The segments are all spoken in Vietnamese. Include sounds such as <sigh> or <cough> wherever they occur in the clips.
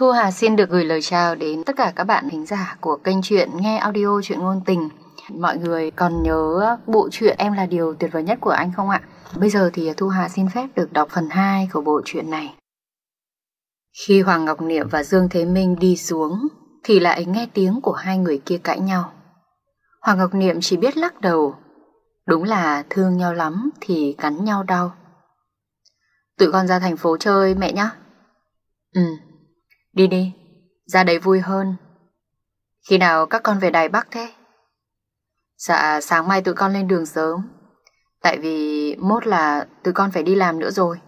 Thu Hà xin được gửi lời chào đến tất cả các bạn thính giả của kênh truyện nghe audio chuyện ngôn tình. Mọi người còn nhớ bộ truyện Em là điều tuyệt vời nhất của anh không ạ? Bây giờ thì Thu Hà xin phép được đọc phần 2 của bộ truyện này. Khi Hoàng Ngọc Niệm và Dương Thế Minh đi xuống thì lại nghe tiếng của hai người kia cãi nhau. Hoàng Ngọc Niệm chỉ biết lắc đầu. Đúng là thương nhau lắm thì cắn nhau đau. Tụi con ra thành phố chơi mẹ nhá. Ừ, Đi đi, ra đấy vui hơn. Khi nào các con về Đài Bắc thế? Dạ, sáng mai tụi con lên đường sớm. Tại vì mốt là tụi con phải đi làm nữa rồi.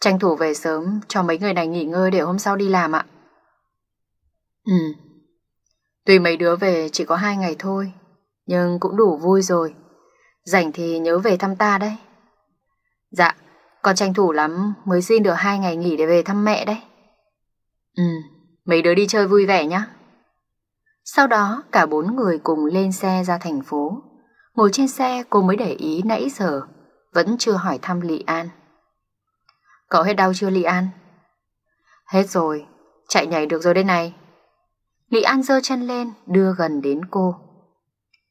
Tranh thủ về sớm cho mấy người này nghỉ ngơi để hôm sau đi làm ạ. Ừ. Tuy mấy đứa về chỉ có hai ngày thôi, nhưng cũng đủ vui rồi. Rảnh thì nhớ về thăm ta đấy. Dạ, con tranh thủ lắm mới xin được hai ngày nghỉ để về thăm mẹ đấy. Ừ, mấy đứa đi chơi vui vẻ nhá. Sau đó cả bốn người cùng lên xe ra thành phố. Ngồi trên xe cô mới để ý nãy giờ, vẫn chưa hỏi thăm Lị An. Cậu hết đau chưa Lị An? Hết rồi, chạy nhảy được rồi đây này. Lị An giơ chân lên, đưa gần đến cô.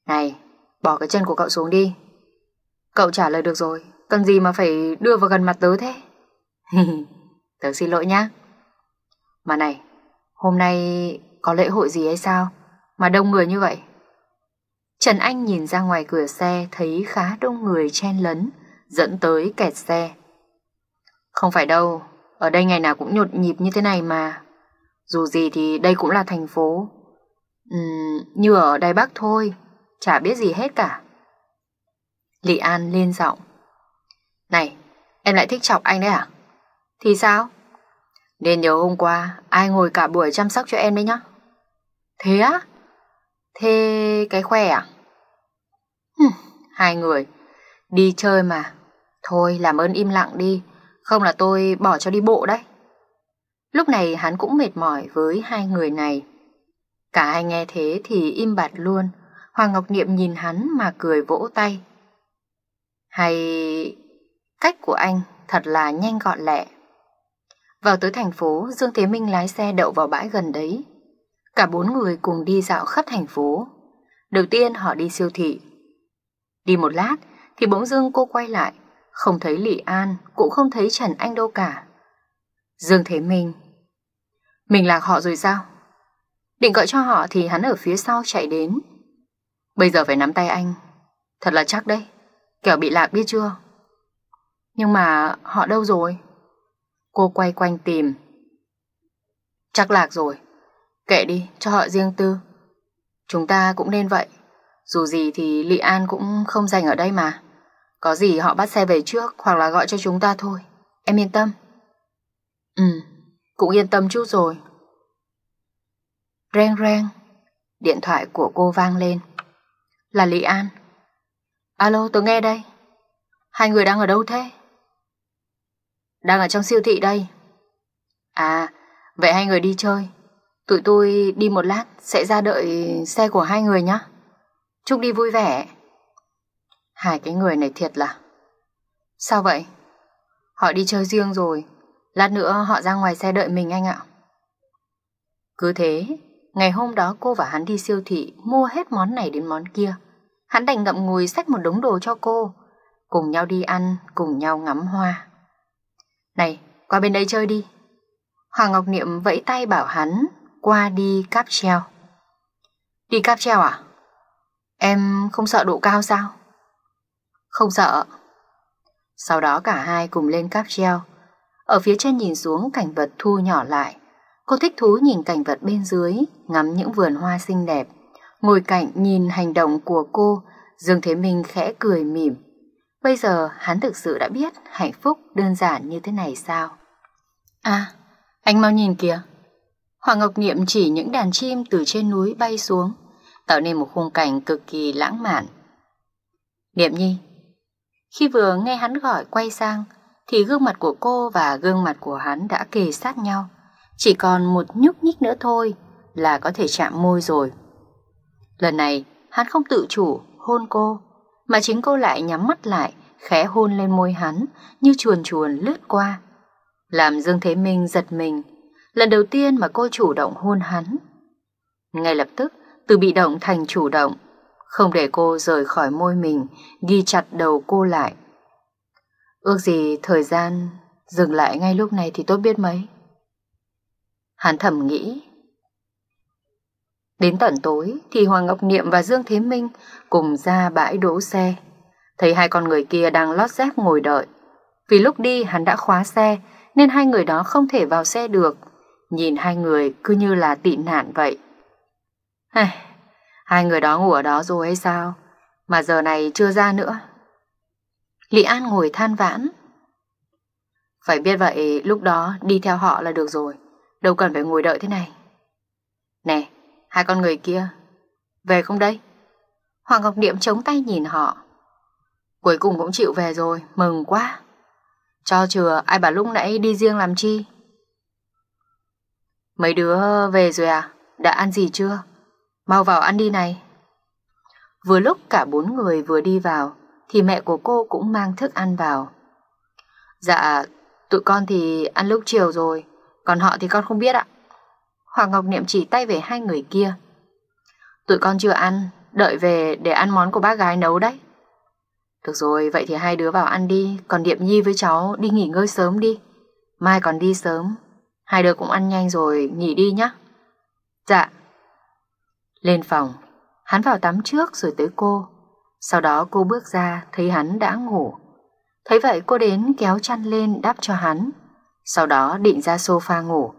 Này, bỏ cái chân của cậu xuống đi. Cậu trả lời được rồi, cần gì mà phải đưa vào gần mặt tớ thế? <laughs> tớ xin lỗi nhá. Mà này, hôm nay có lễ hội gì hay sao? Mà đông người như vậy? Trần Anh nhìn ra ngoài cửa xe thấy khá đông người chen lấn, dẫn tới kẹt xe. Không phải đâu, ở đây ngày nào cũng nhột nhịp như thế này mà. Dù gì thì đây cũng là thành phố. Uhm, như ở Đài Bắc thôi, chả biết gì hết cả. Lị An lên giọng. Này, em lại thích chọc anh đấy à? Thì sao? Nên nhớ hôm qua ai ngồi cả buổi chăm sóc cho em đấy nhá. Thế á? Thế cái khoe à? Hừm, hai người, đi chơi mà. Thôi làm ơn im lặng đi, không là tôi bỏ cho đi bộ đấy. Lúc này hắn cũng mệt mỏi với hai người này. Cả hai nghe thế thì im bặt luôn. Hoàng Ngọc Niệm nhìn hắn mà cười vỗ tay. Hay... Cách của anh thật là nhanh gọn lẹ vào tới thành phố, Dương Thế Minh lái xe đậu vào bãi gần đấy. Cả bốn người cùng đi dạo khắp thành phố. Đầu tiên họ đi siêu thị. Đi một lát thì bỗng dưng cô quay lại, không thấy Lị An, cũng không thấy Trần Anh đâu cả. Dương Thế Minh Mình lạc họ rồi sao? Định gọi cho họ thì hắn ở phía sau chạy đến. Bây giờ phải nắm tay anh. Thật là chắc đấy, kẻo bị lạc biết chưa? Nhưng mà họ đâu rồi? Cô quay quanh tìm. Chắc lạc rồi. Kệ đi, cho họ riêng tư. Chúng ta cũng nên vậy. Dù gì thì Lị An cũng không dành ở đây mà. Có gì họ bắt xe về trước hoặc là gọi cho chúng ta thôi. Em yên tâm. Ừ, cũng yên tâm chút rồi. Reng reng, điện thoại của cô vang lên. Là Lị An. Alo, tôi nghe đây. Hai người đang ở đâu thế? Đang ở trong siêu thị đây À Vậy hai người đi chơi Tụi tôi đi một lát Sẽ ra đợi xe của hai người nhá Chúc đi vui vẻ Hai cái người này thiệt là Sao vậy Họ đi chơi riêng rồi Lát nữa họ ra ngoài xe đợi mình anh ạ Cứ thế Ngày hôm đó cô và hắn đi siêu thị Mua hết món này đến món kia Hắn đành ngậm ngùi xách một đống đồ cho cô Cùng nhau đi ăn Cùng nhau ngắm hoa này, qua bên đây chơi đi. Hoàng Ngọc Niệm vẫy tay bảo hắn qua đi cáp treo. Đi cáp treo à? Em không sợ độ cao sao? Không sợ. Sau đó cả hai cùng lên cáp treo. Ở phía trên nhìn xuống cảnh vật thu nhỏ lại. Cô thích thú nhìn cảnh vật bên dưới, ngắm những vườn hoa xinh đẹp. Ngồi cạnh nhìn hành động của cô, Dương Thế Minh khẽ cười mỉm Bây giờ hắn thực sự đã biết hạnh phúc đơn giản như thế này sao? À, anh mau nhìn kìa. Hoàng Ngọc Niệm chỉ những đàn chim từ trên núi bay xuống, tạo nên một khung cảnh cực kỳ lãng mạn. Niệm Nhi, khi vừa nghe hắn gọi quay sang, thì gương mặt của cô và gương mặt của hắn đã kề sát nhau. Chỉ còn một nhúc nhích nữa thôi là có thể chạm môi rồi. Lần này, hắn không tự chủ hôn cô, mà chính cô lại nhắm mắt lại, khẽ hôn lên môi hắn, như chuồn chuồn lướt qua. Làm Dương Thế Minh giật mình, lần đầu tiên mà cô chủ động hôn hắn. Ngay lập tức, từ bị động thành chủ động, không để cô rời khỏi môi mình, ghi chặt đầu cô lại. Ước gì thời gian dừng lại ngay lúc này thì tốt biết mấy. Hắn thầm nghĩ, Đến tận tối thì Hoàng Ngọc Niệm và Dương Thế Minh cùng ra bãi đỗ xe. Thấy hai con người kia đang lót dép ngồi đợi. Vì lúc đi hắn đã khóa xe nên hai người đó không thể vào xe được. Nhìn hai người cứ như là tị nạn vậy. Hai, hai người đó ngủ ở đó rồi hay sao? Mà giờ này chưa ra nữa. Lý An ngồi than vãn. Phải biết vậy lúc đó đi theo họ là được rồi. Đâu cần phải ngồi đợi thế này. Nè, Hai con người kia Về không đây Hoàng Ngọc Niệm chống tay nhìn họ Cuối cùng cũng chịu về rồi Mừng quá Cho chừa ai bảo lúc nãy đi riêng làm chi Mấy đứa về rồi à Đã ăn gì chưa Mau vào ăn đi này Vừa lúc cả bốn người vừa đi vào Thì mẹ của cô cũng mang thức ăn vào Dạ Tụi con thì ăn lúc chiều rồi Còn họ thì con không biết ạ Hoàng Ngọc Niệm chỉ tay về hai người kia. Tụi con chưa ăn, đợi về để ăn món của bác gái nấu đấy. Được rồi, vậy thì hai đứa vào ăn đi, còn Điệm Nhi với cháu đi nghỉ ngơi sớm đi. Mai còn đi sớm, hai đứa cũng ăn nhanh rồi, nghỉ đi nhá. Dạ. Lên phòng, hắn vào tắm trước rồi tới cô. Sau đó cô bước ra, thấy hắn đã ngủ. Thấy vậy cô đến kéo chăn lên đắp cho hắn. Sau đó định ra sofa ngủ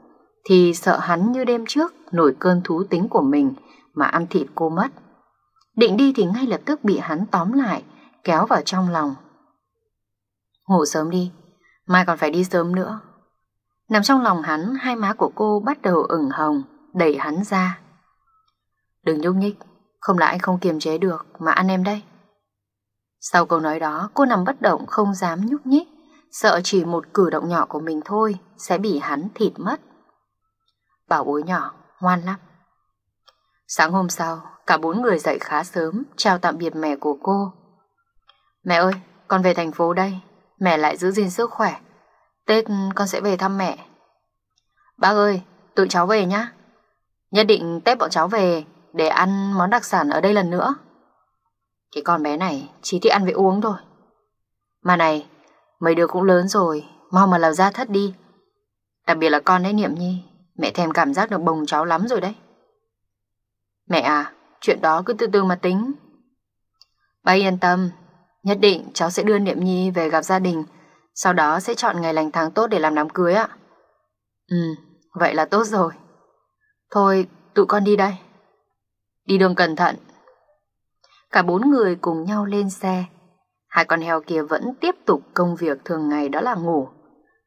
thì sợ hắn như đêm trước nổi cơn thú tính của mình mà ăn thịt cô mất. Định đi thì ngay lập tức bị hắn tóm lại, kéo vào trong lòng. Ngủ sớm đi, mai còn phải đi sớm nữa. Nằm trong lòng hắn, hai má của cô bắt đầu ửng hồng, đẩy hắn ra. Đừng nhúc nhích, không là anh không kiềm chế được mà ăn em đây. Sau câu nói đó, cô nằm bất động không dám nhúc nhích, sợ chỉ một cử động nhỏ của mình thôi sẽ bị hắn thịt mất. Bảo bối nhỏ, ngoan lắm. Sáng hôm sau, cả bốn người dậy khá sớm, chào tạm biệt mẹ của cô. Mẹ ơi, con về thành phố đây, mẹ lại giữ gìn sức khỏe. Tết con sẽ về thăm mẹ. Bác ơi, tụi cháu về nhá. Nhất định Tết bọn cháu về để ăn món đặc sản ở đây lần nữa. Cái con bé này chỉ thích ăn với uống thôi. Mà này, mấy đứa cũng lớn rồi, mau mà làm ra thất đi. Đặc biệt là con đấy Niệm Nhi, Mẹ thèm cảm giác được bồng cháu lắm rồi đấy. Mẹ à, chuyện đó cứ từ từ mà tính. Bà yên tâm, nhất định cháu sẽ đưa Niệm Nhi về gặp gia đình, sau đó sẽ chọn ngày lành tháng tốt để làm đám cưới ạ. Ừ, vậy là tốt rồi. Thôi, tụi con đi đây. Đi đường cẩn thận. Cả bốn người cùng nhau lên xe. Hai con heo kia vẫn tiếp tục công việc thường ngày đó là ngủ.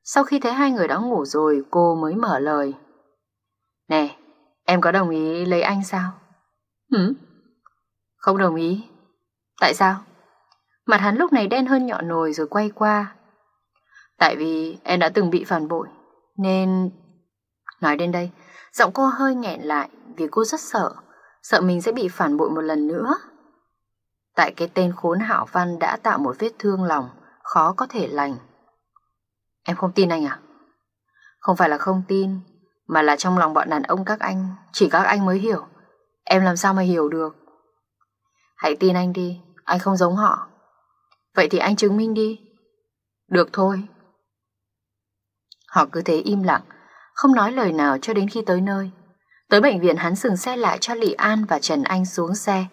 Sau khi thấy hai người đã ngủ rồi, cô mới mở lời. Nè, em có đồng ý lấy anh sao? Hử? Không đồng ý. Tại sao? Mặt hắn lúc này đen hơn nhọn nồi rồi quay qua. Tại vì em đã từng bị phản bội, nên... Nói đến đây, giọng cô hơi nghẹn lại vì cô rất sợ, sợ mình sẽ bị phản bội một lần nữa. Tại cái tên khốn Hạo Văn đã tạo một vết thương lòng, khó có thể lành. Em không tin anh à? Không phải là không tin, mà là trong lòng bọn đàn ông các anh Chỉ các anh mới hiểu Em làm sao mà hiểu được Hãy tin anh đi Anh không giống họ Vậy thì anh chứng minh đi Được thôi Họ cứ thế im lặng Không nói lời nào cho đến khi tới nơi Tới bệnh viện hắn dừng xe lại cho Lị An và Trần Anh xuống xe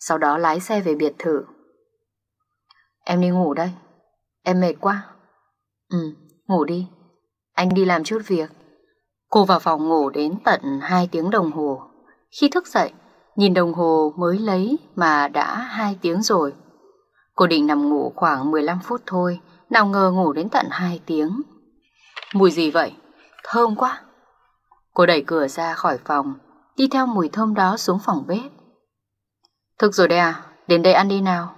Sau đó lái xe về biệt thự Em đi ngủ đây Em mệt quá Ừ, ngủ đi Anh đi làm chút việc Cô vào phòng ngủ đến tận 2 tiếng đồng hồ. Khi thức dậy, nhìn đồng hồ mới lấy mà đã 2 tiếng rồi. Cô định nằm ngủ khoảng 15 phút thôi, nào ngờ ngủ đến tận 2 tiếng. Mùi gì vậy? Thơm quá. Cô đẩy cửa ra khỏi phòng, đi theo mùi thơm đó xuống phòng bếp. Thức rồi đây à, đến đây ăn đi nào.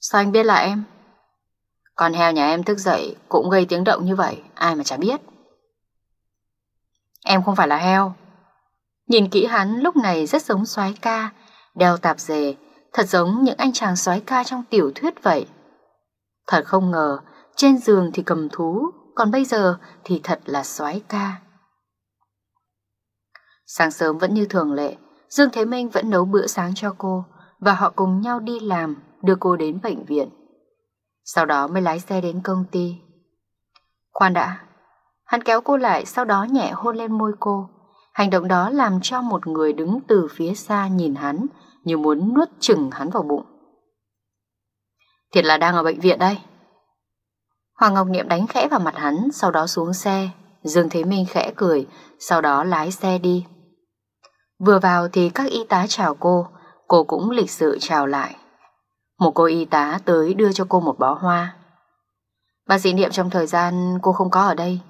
Sao anh biết là em? Con heo nhà em thức dậy cũng gây tiếng động như vậy, ai mà chả biết. Em không phải là heo. Nhìn kỹ hắn lúc này rất giống soái ca, đeo tạp dề, thật giống những anh chàng soái ca trong tiểu thuyết vậy. Thật không ngờ, trên giường thì cầm thú, còn bây giờ thì thật là soái ca. Sáng sớm vẫn như thường lệ, Dương Thế Minh vẫn nấu bữa sáng cho cô và họ cùng nhau đi làm, đưa cô đến bệnh viện. Sau đó mới lái xe đến công ty. Khoan đã, Hắn kéo cô lại sau đó nhẹ hôn lên môi cô. Hành động đó làm cho một người đứng từ phía xa nhìn hắn như muốn nuốt chừng hắn vào bụng. Thiệt là đang ở bệnh viện đây. Hoàng Ngọc Niệm đánh khẽ vào mặt hắn, sau đó xuống xe. Dương Thế Minh khẽ cười, sau đó lái xe đi. Vừa vào thì các y tá chào cô, cô cũng lịch sự chào lại. Một cô y tá tới đưa cho cô một bó hoa. Bác sĩ Niệm trong thời gian cô không có ở đây,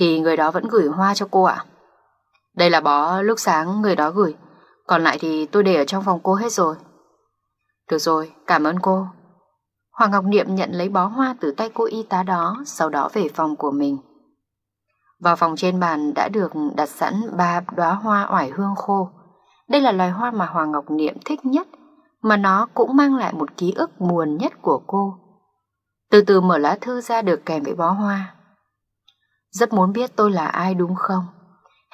thì người đó vẫn gửi hoa cho cô ạ. Đây là bó lúc sáng người đó gửi, còn lại thì tôi để ở trong phòng cô hết rồi. Được rồi, cảm ơn cô. Hoàng Ngọc Niệm nhận lấy bó hoa từ tay cô y tá đó, sau đó về phòng của mình. Vào phòng trên bàn đã được đặt sẵn ba đóa hoa oải hương khô. Đây là loài hoa mà Hoàng Ngọc Niệm thích nhất, mà nó cũng mang lại một ký ức buồn nhất của cô. Từ từ mở lá thư ra được kèm với bó hoa, rất muốn biết tôi là ai đúng không?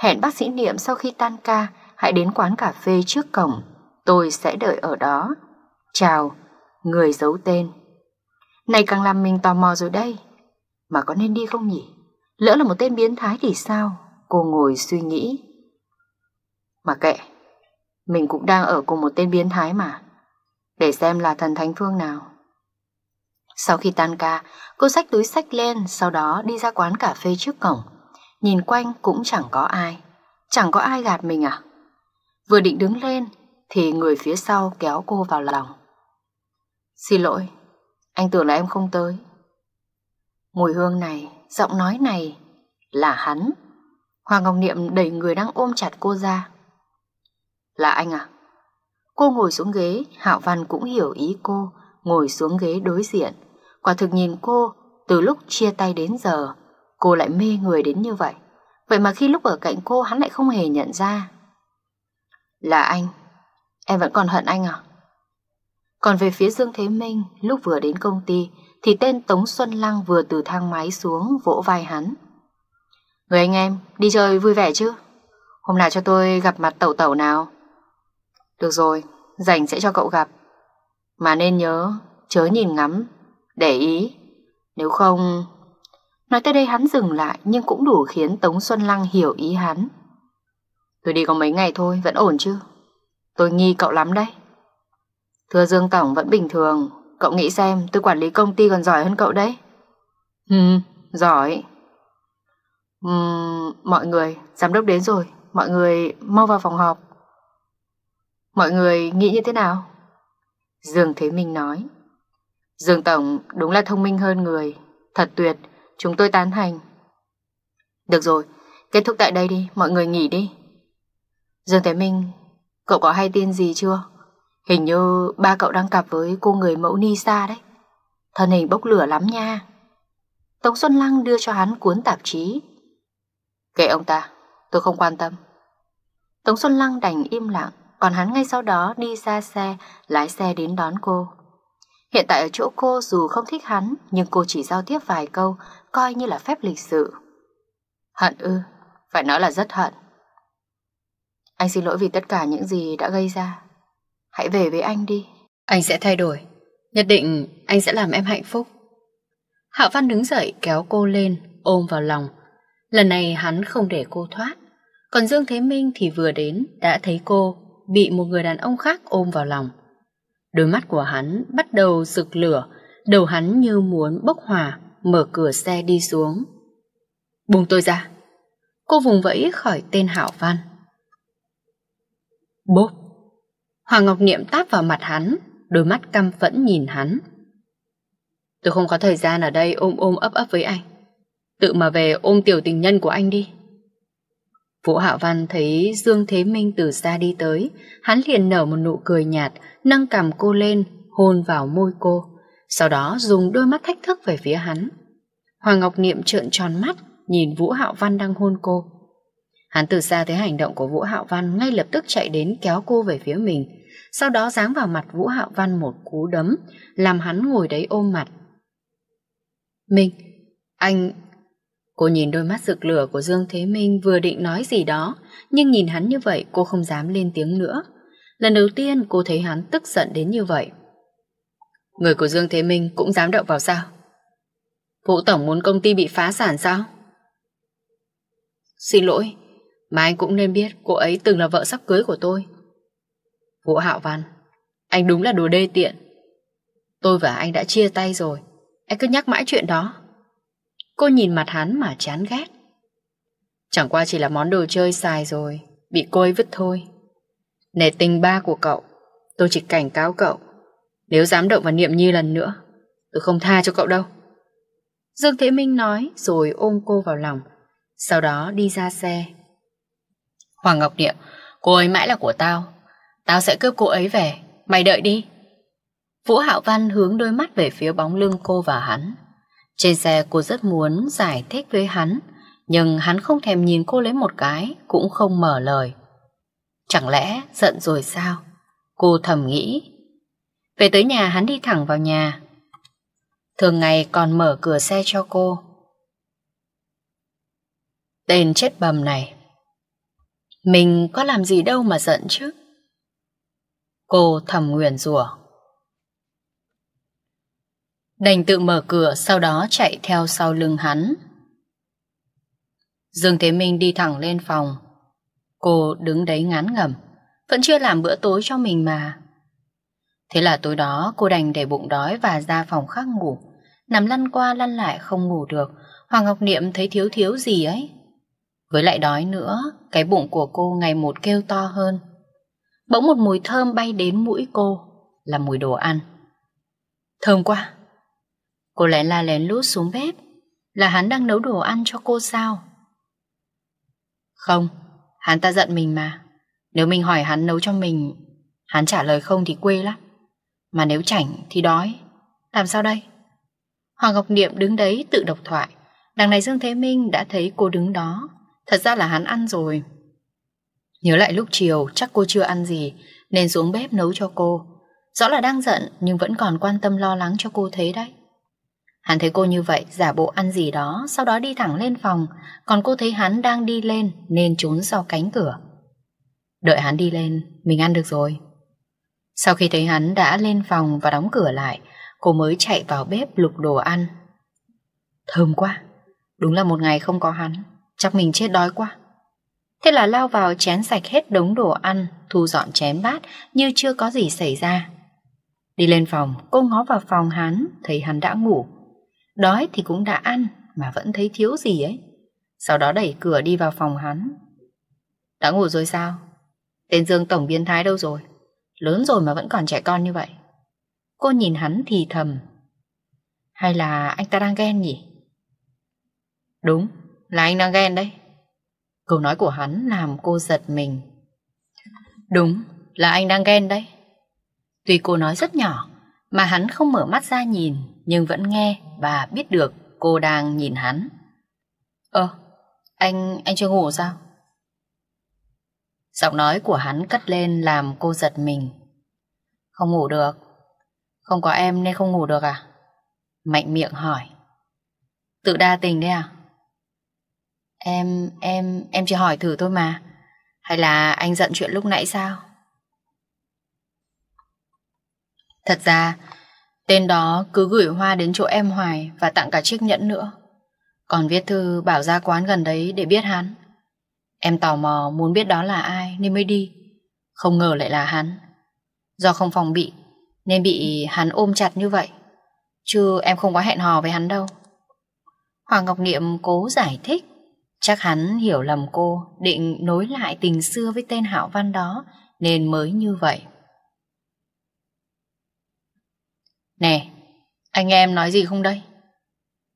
Hẹn bác sĩ Niệm sau khi tan ca, hãy đến quán cà phê trước cổng. Tôi sẽ đợi ở đó. Chào, người giấu tên. Này càng làm mình tò mò rồi đây. Mà có nên đi không nhỉ? Lỡ là một tên biến thái thì sao? Cô ngồi suy nghĩ. Mà kệ, mình cũng đang ở cùng một tên biến thái mà. Để xem là thần thánh phương nào. Sau khi tan ca, cô xách túi sách lên, sau đó đi ra quán cà phê trước cổng. Nhìn quanh cũng chẳng có ai. Chẳng có ai gạt mình à? Vừa định đứng lên, thì người phía sau kéo cô vào lòng. Xin lỗi, anh tưởng là em không tới. Mùi hương này, giọng nói này là hắn. Hoàng Ngọc Niệm đẩy người đang ôm chặt cô ra. Là anh à? Cô ngồi xuống ghế, Hạo Văn cũng hiểu ý cô, ngồi xuống ghế đối diện. Quả thực nhìn cô, từ lúc chia tay đến giờ, cô lại mê người đến như vậy. Vậy mà khi lúc ở cạnh cô hắn lại không hề nhận ra. Là anh, em vẫn còn hận anh à? Còn về phía Dương Thế Minh, lúc vừa đến công ty, thì tên Tống Xuân Lăng vừa từ thang máy xuống vỗ vai hắn. Người anh em, đi chơi vui vẻ chứ? Hôm nào cho tôi gặp mặt tẩu tẩu nào? Được rồi, rảnh sẽ cho cậu gặp. Mà nên nhớ, chớ nhìn ngắm để ý, nếu không... Nói tới đây hắn dừng lại nhưng cũng đủ khiến Tống Xuân Lăng hiểu ý hắn. Tôi đi có mấy ngày thôi, vẫn ổn chứ? Tôi nghi cậu lắm đấy. Thưa Dương Tổng vẫn bình thường, cậu nghĩ xem tôi quản lý công ty còn giỏi hơn cậu đấy. Ừ, giỏi. Uhm, mọi người, giám đốc đến rồi, mọi người mau vào phòng họp. Mọi người nghĩ như thế nào? Dương Thế Minh nói. Dương Tổng đúng là thông minh hơn người Thật tuyệt Chúng tôi tán thành Được rồi Kết thúc tại đây đi Mọi người nghỉ đi Dương Thế Minh Cậu có hay tin gì chưa Hình như ba cậu đang cặp với cô người mẫu Nisa đấy Thân hình bốc lửa lắm nha Tống Xuân Lăng đưa cho hắn cuốn tạp chí Kệ ông ta Tôi không quan tâm Tống Xuân Lăng đành im lặng Còn hắn ngay sau đó đi ra xe Lái xe đến đón cô Hiện tại ở chỗ cô dù không thích hắn, nhưng cô chỉ giao tiếp vài câu, coi như là phép lịch sự. Hận ư, phải nói là rất hận. Anh xin lỗi vì tất cả những gì đã gây ra. Hãy về với anh đi. Anh sẽ thay đổi. Nhất định anh sẽ làm em hạnh phúc. Hạ Văn đứng dậy kéo cô lên, ôm vào lòng. Lần này hắn không để cô thoát. Còn Dương Thế Minh thì vừa đến đã thấy cô bị một người đàn ông khác ôm vào lòng. Đôi mắt của hắn bắt đầu rực lửa, đầu hắn như muốn bốc hỏa, mở cửa xe đi xuống. Buông tôi ra. Cô vùng vẫy khỏi tên Hảo Văn. Bốp. Hoàng Ngọc Niệm táp vào mặt hắn, đôi mắt căm phẫn nhìn hắn. Tôi không có thời gian ở đây ôm ôm ấp ấp với anh. Tự mà về ôm tiểu tình nhân của anh đi. Vũ Hạo Văn thấy Dương Thế Minh từ xa đi tới, hắn liền nở một nụ cười nhạt, nâng cầm cô lên, hôn vào môi cô, sau đó dùng đôi mắt thách thức về phía hắn. Hoàng Ngọc Niệm trợn tròn mắt, nhìn Vũ Hạo Văn đang hôn cô. Hắn từ xa thấy hành động của Vũ Hạo Văn ngay lập tức chạy đến kéo cô về phía mình, sau đó giáng vào mặt Vũ Hạo Văn một cú đấm, làm hắn ngồi đấy ôm mặt. Mình, anh, Cô nhìn đôi mắt rực lửa của Dương Thế Minh vừa định nói gì đó, nhưng nhìn hắn như vậy cô không dám lên tiếng nữa. Lần đầu tiên cô thấy hắn tức giận đến như vậy. Người của Dương Thế Minh cũng dám động vào sao? Vũ Tổng muốn công ty bị phá sản sao? Xin lỗi, mà anh cũng nên biết cô ấy từng là vợ sắp cưới của tôi. Vũ Hạo Văn, anh đúng là đồ đê tiện. Tôi và anh đã chia tay rồi, anh cứ nhắc mãi chuyện đó. Cô nhìn mặt hắn mà chán ghét. Chẳng qua chỉ là món đồ chơi xài rồi, bị cô ấy vứt thôi. Nể tình ba của cậu, tôi chỉ cảnh cáo cậu. Nếu dám động vào niệm nhi lần nữa, tôi không tha cho cậu đâu. Dương Thế Minh nói rồi ôm cô vào lòng, sau đó đi ra xe. Hoàng Ngọc Niệm, cô ấy mãi là của tao. Tao sẽ cướp cô ấy về, mày đợi đi. Vũ Hạo Văn hướng đôi mắt về phía bóng lưng cô và hắn. Trên xe cô rất muốn giải thích với hắn, nhưng hắn không thèm nhìn cô lấy một cái, cũng không mở lời. Chẳng lẽ giận rồi sao? Cô thầm nghĩ. Về tới nhà hắn đi thẳng vào nhà. Thường ngày còn mở cửa xe cho cô. Tên chết bầm này. Mình có làm gì đâu mà giận chứ? Cô thầm nguyền rủa Đành tự mở cửa sau đó chạy theo sau lưng hắn. Dương Thế Minh đi thẳng lên phòng. Cô đứng đấy ngán ngẩm, vẫn chưa làm bữa tối cho mình mà. Thế là tối đó cô đành để bụng đói và ra phòng khác ngủ. Nằm lăn qua lăn lại không ngủ được, Hoàng Ngọc Niệm thấy thiếu thiếu gì ấy. Với lại đói nữa, cái bụng của cô ngày một kêu to hơn. Bỗng một mùi thơm bay đến mũi cô, là mùi đồ ăn. Thơm quá! Cô lại la lén lút xuống bếp Là hắn đang nấu đồ ăn cho cô sao Không Hắn ta giận mình mà Nếu mình hỏi hắn nấu cho mình Hắn trả lời không thì quê lắm Mà nếu chảnh thì đói Làm sao đây Hoàng Ngọc Niệm đứng đấy tự độc thoại Đằng này Dương Thế Minh đã thấy cô đứng đó Thật ra là hắn ăn rồi Nhớ lại lúc chiều chắc cô chưa ăn gì Nên xuống bếp nấu cho cô Rõ là đang giận nhưng vẫn còn quan tâm lo lắng cho cô thế đấy Hắn thấy cô như vậy, giả bộ ăn gì đó, sau đó đi thẳng lên phòng, còn cô thấy hắn đang đi lên nên trốn sau cánh cửa. Đợi hắn đi lên, mình ăn được rồi. Sau khi thấy hắn đã lên phòng và đóng cửa lại, cô mới chạy vào bếp lục đồ ăn. Thơm quá, đúng là một ngày không có hắn, chắc mình chết đói quá. Thế là lao vào chén sạch hết đống đồ ăn, thu dọn chén bát như chưa có gì xảy ra. Đi lên phòng, cô ngó vào phòng hắn, thấy hắn đã ngủ, Đói thì cũng đã ăn mà vẫn thấy thiếu gì ấy. Sau đó đẩy cửa đi vào phòng hắn. Đã ngủ rồi sao? Tên Dương Tổng biến thái đâu rồi? Lớn rồi mà vẫn còn trẻ con như vậy. Cô nhìn hắn thì thầm. Hay là anh ta đang ghen nhỉ? Đúng, là anh đang ghen đấy. Câu nói của hắn làm cô giật mình. Đúng, là anh đang ghen đấy. Tuy cô nói rất nhỏ, mà hắn không mở mắt ra nhìn nhưng vẫn nghe và biết được cô đang nhìn hắn. Ơ, ờ, anh, anh chưa ngủ sao? Giọng nói của hắn cất lên làm cô giật mình. Không ngủ được. Không có em nên không ngủ được à? Mạnh miệng hỏi. Tự đa tình đấy à? Em, em, em chỉ hỏi thử thôi mà. Hay là anh giận chuyện lúc nãy sao? Thật ra, Tên đó cứ gửi hoa đến chỗ em hoài và tặng cả chiếc nhẫn nữa. Còn viết thư bảo ra quán gần đấy để biết hắn. Em tò mò muốn biết đó là ai nên mới đi. Không ngờ lại là hắn. Do không phòng bị nên bị hắn ôm chặt như vậy. Chứ em không có hẹn hò với hắn đâu. Hoàng Ngọc Niệm cố giải thích. Chắc hắn hiểu lầm cô định nối lại tình xưa với tên Hạo Văn đó nên mới như vậy. Nè, anh em nói gì không đây?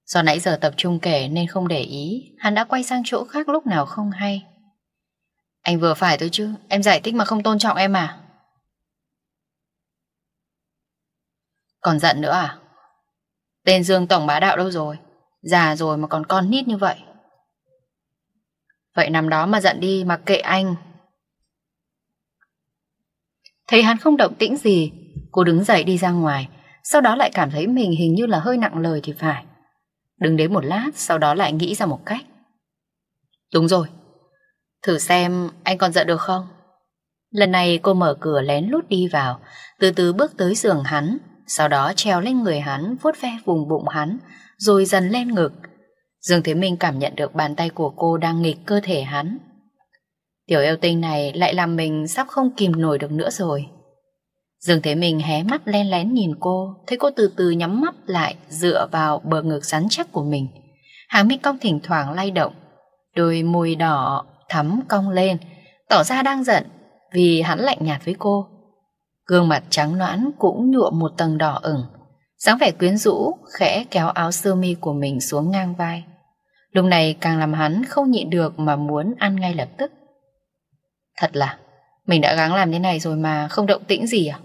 Do nãy giờ tập trung kể nên không để ý, hắn đã quay sang chỗ khác lúc nào không hay. Anh vừa phải thôi chứ, em giải thích mà không tôn trọng em à? Còn giận nữa à? Tên Dương Tổng bá đạo đâu rồi? Già rồi mà còn con nít như vậy. Vậy nằm đó mà giận đi, mặc kệ anh. Thấy hắn không động tĩnh gì, cô đứng dậy đi ra ngoài, sau đó lại cảm thấy mình hình như là hơi nặng lời thì phải. Đứng đến một lát, sau đó lại nghĩ ra một cách. Đúng rồi, thử xem anh còn giận được không? Lần này cô mở cửa lén lút đi vào, từ từ bước tới giường hắn, sau đó treo lên người hắn, vuốt ve vùng bụng hắn, rồi dần lên ngực. Dương Thế Minh cảm nhận được bàn tay của cô đang nghịch cơ thể hắn. Tiểu yêu tinh này lại làm mình sắp không kìm nổi được nữa rồi. Dương Thế Minh hé mắt len lén nhìn cô, thấy cô từ từ nhắm mắt lại dựa vào bờ ngực rắn chắc của mình. Hàng mi cong thỉnh thoảng lay động, đôi môi đỏ thắm cong lên, tỏ ra đang giận vì hắn lạnh nhạt với cô. Gương mặt trắng noãn cũng nhuộm một tầng đỏ ửng, dáng vẻ quyến rũ khẽ kéo áo sơ mi của mình xuống ngang vai. Lúc này càng làm hắn không nhịn được mà muốn ăn ngay lập tức. Thật là, mình đã gắng làm thế này rồi mà không động tĩnh gì à?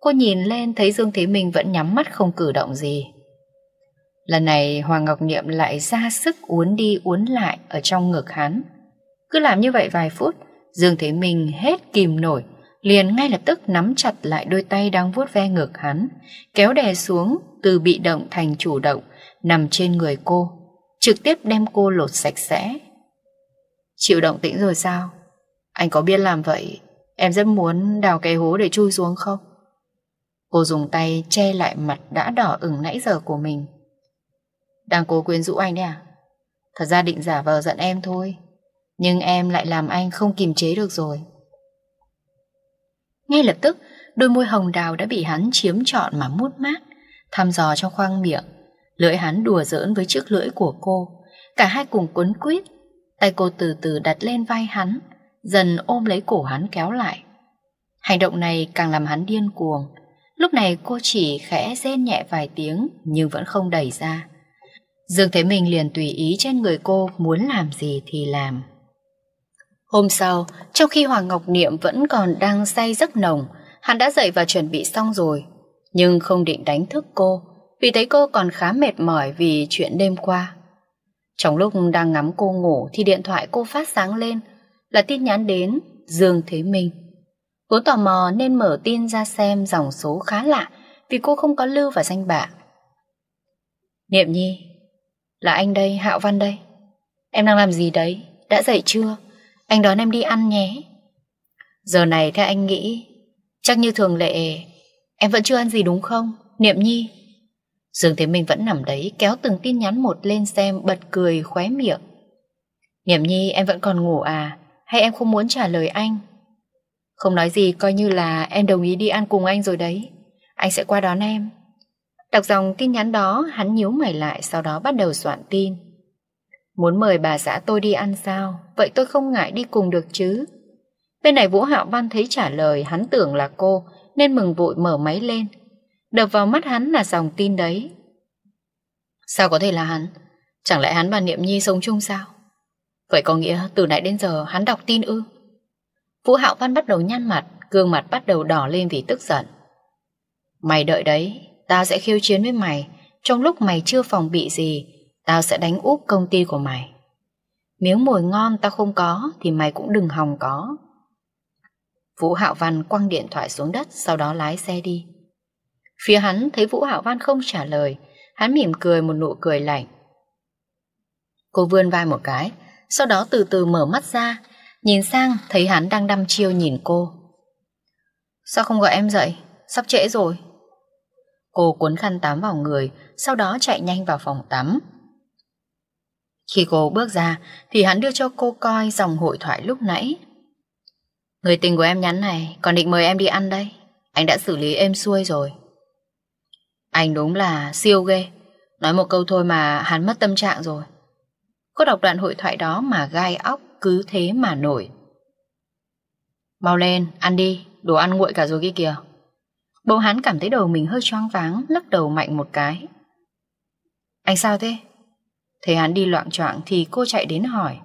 Cô nhìn lên thấy Dương Thế Minh vẫn nhắm mắt không cử động gì. Lần này Hoàng Ngọc Niệm lại ra sức uốn đi uốn lại ở trong ngực hắn. Cứ làm như vậy vài phút, Dương Thế Minh hết kìm nổi, liền ngay lập tức nắm chặt lại đôi tay đang vuốt ve ngực hắn, kéo đè xuống từ bị động thành chủ động, nằm trên người cô, trực tiếp đem cô lột sạch sẽ. Chịu động tĩnh rồi sao? Anh có biết làm vậy, em rất muốn đào cái hố để chui xuống không? Cô dùng tay che lại mặt đã đỏ ửng nãy giờ của mình. Đang cố quyến rũ anh đấy à? Thật ra định giả vờ giận em thôi. Nhưng em lại làm anh không kìm chế được rồi. Ngay lập tức, đôi môi hồng đào đã bị hắn chiếm trọn mà mút mát, thăm dò trong khoang miệng. Lưỡi hắn đùa giỡn với chiếc lưỡi của cô. Cả hai cùng cuốn quýt, tay cô từ từ đặt lên vai hắn, dần ôm lấy cổ hắn kéo lại. Hành động này càng làm hắn điên cuồng, Lúc này cô chỉ khẽ rên nhẹ vài tiếng nhưng vẫn không đẩy ra. Dương Thế Minh liền tùy ý trên người cô muốn làm gì thì làm. Hôm sau, trong khi Hoàng Ngọc Niệm vẫn còn đang say giấc nồng, hắn đã dậy và chuẩn bị xong rồi, nhưng không định đánh thức cô, vì thấy cô còn khá mệt mỏi vì chuyện đêm qua. Trong lúc đang ngắm cô ngủ thì điện thoại cô phát sáng lên là tin nhắn đến Dương Thế Minh. Cô tò mò nên mở tin ra xem dòng số khá lạ vì cô không có lưu vào danh bạ. Niệm Nhi, là anh đây, Hạo Văn đây. Em đang làm gì đấy? Đã dậy chưa? Anh đón em đi ăn nhé. Giờ này theo anh nghĩ, chắc như thường lệ, em vẫn chưa ăn gì đúng không, Niệm Nhi? dường Thế Minh vẫn nằm đấy kéo từng tin nhắn một lên xem bật cười khóe miệng. Niệm Nhi em vẫn còn ngủ à? Hay em không muốn trả lời anh? Không nói gì coi như là em đồng ý đi ăn cùng anh rồi đấy. Anh sẽ qua đón em. Đọc dòng tin nhắn đó, hắn nhíu mày lại sau đó bắt đầu soạn tin. Muốn mời bà xã tôi đi ăn sao? Vậy tôi không ngại đi cùng được chứ? Bên này Vũ Hạo Văn thấy trả lời hắn tưởng là cô nên mừng vội mở máy lên. Đập vào mắt hắn là dòng tin đấy. Sao có thể là hắn? Chẳng lẽ hắn và Niệm Nhi sống chung sao? Vậy có nghĩa từ nãy đến giờ hắn đọc tin ư? Vũ Hạo Văn bắt đầu nhăn mặt, gương mặt bắt đầu đỏ lên vì tức giận. Mày đợi đấy, tao sẽ khiêu chiến với mày. Trong lúc mày chưa phòng bị gì, tao sẽ đánh úp công ty của mày. Miếng mồi ngon tao không có thì mày cũng đừng hòng có. Vũ Hạo Văn quăng điện thoại xuống đất sau đó lái xe đi. Phía hắn thấy Vũ Hạo Văn không trả lời, hắn mỉm cười một nụ cười lạnh. Cô vươn vai một cái, sau đó từ từ mở mắt ra, Nhìn sang thấy hắn đang đăm chiêu nhìn cô Sao không gọi em dậy Sắp trễ rồi Cô cuốn khăn tắm vào người Sau đó chạy nhanh vào phòng tắm Khi cô bước ra Thì hắn đưa cho cô coi dòng hội thoại lúc nãy Người tình của em nhắn này Còn định mời em đi ăn đây Anh đã xử lý êm xuôi rồi Anh đúng là siêu ghê Nói một câu thôi mà hắn mất tâm trạng rồi Cô đọc đoạn hội thoại đó mà gai óc cứ thế mà nổi. Mau lên, ăn đi, đồ ăn nguội cả rồi kia kìa. Bố hắn cảm thấy đầu mình hơi choáng váng, lắc đầu mạnh một cái. Anh sao thế? Thấy hắn đi loạn choạng thì cô chạy đến hỏi.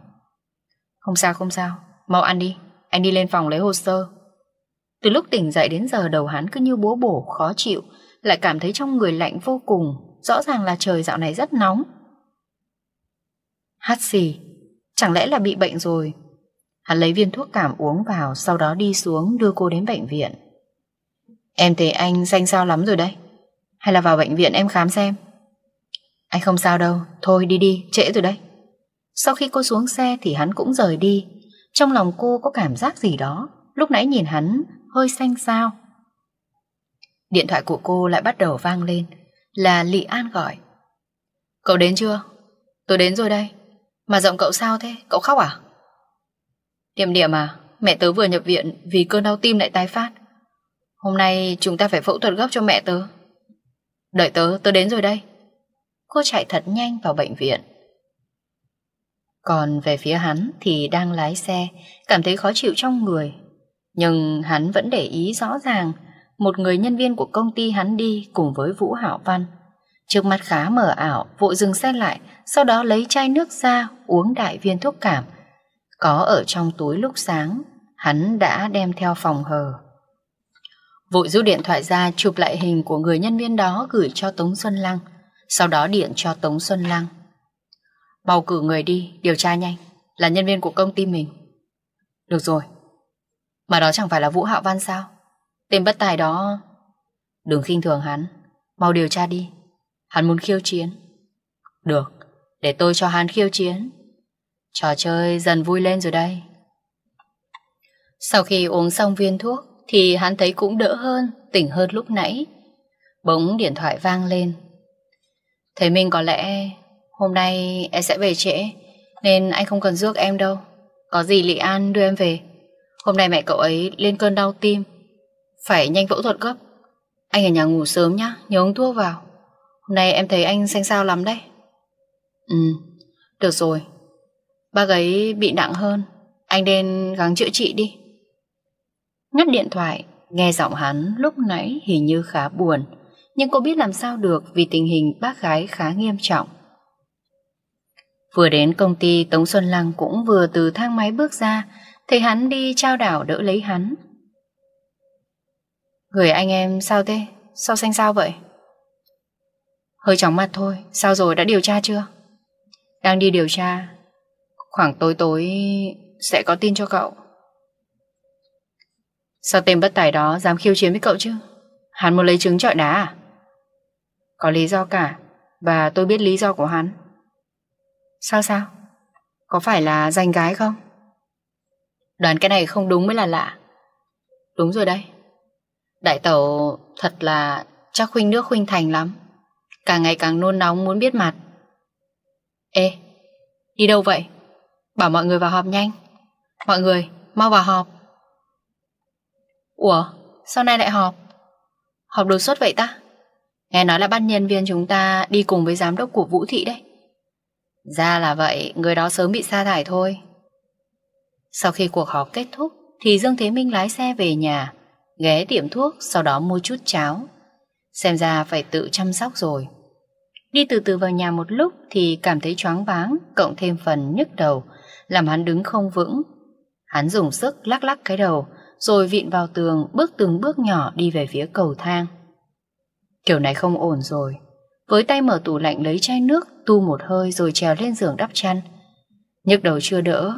Không sao không sao, mau ăn đi, anh đi lên phòng lấy hồ sơ. Từ lúc tỉnh dậy đến giờ đầu hắn cứ như bố bổ, khó chịu, lại cảm thấy trong người lạnh vô cùng, rõ ràng là trời dạo này rất nóng. Hát xì, Chẳng lẽ là bị bệnh rồi Hắn lấy viên thuốc cảm uống vào Sau đó đi xuống đưa cô đến bệnh viện Em thấy anh xanh sao lắm rồi đấy Hay là vào bệnh viện em khám xem Anh không sao đâu Thôi đi đi, trễ rồi đấy Sau khi cô xuống xe thì hắn cũng rời đi Trong lòng cô có cảm giác gì đó Lúc nãy nhìn hắn hơi xanh xao Điện thoại của cô lại bắt đầu vang lên Là Lị An gọi Cậu đến chưa? Tôi đến rồi đây mà giọng cậu sao thế? Cậu khóc à? Điểm điểm à, mẹ tớ vừa nhập viện vì cơn đau tim lại tái phát. Hôm nay chúng ta phải phẫu thuật gấp cho mẹ tớ. Đợi tớ, tớ đến rồi đây. Cô chạy thật nhanh vào bệnh viện. Còn về phía hắn thì đang lái xe, cảm thấy khó chịu trong người. Nhưng hắn vẫn để ý rõ ràng, một người nhân viên của công ty hắn đi cùng với Vũ Hảo Văn. Trước mắt khá mờ ảo, vội dừng xe lại, sau đó lấy chai nước ra uống đại viên thuốc cảm. Có ở trong túi lúc sáng, hắn đã đem theo phòng hờ. Vội rút điện thoại ra chụp lại hình của người nhân viên đó gửi cho Tống Xuân Lăng, sau đó điện cho Tống Xuân Lăng. bầu cử người đi, điều tra nhanh, là nhân viên của công ty mình. Được rồi, mà đó chẳng phải là Vũ Hạo Văn sao? Tên bất tài đó... Đừng khinh thường hắn, mau điều tra đi, hắn muốn khiêu chiến. Được. Để tôi cho hắn khiêu chiến Trò chơi dần vui lên rồi đây Sau khi uống xong viên thuốc Thì hắn thấy cũng đỡ hơn Tỉnh hơn lúc nãy Bỗng điện thoại vang lên Thế mình có lẽ Hôm nay em sẽ về trễ Nên anh không cần rước em đâu Có gì Lị An đưa em về Hôm nay mẹ cậu ấy lên cơn đau tim Phải nhanh phẫu thuật gấp Anh ở nhà ngủ sớm nhá Nhớ uống thuốc vào Hôm nay em thấy anh xanh xao lắm đấy Ừ, được rồi. Bác ấy bị nặng hơn, anh nên gắng chữa trị đi. Ngắt điện thoại, nghe giọng hắn lúc nãy hình như khá buồn, nhưng cô biết làm sao được vì tình hình bác gái khá nghiêm trọng. Vừa đến công ty Tống Xuân Lăng cũng vừa từ thang máy bước ra, thấy hắn đi trao đảo đỡ lấy hắn. Gửi anh em sao thế? Sao xanh sao vậy? Hơi chóng mặt thôi, sao rồi đã điều tra chưa? Đang đi điều tra Khoảng tối tối sẽ có tin cho cậu Sao tên bất tài đó dám khiêu chiến với cậu chứ Hắn muốn lấy trứng trọi đá à Có lý do cả Và tôi biết lý do của hắn Sao sao Có phải là danh gái không Đoán cái này không đúng mới là lạ Đúng rồi đây, Đại tẩu thật là chắc khuynh nước khuynh thành lắm Càng ngày càng nôn nóng muốn biết mặt Ê, đi đâu vậy? Bảo mọi người vào họp nhanh. Mọi người, mau vào họp. Ủa, sao nay lại họp? Họp đột xuất vậy ta? Nghe nói là ban nhân viên chúng ta đi cùng với giám đốc của Vũ Thị đấy. Ra là vậy, người đó sớm bị sa thải thôi. Sau khi cuộc họp kết thúc, thì Dương Thế Minh lái xe về nhà, ghé tiệm thuốc, sau đó mua chút cháo. Xem ra phải tự chăm sóc rồi. Đi từ từ vào nhà một lúc thì cảm thấy choáng váng, cộng thêm phần nhức đầu, làm hắn đứng không vững. Hắn dùng sức lắc lắc cái đầu, rồi vịn vào tường bước từng bước nhỏ đi về phía cầu thang. Kiểu này không ổn rồi. Với tay mở tủ lạnh lấy chai nước, tu một hơi rồi trèo lên giường đắp chăn. Nhức đầu chưa đỡ,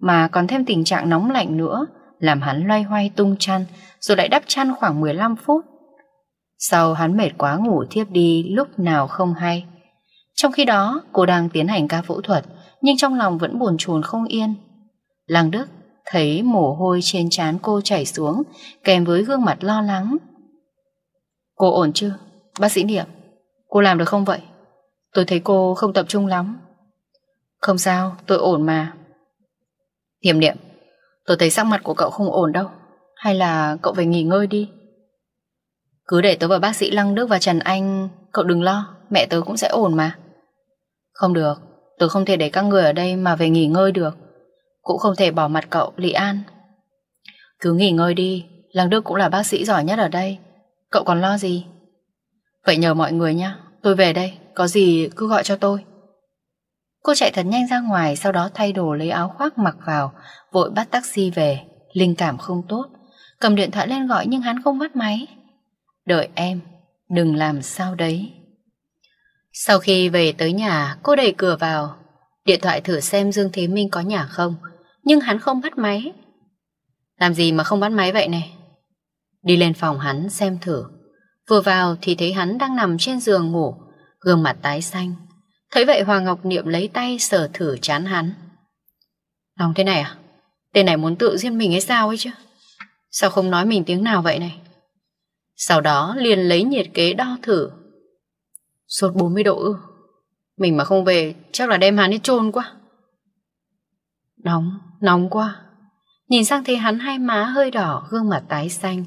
mà còn thêm tình trạng nóng lạnh nữa, làm hắn loay hoay tung chăn, rồi lại đắp chăn khoảng 15 phút, sau hắn mệt quá ngủ thiếp đi lúc nào không hay. Trong khi đó, cô đang tiến hành ca phẫu thuật, nhưng trong lòng vẫn buồn chồn không yên. Lăng Đức thấy mồ hôi trên trán cô chảy xuống, kèm với gương mặt lo lắng. Cô ổn chưa Bác sĩ Niệm, cô làm được không vậy? Tôi thấy cô không tập trung lắm. Không sao, tôi ổn mà. Thiểm Niệm, tôi thấy sắc mặt của cậu không ổn đâu. Hay là cậu về nghỉ ngơi đi. Cứ để tớ và bác sĩ Lăng Đức và Trần Anh Cậu đừng lo, mẹ tớ cũng sẽ ổn mà Không được Tớ không thể để các người ở đây mà về nghỉ ngơi được Cũng không thể bỏ mặt cậu, Lý An Cứ nghỉ ngơi đi Lăng Đức cũng là bác sĩ giỏi nhất ở đây Cậu còn lo gì Vậy nhờ mọi người nha Tôi về đây, có gì cứ gọi cho tôi Cô chạy thật nhanh ra ngoài Sau đó thay đồ lấy áo khoác mặc vào Vội bắt taxi về Linh cảm không tốt Cầm điện thoại lên gọi nhưng hắn không bắt máy Đợi em, đừng làm sao đấy. Sau khi về tới nhà, cô đẩy cửa vào. Điện thoại thử xem Dương Thế Minh có nhà không, nhưng hắn không bắt máy. Làm gì mà không bắt máy vậy này? Đi lên phòng hắn xem thử. Vừa vào thì thấy hắn đang nằm trên giường ngủ, gương mặt tái xanh. Thấy vậy Hoàng Ngọc Niệm lấy tay sờ thử chán hắn. Lòng thế này à? Tên này muốn tự giết mình hay sao ấy chứ? Sao không nói mình tiếng nào vậy này? Sau đó liền lấy nhiệt kế đo thử. Sốt 40 độ Mình mà không về chắc là đem hắn đi chôn quá. Nóng, nóng quá. Nhìn sang thấy hắn hai má hơi đỏ, gương mặt tái xanh.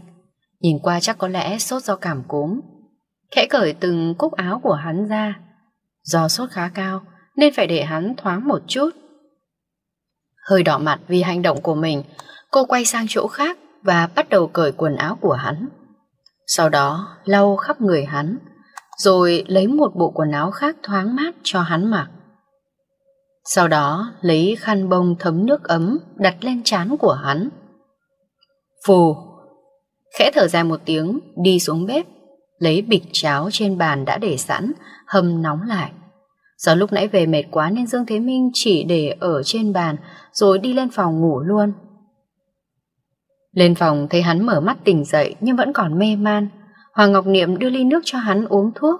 Nhìn qua chắc có lẽ sốt do cảm cúm. Khẽ cởi từng cúc áo của hắn ra. Do sốt khá cao nên phải để hắn thoáng một chút. Hơi đỏ mặt vì hành động của mình, cô quay sang chỗ khác và bắt đầu cởi quần áo của hắn sau đó lau khắp người hắn, rồi lấy một bộ quần áo khác thoáng mát cho hắn mặc. Sau đó lấy khăn bông thấm nước ấm đặt lên trán của hắn. Phù, khẽ thở dài một tiếng, đi xuống bếp, lấy bịch cháo trên bàn đã để sẵn, hầm nóng lại. Do lúc nãy về mệt quá nên Dương Thế Minh chỉ để ở trên bàn rồi đi lên phòng ngủ luôn. Lên phòng thấy hắn mở mắt tỉnh dậy nhưng vẫn còn mê man. Hoàng Ngọc Niệm đưa ly nước cho hắn uống thuốc.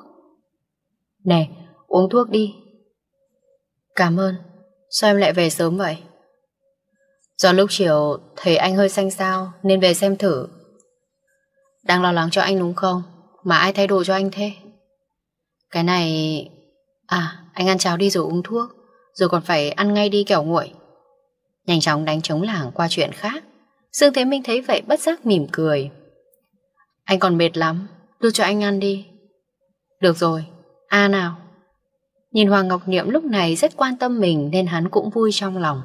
Nè, uống thuốc đi. Cảm ơn, sao em lại về sớm vậy? Do lúc chiều thấy anh hơi xanh xao nên về xem thử. Đang lo lắng cho anh đúng không? Mà ai thay đồ cho anh thế? Cái này... À, anh ăn cháo đi rồi uống thuốc, rồi còn phải ăn ngay đi kẻo nguội. Nhanh chóng đánh trống làng qua chuyện khác. Dương Thế Minh thấy vậy bất giác mỉm cười. Anh còn mệt lắm, đưa cho anh ăn đi. Được rồi, a nào. Nhìn Hoàng Ngọc Niệm lúc này rất quan tâm mình nên hắn cũng vui trong lòng.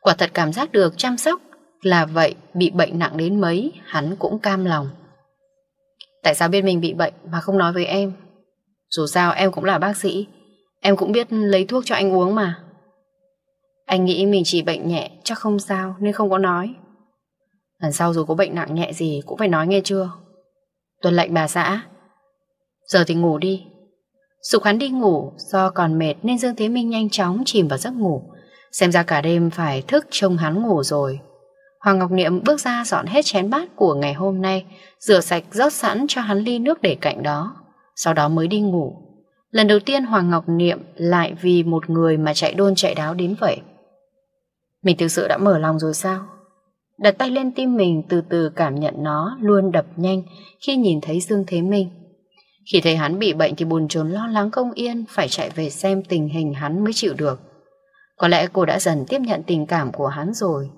Quả thật cảm giác được chăm sóc là vậy, bị bệnh nặng đến mấy, hắn cũng cam lòng. Tại sao biết mình bị bệnh mà không nói với em? Dù sao em cũng là bác sĩ, em cũng biết lấy thuốc cho anh uống mà. Anh nghĩ mình chỉ bệnh nhẹ, chắc không sao nên không có nói. Lần sau dù có bệnh nặng nhẹ gì cũng phải nói nghe chưa Tuân lệnh bà xã Giờ thì ngủ đi Sục hắn đi ngủ Do còn mệt nên Dương Thế Minh nhanh chóng chìm vào giấc ngủ Xem ra cả đêm phải thức trông hắn ngủ rồi Hoàng Ngọc Niệm bước ra dọn hết chén bát của ngày hôm nay Rửa sạch rót sẵn cho hắn ly nước để cạnh đó Sau đó mới đi ngủ Lần đầu tiên Hoàng Ngọc Niệm lại vì một người mà chạy đôn chạy đáo đến vậy Mình thực sự đã mở lòng rồi sao? đặt tay lên tim mình từ từ cảm nhận nó luôn đập nhanh khi nhìn thấy Dương Thế Minh. Khi thấy hắn bị bệnh thì buồn trốn lo lắng không yên, phải chạy về xem tình hình hắn mới chịu được. Có lẽ cô đã dần tiếp nhận tình cảm của hắn rồi.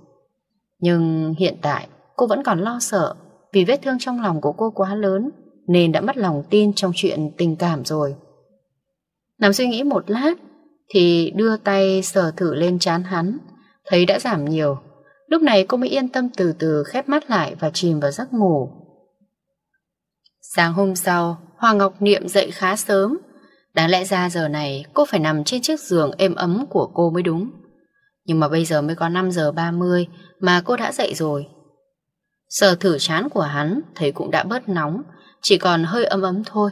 Nhưng hiện tại cô vẫn còn lo sợ vì vết thương trong lòng của cô quá lớn nên đã mất lòng tin trong chuyện tình cảm rồi. Nằm suy nghĩ một lát thì đưa tay sờ thử lên chán hắn, thấy đã giảm nhiều Lúc này cô mới yên tâm từ từ khép mắt lại và chìm vào giấc ngủ. Sáng hôm sau, Hoàng Ngọc Niệm dậy khá sớm. Đáng lẽ ra giờ này cô phải nằm trên chiếc giường êm ấm của cô mới đúng. Nhưng mà bây giờ mới có 5 giờ 30 mà cô đã dậy rồi. Sờ thử chán của hắn thấy cũng đã bớt nóng, chỉ còn hơi ấm ấm thôi.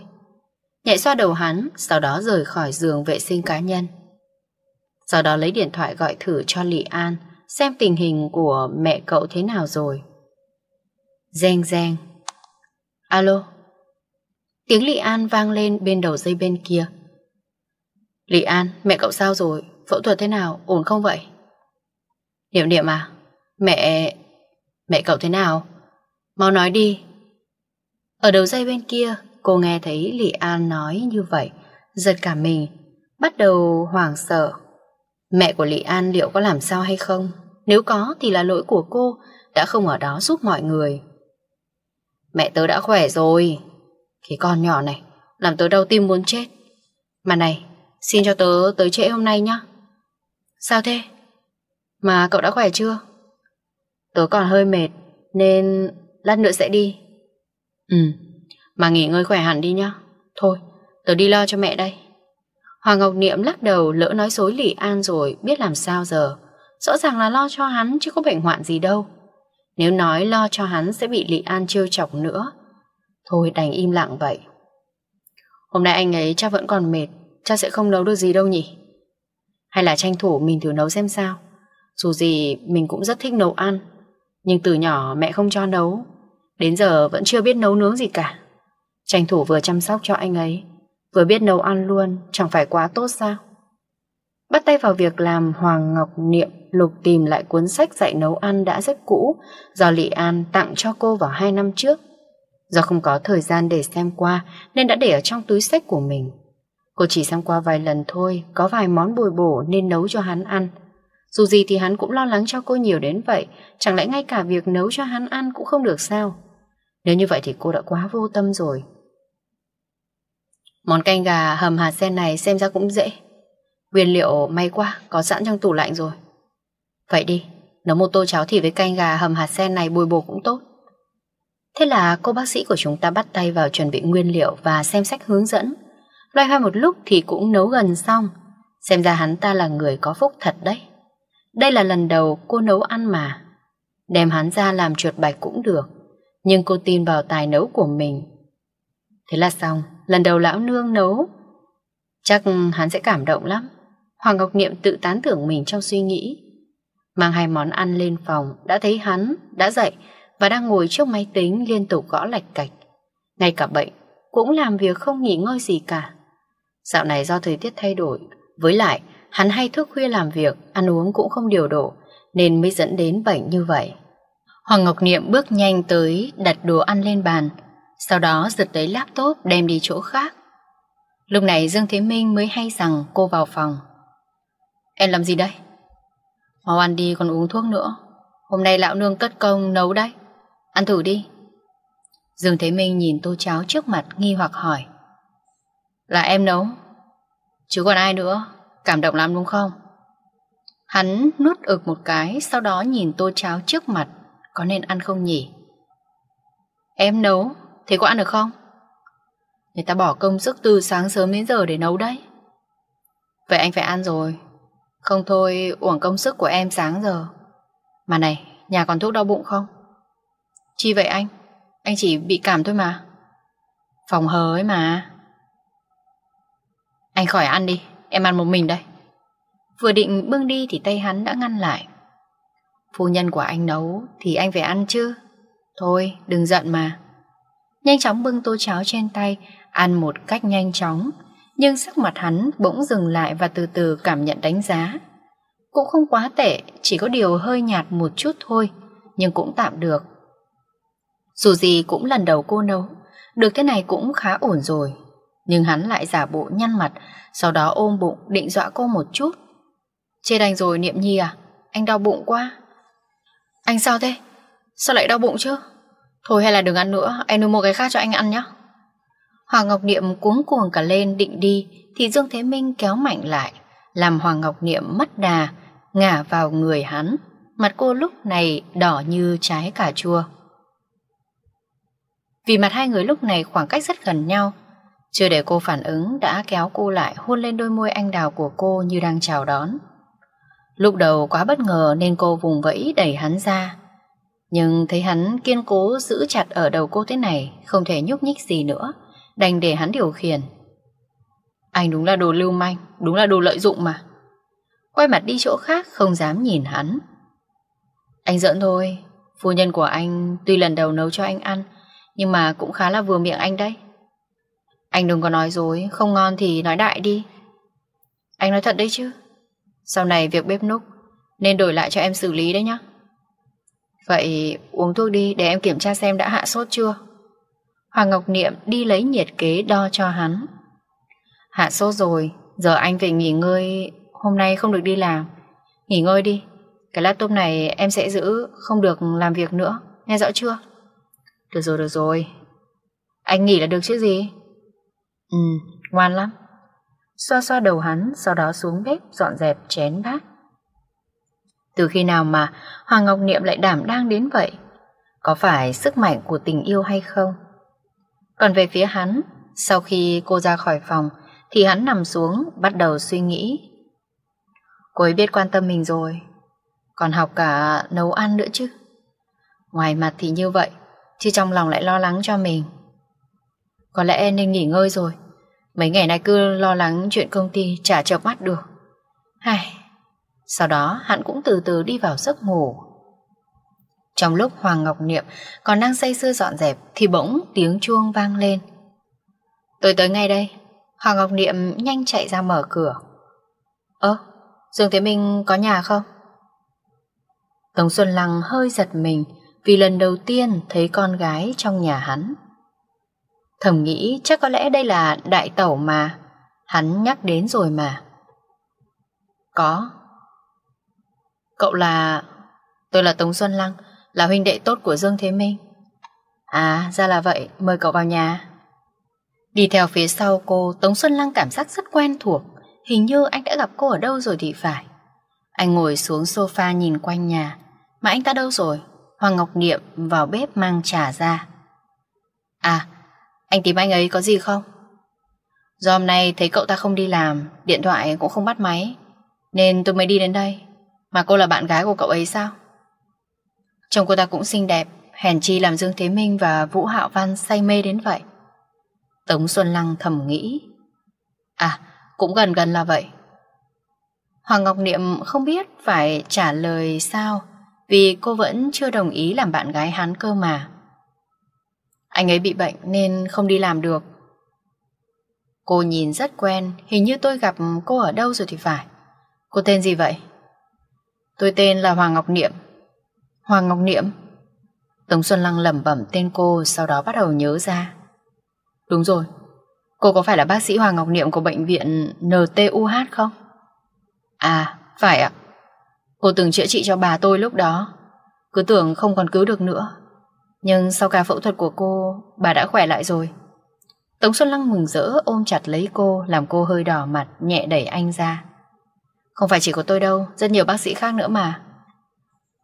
Nhẹ xoa đầu hắn, sau đó rời khỏi giường vệ sinh cá nhân. Sau đó lấy điện thoại gọi thử cho Lị An, xem tình hình của mẹ cậu thế nào rồi. Reng reng. Alo. Tiếng Lị An vang lên bên đầu dây bên kia. Lị An, mẹ cậu sao rồi? Phẫu thuật thế nào? Ổn không vậy? Niệm niệm à? Mẹ... Mẹ cậu thế nào? Mau nói đi. Ở đầu dây bên kia, cô nghe thấy Lị An nói như vậy. Giật cả mình, bắt đầu hoảng sợ Mẹ của Lị An liệu có làm sao hay không? Nếu có thì là lỗi của cô đã không ở đó giúp mọi người. Mẹ tớ đã khỏe rồi. Cái con nhỏ này làm tớ đau tim muốn chết. Mà này, xin cho tớ tới trễ hôm nay nhá. Sao thế? Mà cậu đã khỏe chưa? Tớ còn hơi mệt nên lát nữa sẽ đi. Ừ, mà nghỉ ngơi khỏe hẳn đi nhá. Thôi, tớ đi lo cho mẹ đây. Hoàng Ngọc Niệm lắc đầu lỡ nói dối Lị An rồi biết làm sao giờ. Rõ ràng là lo cho hắn chứ có bệnh hoạn gì đâu. Nếu nói lo cho hắn sẽ bị Lị An trêu chọc nữa. Thôi đành im lặng vậy. Hôm nay anh ấy cha vẫn còn mệt, cha sẽ không nấu được gì đâu nhỉ? Hay là tranh thủ mình thử nấu xem sao? Dù gì mình cũng rất thích nấu ăn, nhưng từ nhỏ mẹ không cho nấu, đến giờ vẫn chưa biết nấu nướng gì cả. Tranh thủ vừa chăm sóc cho anh ấy, Vừa biết nấu ăn luôn Chẳng phải quá tốt sao Bắt tay vào việc làm Hoàng Ngọc Niệm Lục tìm lại cuốn sách dạy nấu ăn đã rất cũ Do Lị An tặng cho cô vào 2 năm trước Do không có thời gian để xem qua Nên đã để ở trong túi sách của mình Cô chỉ xem qua vài lần thôi Có vài món bồi bổ nên nấu cho hắn ăn Dù gì thì hắn cũng lo lắng cho cô nhiều đến vậy Chẳng lẽ ngay cả việc nấu cho hắn ăn cũng không được sao Nếu như vậy thì cô đã quá vô tâm rồi Món canh gà hầm hạt sen này xem ra cũng dễ. Nguyên liệu may quá, có sẵn trong tủ lạnh rồi. Vậy đi, nấu một tô cháo thịt với canh gà hầm hạt sen này bồi bổ cũng tốt. Thế là cô bác sĩ của chúng ta bắt tay vào chuẩn bị nguyên liệu và xem sách hướng dẫn. Loay hoay một lúc thì cũng nấu gần xong. Xem ra hắn ta là người có phúc thật đấy. Đây là lần đầu cô nấu ăn mà. Đem hắn ra làm chuột bạch cũng được. Nhưng cô tin vào tài nấu của mình. Thế là xong lần đầu lão nương nấu. Chắc hắn sẽ cảm động lắm. Hoàng Ngọc Niệm tự tán tưởng mình trong suy nghĩ. Mang hai món ăn lên phòng, đã thấy hắn, đã dậy và đang ngồi trước máy tính liên tục gõ lạch cạch. Ngay cả bệnh, cũng làm việc không nghỉ ngơi gì cả. Dạo này do thời tiết thay đổi, với lại hắn hay thức khuya làm việc, ăn uống cũng không điều độ, nên mới dẫn đến bệnh như vậy. Hoàng Ngọc Niệm bước nhanh tới đặt đồ ăn lên bàn, sau đó giật lấy laptop đem đi chỗ khác. Lúc này Dương Thế Minh mới hay rằng cô vào phòng. Em làm gì đây? Mau ăn đi còn uống thuốc nữa. Hôm nay lão nương cất công nấu đấy. Ăn thử đi. Dương Thế Minh nhìn tô cháo trước mặt nghi hoặc hỏi. Là em nấu. Chứ còn ai nữa. Cảm động lắm đúng không? Hắn nuốt ực một cái sau đó nhìn tô cháo trước mặt có nên ăn không nhỉ? Em nấu Thế có ăn được không? Người ta bỏ công sức từ sáng sớm đến giờ để nấu đấy. Vậy anh phải ăn rồi. Không thôi uổng công sức của em sáng giờ. Mà này, nhà còn thuốc đau bụng không? Chi vậy anh? Anh chỉ bị cảm thôi mà. Phòng hờ ấy mà. Anh khỏi ăn đi, em ăn một mình đây. Vừa định bưng đi thì tay hắn đã ngăn lại. Phu nhân của anh nấu thì anh phải ăn chứ. Thôi, đừng giận mà nhanh chóng bưng tô cháo trên tay, ăn một cách nhanh chóng. Nhưng sắc mặt hắn bỗng dừng lại và từ từ cảm nhận đánh giá. Cũng không quá tệ, chỉ có điều hơi nhạt một chút thôi, nhưng cũng tạm được. Dù gì cũng lần đầu cô nấu, được thế này cũng khá ổn rồi. Nhưng hắn lại giả bộ nhăn mặt, sau đó ôm bụng định dọa cô một chút. chê đành rồi Niệm Nhi à, anh đau bụng quá. Anh sao thế? Sao lại đau bụng chứ? Thôi hay là đừng ăn nữa, em nuôi một cái khác cho anh ăn nhé. Hoàng Ngọc Niệm cuống cuồng cả lên định đi thì Dương Thế Minh kéo mạnh lại, làm Hoàng Ngọc Niệm mất đà, ngả vào người hắn. Mặt cô lúc này đỏ như trái cà chua. Vì mặt hai người lúc này khoảng cách rất gần nhau, chưa để cô phản ứng đã kéo cô lại hôn lên đôi môi anh đào của cô như đang chào đón. Lúc đầu quá bất ngờ nên cô vùng vẫy đẩy hắn ra, nhưng thấy hắn kiên cố giữ chặt ở đầu cô thế này, không thể nhúc nhích gì nữa, đành để hắn điều khiển. Anh đúng là đồ lưu manh, đúng là đồ lợi dụng mà. Quay mặt đi chỗ khác không dám nhìn hắn. Anh giỡn thôi, phu nhân của anh tuy lần đầu nấu cho anh ăn, nhưng mà cũng khá là vừa miệng anh đấy. Anh đừng có nói dối, không ngon thì nói đại đi. Anh nói thật đấy chứ. Sau này việc bếp núc nên đổi lại cho em xử lý đấy nhá. Vậy uống thuốc đi để em kiểm tra xem đã hạ sốt chưa. Hoàng Ngọc Niệm đi lấy nhiệt kế đo cho hắn. Hạ sốt rồi, giờ anh phải nghỉ ngơi, hôm nay không được đi làm. Nghỉ ngơi đi, cái laptop này em sẽ giữ, không được làm việc nữa, nghe rõ chưa? Được rồi, được rồi. Anh nghỉ là được chứ gì? Ừ, ngoan lắm. Xoa xoa đầu hắn, sau đó xuống bếp dọn dẹp chén bát. Từ khi nào mà Hoàng Ngọc Niệm lại đảm đang đến vậy? Có phải sức mạnh của tình yêu hay không? Còn về phía hắn, sau khi cô ra khỏi phòng, thì hắn nằm xuống bắt đầu suy nghĩ. Cô ấy biết quan tâm mình rồi, còn học cả nấu ăn nữa chứ. Ngoài mặt thì như vậy, chứ trong lòng lại lo lắng cho mình. Có lẽ em nên nghỉ ngơi rồi, mấy ngày nay cứ lo lắng chuyện công ty chả chợp mắt được. Hài, sau đó hắn cũng từ từ đi vào giấc ngủ. Trong lúc Hoàng Ngọc Niệm còn đang say sưa dọn dẹp thì bỗng tiếng chuông vang lên. Tôi tới ngay đây. Hoàng Ngọc Niệm nhanh chạy ra mở cửa. Ơ, Dương Thế Minh có nhà không? Tống Xuân Lăng hơi giật mình vì lần đầu tiên thấy con gái trong nhà hắn. Thầm nghĩ chắc có lẽ đây là đại tẩu mà, hắn nhắc đến rồi mà. Có, Cậu là... Tôi là Tống Xuân Lăng, là huynh đệ tốt của Dương Thế Minh. À, ra là vậy, mời cậu vào nhà. Đi theo phía sau cô, Tống Xuân Lăng cảm giác rất quen thuộc. Hình như anh đã gặp cô ở đâu rồi thì phải. Anh ngồi xuống sofa nhìn quanh nhà. Mà anh ta đâu rồi? Hoàng Ngọc Niệm vào bếp mang trà ra. À, anh tìm anh ấy có gì không? Do hôm nay thấy cậu ta không đi làm, điện thoại cũng không bắt máy, nên tôi mới đi đến đây. Mà cô là bạn gái của cậu ấy sao Chồng cô ta cũng xinh đẹp Hèn chi làm Dương Thế Minh và Vũ Hạo Văn say mê đến vậy Tống Xuân Lăng thầm nghĩ À cũng gần gần là vậy Hoàng Ngọc Niệm không biết phải trả lời sao Vì cô vẫn chưa đồng ý làm bạn gái hắn cơ mà Anh ấy bị bệnh nên không đi làm được Cô nhìn rất quen Hình như tôi gặp cô ở đâu rồi thì phải Cô tên gì vậy? Tôi tên là Hoàng Ngọc Niệm. Hoàng Ngọc Niệm? Tống Xuân Lăng lẩm bẩm tên cô sau đó bắt đầu nhớ ra. Đúng rồi, cô có phải là bác sĩ Hoàng Ngọc Niệm của bệnh viện NTUH không? À, phải ạ. Cô từng chữa trị cho bà tôi lúc đó. Cứ tưởng không còn cứu được nữa. Nhưng sau ca phẫu thuật của cô, bà đã khỏe lại rồi. Tống Xuân Lăng mừng rỡ ôm chặt lấy cô làm cô hơi đỏ mặt nhẹ đẩy anh ra. Không phải chỉ có tôi đâu, rất nhiều bác sĩ khác nữa mà.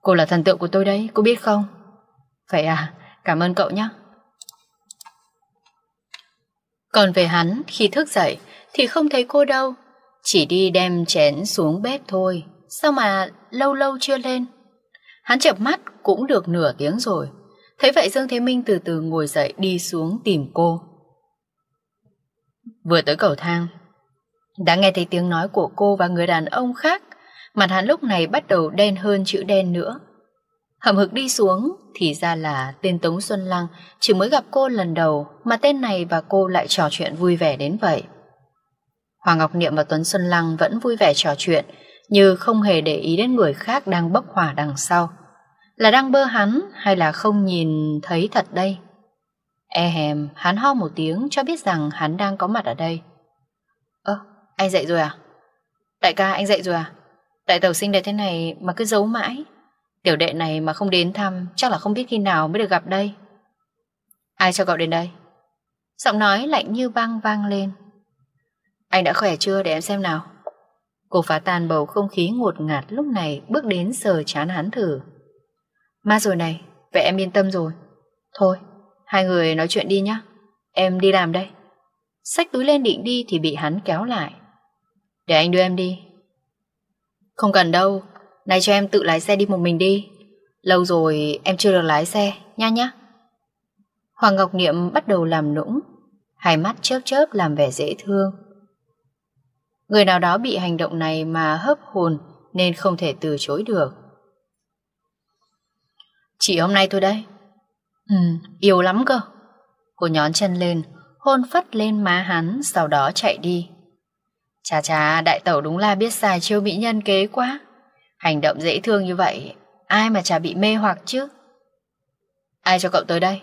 Cô là thần tượng của tôi đấy, cô biết không? Phải à, cảm ơn cậu nhé. Còn về hắn, khi thức dậy thì không thấy cô đâu, chỉ đi đem chén xuống bếp thôi, sao mà lâu lâu chưa lên. Hắn chợp mắt cũng được nửa tiếng rồi, thấy vậy Dương Thế Minh từ từ ngồi dậy đi xuống tìm cô. Vừa tới cầu thang, đã nghe thấy tiếng nói của cô và người đàn ông khác, mặt hắn lúc này bắt đầu đen hơn chữ đen nữa. Hầm hực đi xuống thì ra là tên Tống Xuân Lăng chỉ mới gặp cô lần đầu mà tên này và cô lại trò chuyện vui vẻ đến vậy. Hoàng Ngọc Niệm và Tuấn Xuân Lăng vẫn vui vẻ trò chuyện như không hề để ý đến người khác đang bốc hỏa đằng sau. Là đang bơ hắn hay là không nhìn thấy thật đây? E hèm, hắn ho một tiếng cho biết rằng hắn đang có mặt ở đây. Anh dậy rồi à? Đại ca anh dậy rồi à? Đại tàu sinh đẹp thế này mà cứ giấu mãi. Tiểu đệ này mà không đến thăm chắc là không biết khi nào mới được gặp đây. Ai cho cậu đến đây? Giọng nói lạnh như băng vang lên. Anh đã khỏe chưa để em xem nào? Cô phá tan bầu không khí ngột ngạt lúc này bước đến sờ chán hắn thử. Ma rồi này, vậy em yên tâm rồi. Thôi, hai người nói chuyện đi nhé. Em đi làm đây. Xách túi lên định đi thì bị hắn kéo lại. Để anh đưa em đi Không cần đâu Này cho em tự lái xe đi một mình đi Lâu rồi em chưa được lái xe Nha nhá Hoàng Ngọc Niệm bắt đầu làm nũng Hai mắt chớp chớp làm vẻ dễ thương Người nào đó bị hành động này mà hấp hồn Nên không thể từ chối được Chị hôm nay thôi đây. Ừ, yêu lắm cơ Cô nhón chân lên Hôn phất lên má hắn Sau đó chạy đi Chà chà, đại tẩu đúng là biết xài chiêu mỹ nhân kế quá. Hành động dễ thương như vậy, ai mà chả bị mê hoặc chứ? Ai cho cậu tới đây?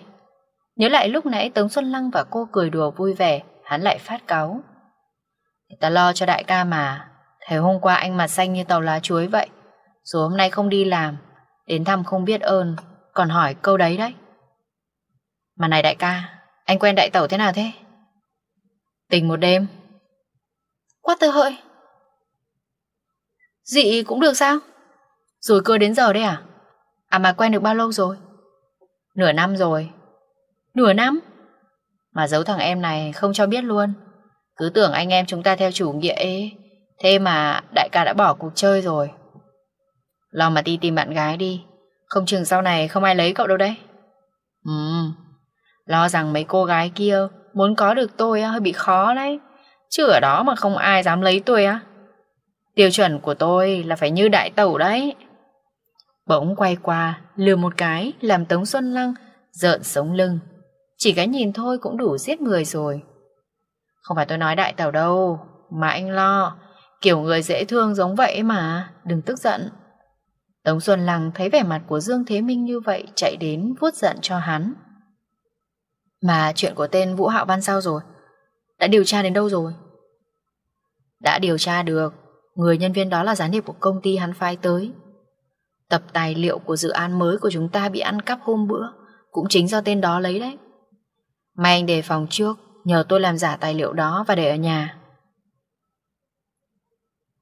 Nhớ lại lúc nãy Tống Xuân Lăng và cô cười đùa vui vẻ, hắn lại phát cáu. ta lo cho đại ca mà, thấy hôm qua anh mặt xanh như tàu lá chuối vậy, dù hôm nay không đi làm, đến thăm không biết ơn, còn hỏi câu đấy đấy. Mà này đại ca, anh quen đại tẩu thế nào thế? Tình một đêm. Quá tơ hợi. Dị cũng được sao? Rồi cơ đến giờ đây à? À mà quen được bao lâu rồi? Nửa năm rồi. Nửa năm? Mà giấu thằng em này không cho biết luôn. Cứ tưởng anh em chúng ta theo chủ nghĩa ấy. Thế mà đại ca đã bỏ cuộc chơi rồi. Lo mà đi tìm bạn gái đi. Không chừng sau này không ai lấy cậu đâu đấy. Ừ. Lo rằng mấy cô gái kia muốn có được tôi hơi bị khó đấy. Chứ ở đó mà không ai dám lấy tôi á. Tiêu chuẩn của tôi là phải như đại tẩu đấy. Bỗng quay qua, lừa một cái, làm Tống Xuân Lăng rợn sống lưng. Chỉ cái nhìn thôi cũng đủ giết người rồi. Không phải tôi nói đại tẩu đâu, mà anh lo. Kiểu người dễ thương giống vậy mà, đừng tức giận. Tống Xuân Lăng thấy vẻ mặt của Dương Thế Minh như vậy chạy đến vuốt giận cho hắn. Mà chuyện của tên Vũ Hạo Văn sao rồi? Đã điều tra đến đâu rồi? Đã điều tra được Người nhân viên đó là gián điệp của công ty hắn phai tới Tập tài liệu của dự án mới của chúng ta bị ăn cắp hôm bữa Cũng chính do tên đó lấy đấy May anh đề phòng trước Nhờ tôi làm giả tài liệu đó và để ở nhà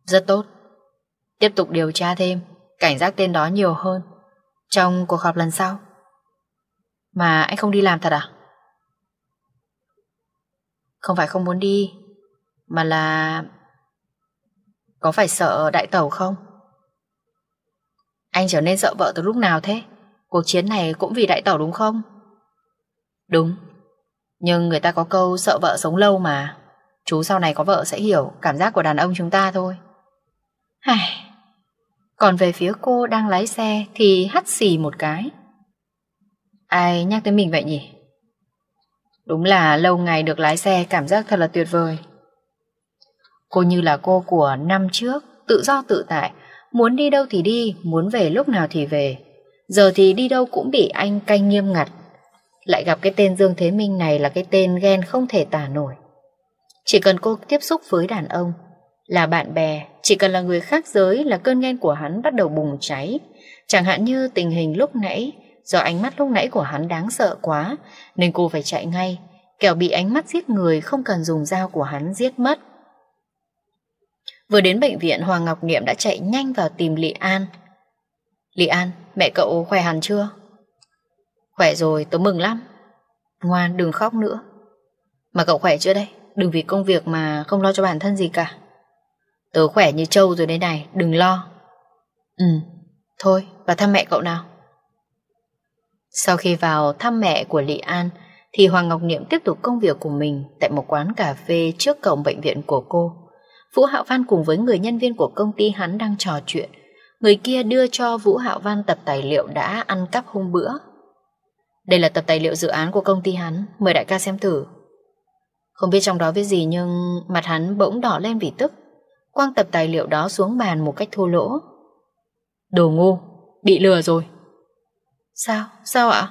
Rất tốt Tiếp tục điều tra thêm Cảnh giác tên đó nhiều hơn Trong cuộc họp lần sau Mà anh không đi làm thật à? Không phải không muốn đi Mà là Có phải sợ đại tẩu không Anh trở nên sợ vợ từ lúc nào thế Cuộc chiến này cũng vì đại tẩu đúng không Đúng Nhưng người ta có câu sợ vợ sống lâu mà Chú sau này có vợ sẽ hiểu Cảm giác của đàn ông chúng ta thôi Hài còn về phía cô đang lái xe thì hắt xì một cái. Ai nhắc tới mình vậy nhỉ? Đúng là lâu ngày được lái xe cảm giác thật là tuyệt vời. Cô như là cô của năm trước, tự do tự tại, muốn đi đâu thì đi, muốn về lúc nào thì về. Giờ thì đi đâu cũng bị anh canh nghiêm ngặt. Lại gặp cái tên Dương Thế Minh này là cái tên ghen không thể tả nổi. Chỉ cần cô tiếp xúc với đàn ông, là bạn bè, chỉ cần là người khác giới là cơn ghen của hắn bắt đầu bùng cháy. Chẳng hạn như tình hình lúc nãy, Do ánh mắt lúc nãy của hắn đáng sợ quá Nên cô phải chạy ngay Kẻo bị ánh mắt giết người không cần dùng dao của hắn giết mất Vừa đến bệnh viện Hoàng Ngọc Niệm đã chạy nhanh vào tìm Lị An Lị An, mẹ cậu khỏe hẳn chưa? Khỏe rồi, tớ mừng lắm Ngoan, đừng khóc nữa Mà cậu khỏe chưa đây? Đừng vì công việc mà không lo cho bản thân gì cả Tớ khỏe như trâu rồi đây này, đừng lo Ừ, thôi, vào thăm mẹ cậu nào sau khi vào thăm mẹ của Lị An, thì Hoàng Ngọc Niệm tiếp tục công việc của mình tại một quán cà phê trước cổng bệnh viện của cô. Vũ Hạo Văn cùng với người nhân viên của công ty hắn đang trò chuyện. Người kia đưa cho Vũ Hạo Văn tập tài liệu đã ăn cắp hôm bữa. Đây là tập tài liệu dự án của công ty hắn, mời đại ca xem thử. Không biết trong đó viết gì nhưng mặt hắn bỗng đỏ lên vì tức. Quang tập tài liệu đó xuống bàn một cách thô lỗ. Đồ ngu, bị lừa rồi. Sao? Sao ạ?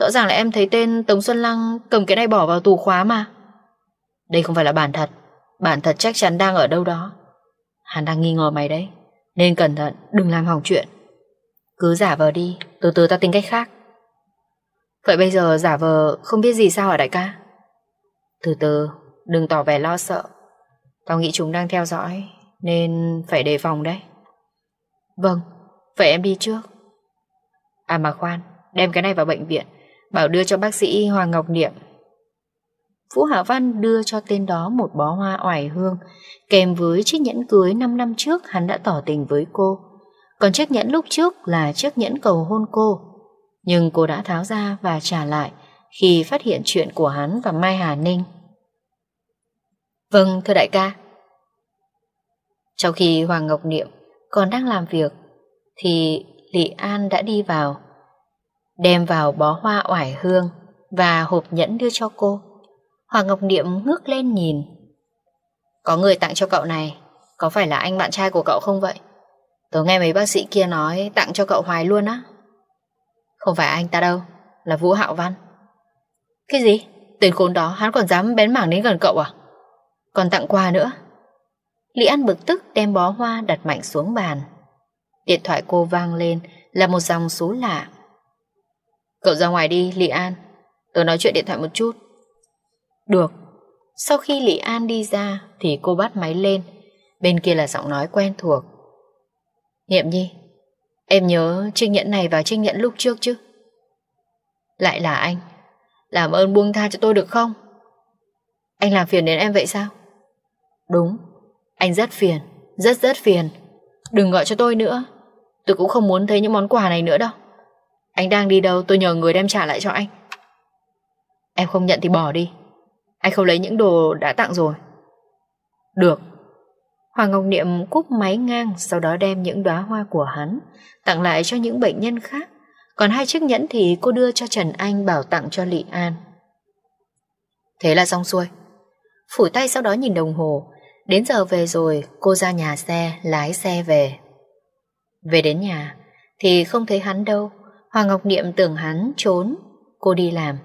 Rõ ràng là em thấy tên Tống Xuân Lăng cầm cái này bỏ vào tù khóa mà. Đây không phải là bản thật. Bản thật chắc chắn đang ở đâu đó. Hắn đang nghi ngờ mày đấy. Nên cẩn thận, đừng làm hỏng chuyện. Cứ giả vờ đi, từ từ ta tính cách khác. Vậy bây giờ giả vờ không biết gì sao hả đại ca? Từ từ, đừng tỏ vẻ lo sợ. Tao nghĩ chúng đang theo dõi, nên phải đề phòng đấy. Vâng, vậy em đi trước. À mà khoan, đem cái này vào bệnh viện, bảo đưa cho bác sĩ Hoàng Ngọc Niệm. Vũ Hạ Văn đưa cho tên đó một bó hoa oải hương, kèm với chiếc nhẫn cưới 5 năm trước hắn đã tỏ tình với cô. Còn chiếc nhẫn lúc trước là chiếc nhẫn cầu hôn cô. Nhưng cô đã tháo ra và trả lại khi phát hiện chuyện của hắn và Mai Hà Ninh. Vâng, thưa đại ca. Trong khi Hoàng Ngọc Niệm còn đang làm việc, thì Lị An đã đi vào đem vào bó hoa oải hương và hộp nhẫn đưa cho cô. Hoàng Ngọc Điệm ngước lên nhìn. Có người tặng cho cậu này, có phải là anh bạn trai của cậu không vậy? Tớ nghe mấy bác sĩ kia nói tặng cho cậu hoài luôn á. Không phải anh ta đâu, là Vũ Hạo Văn. Cái gì? Tên khốn đó hắn còn dám bén mảng đến gần cậu à? Còn tặng quà nữa. Lý An bực tức đem bó hoa đặt mạnh xuống bàn. Điện thoại cô vang lên là một dòng số lạ Cậu ra ngoài đi, Lý An. Tớ nói chuyện điện thoại một chút. Được. Sau khi Lý An đi ra thì cô bắt máy lên. Bên kia là giọng nói quen thuộc. Niệm nhi, em nhớ trinh nhẫn này và trinh nhẫn lúc trước chứ? Lại là anh. Làm ơn buông tha cho tôi được không? Anh làm phiền đến em vậy sao? Đúng, anh rất phiền, rất rất phiền. Đừng gọi cho tôi nữa. Tôi cũng không muốn thấy những món quà này nữa đâu. Anh đang đi đâu tôi nhờ người đem trả lại cho anh Em không nhận thì bỏ đi Anh không lấy những đồ đã tặng rồi Được Hoàng Ngọc Niệm cúp máy ngang Sau đó đem những đóa hoa của hắn Tặng lại cho những bệnh nhân khác Còn hai chiếc nhẫn thì cô đưa cho Trần Anh Bảo tặng cho Lị An Thế là xong xuôi Phủi tay sau đó nhìn đồng hồ Đến giờ về rồi cô ra nhà xe Lái xe về Về đến nhà Thì không thấy hắn đâu Hoàng Ngọc Niệm tưởng hắn trốn, cô đi làm.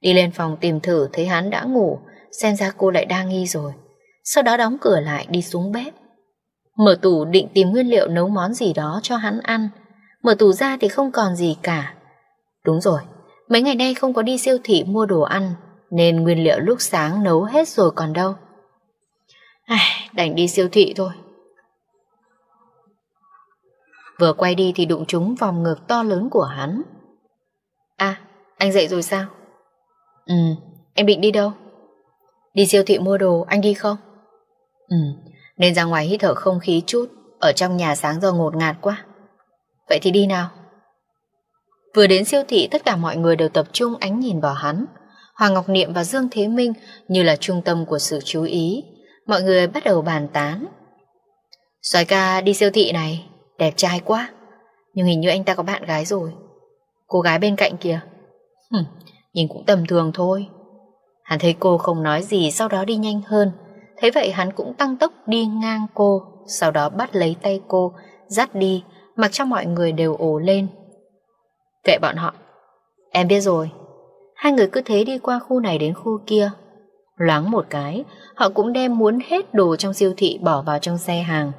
Đi lên phòng tìm thử thấy hắn đã ngủ, xem ra cô lại đang nghi rồi. Sau đó đóng cửa lại đi xuống bếp. Mở tủ định tìm nguyên liệu nấu món gì đó cho hắn ăn. Mở tủ ra thì không còn gì cả. Đúng rồi, mấy ngày nay không có đi siêu thị mua đồ ăn, nên nguyên liệu lúc sáng nấu hết rồi còn đâu. Ai, đành đi siêu thị thôi, Vừa quay đi thì đụng trúng vòng ngực to lớn của hắn À anh dậy rồi sao Ừ em định đi đâu Đi siêu thị mua đồ anh đi không Ừ nên ra ngoài hít thở không khí chút Ở trong nhà sáng giờ ngột ngạt quá Vậy thì đi nào Vừa đến siêu thị tất cả mọi người đều tập trung ánh nhìn vào hắn Hoàng Ngọc Niệm và Dương Thế Minh như là trung tâm của sự chú ý. Mọi người bắt đầu bàn tán. Xoài ca đi siêu thị này, Đẹp trai quá Nhưng hình như anh ta có bạn gái rồi Cô gái bên cạnh kìa Hừm, Nhìn cũng tầm thường thôi Hắn thấy cô không nói gì Sau đó đi nhanh hơn Thế vậy hắn cũng tăng tốc đi ngang cô Sau đó bắt lấy tay cô Dắt đi Mặc cho mọi người đều ồ lên Kệ bọn họ Em biết rồi Hai người cứ thế đi qua khu này đến khu kia Loáng một cái Họ cũng đem muốn hết đồ trong siêu thị Bỏ vào trong xe hàng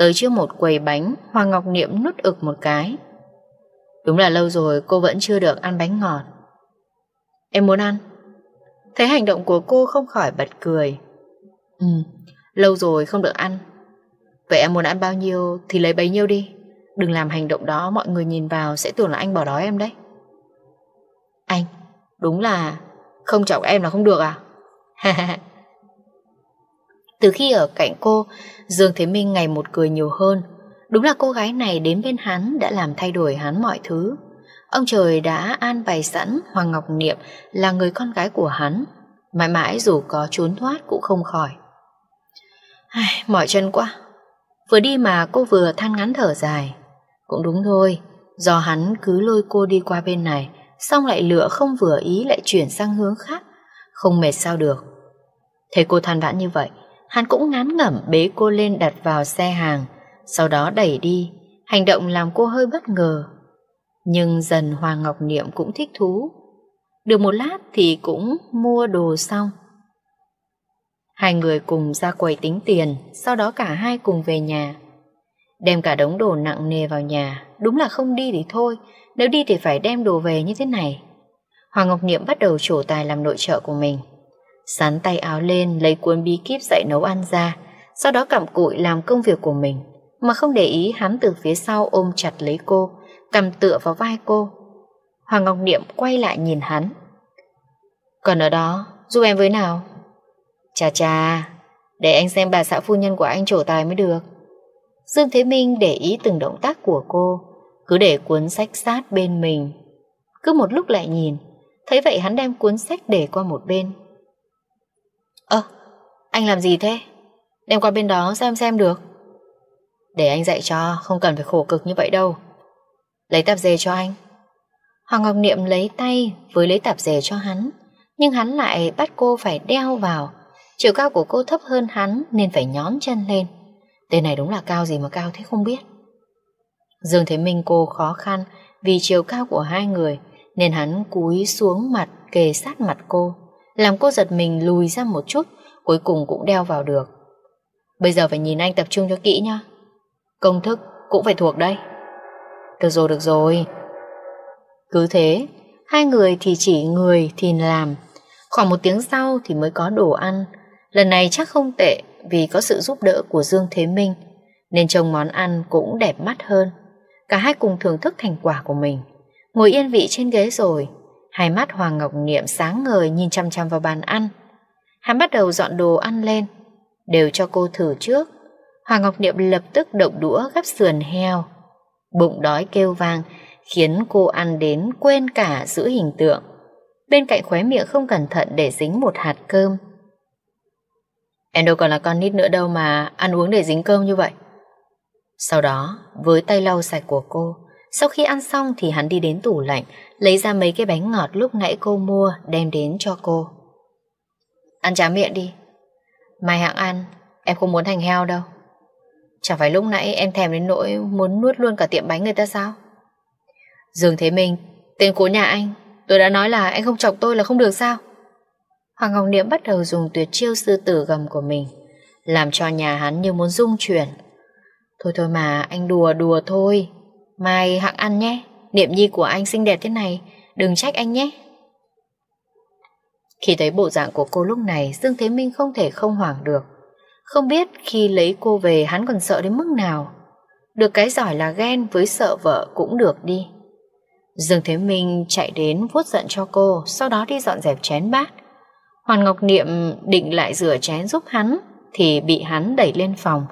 Tới trước một quầy bánh, Hoàng Ngọc Niệm nút ực một cái. Đúng là lâu rồi cô vẫn chưa được ăn bánh ngọt. Em muốn ăn. Thấy hành động của cô không khỏi bật cười. Ừ, lâu rồi không được ăn. Vậy em muốn ăn bao nhiêu thì lấy bấy nhiêu đi. Đừng làm hành động đó mọi người nhìn vào sẽ tưởng là anh bỏ đói em đấy. Anh, đúng là không chọc em là không được à? Từ khi ở cạnh cô, Dương Thế Minh ngày một cười nhiều hơn. Đúng là cô gái này đến bên hắn đã làm thay đổi hắn mọi thứ. Ông trời đã an bày sẵn Hoàng Ngọc Niệm là người con gái của hắn. Mãi mãi dù có trốn thoát cũng không khỏi. Ai, mỏi chân quá. Vừa đi mà cô vừa than ngắn thở dài. Cũng đúng thôi, do hắn cứ lôi cô đi qua bên này, xong lại lựa không vừa ý lại chuyển sang hướng khác. Không mệt sao được. Thấy cô than vãn như vậy, hắn cũng ngán ngẩm bế cô lên đặt vào xe hàng, sau đó đẩy đi, hành động làm cô hơi bất ngờ. Nhưng dần Hoàng Ngọc Niệm cũng thích thú. Được một lát thì cũng mua đồ xong. Hai người cùng ra quầy tính tiền, sau đó cả hai cùng về nhà. Đem cả đống đồ nặng nề vào nhà, đúng là không đi thì thôi, nếu đi thì phải đem đồ về như thế này. Hoàng Ngọc Niệm bắt đầu chủ tài làm nội trợ của mình. Sắn tay áo lên lấy cuốn bí kíp dạy nấu ăn ra Sau đó cặm cụi làm công việc của mình Mà không để ý hắn từ phía sau ôm chặt lấy cô Cầm tựa vào vai cô Hoàng Ngọc Niệm quay lại nhìn hắn Còn ở đó giúp em với nào Chà chà Để anh xem bà xã phu nhân của anh trổ tài mới được Dương Thế Minh để ý từng động tác của cô Cứ để cuốn sách sát bên mình Cứ một lúc lại nhìn Thấy vậy hắn đem cuốn sách để qua một bên Ơ, anh làm gì thế? Đem qua bên đó xem xem được. Để anh dạy cho, không cần phải khổ cực như vậy đâu. Lấy tạp dề cho anh. Hoàng Ngọc Niệm lấy tay với lấy tạp dề cho hắn, nhưng hắn lại bắt cô phải đeo vào. Chiều cao của cô thấp hơn hắn nên phải nhón chân lên. Tên này đúng là cao gì mà cao thế không biết. Dương Thế Minh cô khó khăn vì chiều cao của hai người nên hắn cúi xuống mặt kề sát mặt cô làm cô giật mình lùi ra một chút, cuối cùng cũng đeo vào được. Bây giờ phải nhìn anh tập trung cho kỹ nhá. Công thức cũng phải thuộc đây. Được rồi, được rồi. Cứ thế, hai người thì chỉ người thì làm. Khoảng một tiếng sau thì mới có đồ ăn. Lần này chắc không tệ vì có sự giúp đỡ của Dương Thế Minh, nên trông món ăn cũng đẹp mắt hơn. Cả hai cùng thưởng thức thành quả của mình. Ngồi yên vị trên ghế rồi, Hai mắt Hoàng Ngọc Niệm sáng ngời nhìn chăm chăm vào bàn ăn. Hắn bắt đầu dọn đồ ăn lên, đều cho cô thử trước. Hoàng Ngọc Niệm lập tức động đũa gắp sườn heo. Bụng đói kêu vang, khiến cô ăn đến quên cả giữ hình tượng. Bên cạnh khóe miệng không cẩn thận để dính một hạt cơm. Em đâu còn là con nít nữa đâu mà ăn uống để dính cơm như vậy. Sau đó, với tay lau sạch của cô, sau khi ăn xong thì hắn đi đến tủ lạnh, lấy ra mấy cái bánh ngọt lúc nãy cô mua đem đến cho cô. Ăn tráng miệng đi. Mai hạng ăn, em không muốn thành heo đâu. Chẳng phải lúc nãy em thèm đến nỗi muốn nuốt luôn cả tiệm bánh người ta sao? Dương Thế mình tên cố nhà anh, tôi đã nói là anh không chọc tôi là không được sao? Hoàng Ngọc Niệm bắt đầu dùng tuyệt chiêu sư tử gầm của mình, làm cho nhà hắn như muốn rung chuyển. Thôi thôi mà, anh đùa đùa thôi, Mai hạng ăn nhé, niệm nhi của anh xinh đẹp thế này, đừng trách anh nhé. Khi thấy bộ dạng của cô lúc này, Dương Thế Minh không thể không hoảng được. Không biết khi lấy cô về hắn còn sợ đến mức nào. Được cái giỏi là ghen với sợ vợ cũng được đi. Dương Thế Minh chạy đến vuốt giận cho cô, sau đó đi dọn dẹp chén bát. Hoàn Ngọc Niệm định lại rửa chén giúp hắn, thì bị hắn đẩy lên phòng.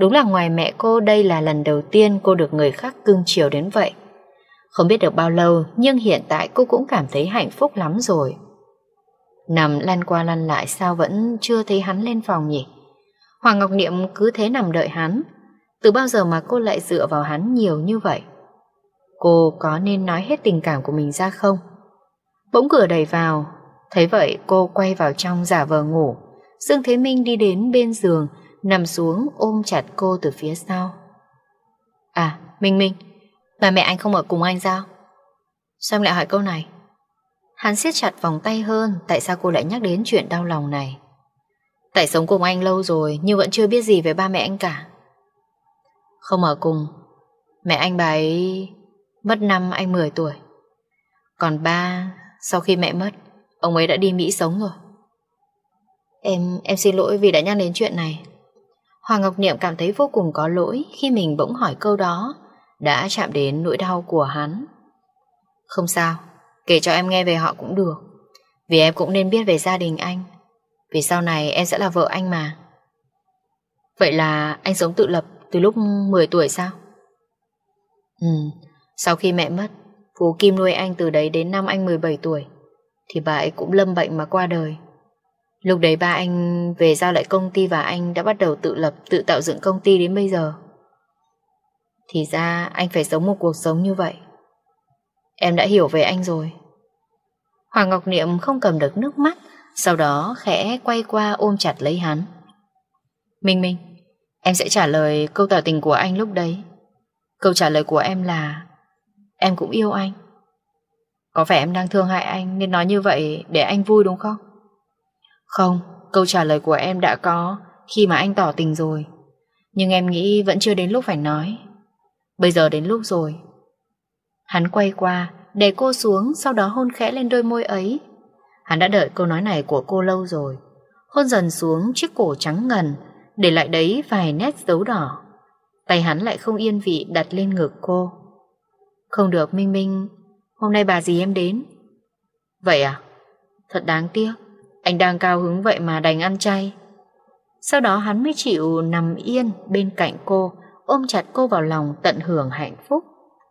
Đúng là ngoài mẹ cô đây là lần đầu tiên cô được người khác cưng chiều đến vậy. Không biết được bao lâu nhưng hiện tại cô cũng cảm thấy hạnh phúc lắm rồi. Nằm lăn qua lăn lại sao vẫn chưa thấy hắn lên phòng nhỉ? Hoàng Ngọc Niệm cứ thế nằm đợi hắn. Từ bao giờ mà cô lại dựa vào hắn nhiều như vậy? Cô có nên nói hết tình cảm của mình ra không? Bỗng cửa đẩy vào, thấy vậy cô quay vào trong giả vờ ngủ. Dương Thế Minh đi đến bên giường nằm xuống ôm chặt cô từ phía sau. À, Minh Minh, bà mẹ anh không ở cùng anh sao? Sao em lại hỏi câu này? Hắn siết chặt vòng tay hơn tại sao cô lại nhắc đến chuyện đau lòng này. Tại sống cùng anh lâu rồi nhưng vẫn chưa biết gì về ba mẹ anh cả. Không ở cùng, mẹ anh bà ấy mất năm anh 10 tuổi. Còn ba, sau khi mẹ mất, ông ấy đã đi Mỹ sống rồi. Em, em xin lỗi vì đã nhắc đến chuyện này. Hoàng Ngọc Niệm cảm thấy vô cùng có lỗi khi mình bỗng hỏi câu đó, đã chạm đến nỗi đau của hắn. Không sao, kể cho em nghe về họ cũng được, vì em cũng nên biết về gia đình anh, vì sau này em sẽ là vợ anh mà. Vậy là anh sống tự lập từ lúc 10 tuổi sao? Ừ, sau khi mẹ mất, Phú Kim nuôi anh từ đấy đến năm anh 17 tuổi, thì bà ấy cũng lâm bệnh mà qua đời. Lúc đấy ba anh về giao lại công ty và anh đã bắt đầu tự lập, tự tạo dựng công ty đến bây giờ. Thì ra anh phải sống một cuộc sống như vậy. Em đã hiểu về anh rồi. Hoàng Ngọc Niệm không cầm được nước mắt, sau đó khẽ quay qua ôm chặt lấy hắn. Minh Minh, em sẽ trả lời câu tỏ tình của anh lúc đấy. Câu trả lời của em là em cũng yêu anh. Có phải em đang thương hại anh nên nói như vậy để anh vui đúng không? Không, câu trả lời của em đã có khi mà anh tỏ tình rồi. Nhưng em nghĩ vẫn chưa đến lúc phải nói. Bây giờ đến lúc rồi. Hắn quay qua, để cô xuống, sau đó hôn khẽ lên đôi môi ấy. Hắn đã đợi câu nói này của cô lâu rồi. Hôn dần xuống chiếc cổ trắng ngần, để lại đấy vài nét dấu đỏ. Tay hắn lại không yên vị đặt lên ngực cô. Không được Minh Minh, hôm nay bà gì em đến? Vậy à? Thật đáng tiếc. Anh đang cao hứng vậy mà đành ăn chay Sau đó hắn mới chịu nằm yên bên cạnh cô Ôm chặt cô vào lòng tận hưởng hạnh phúc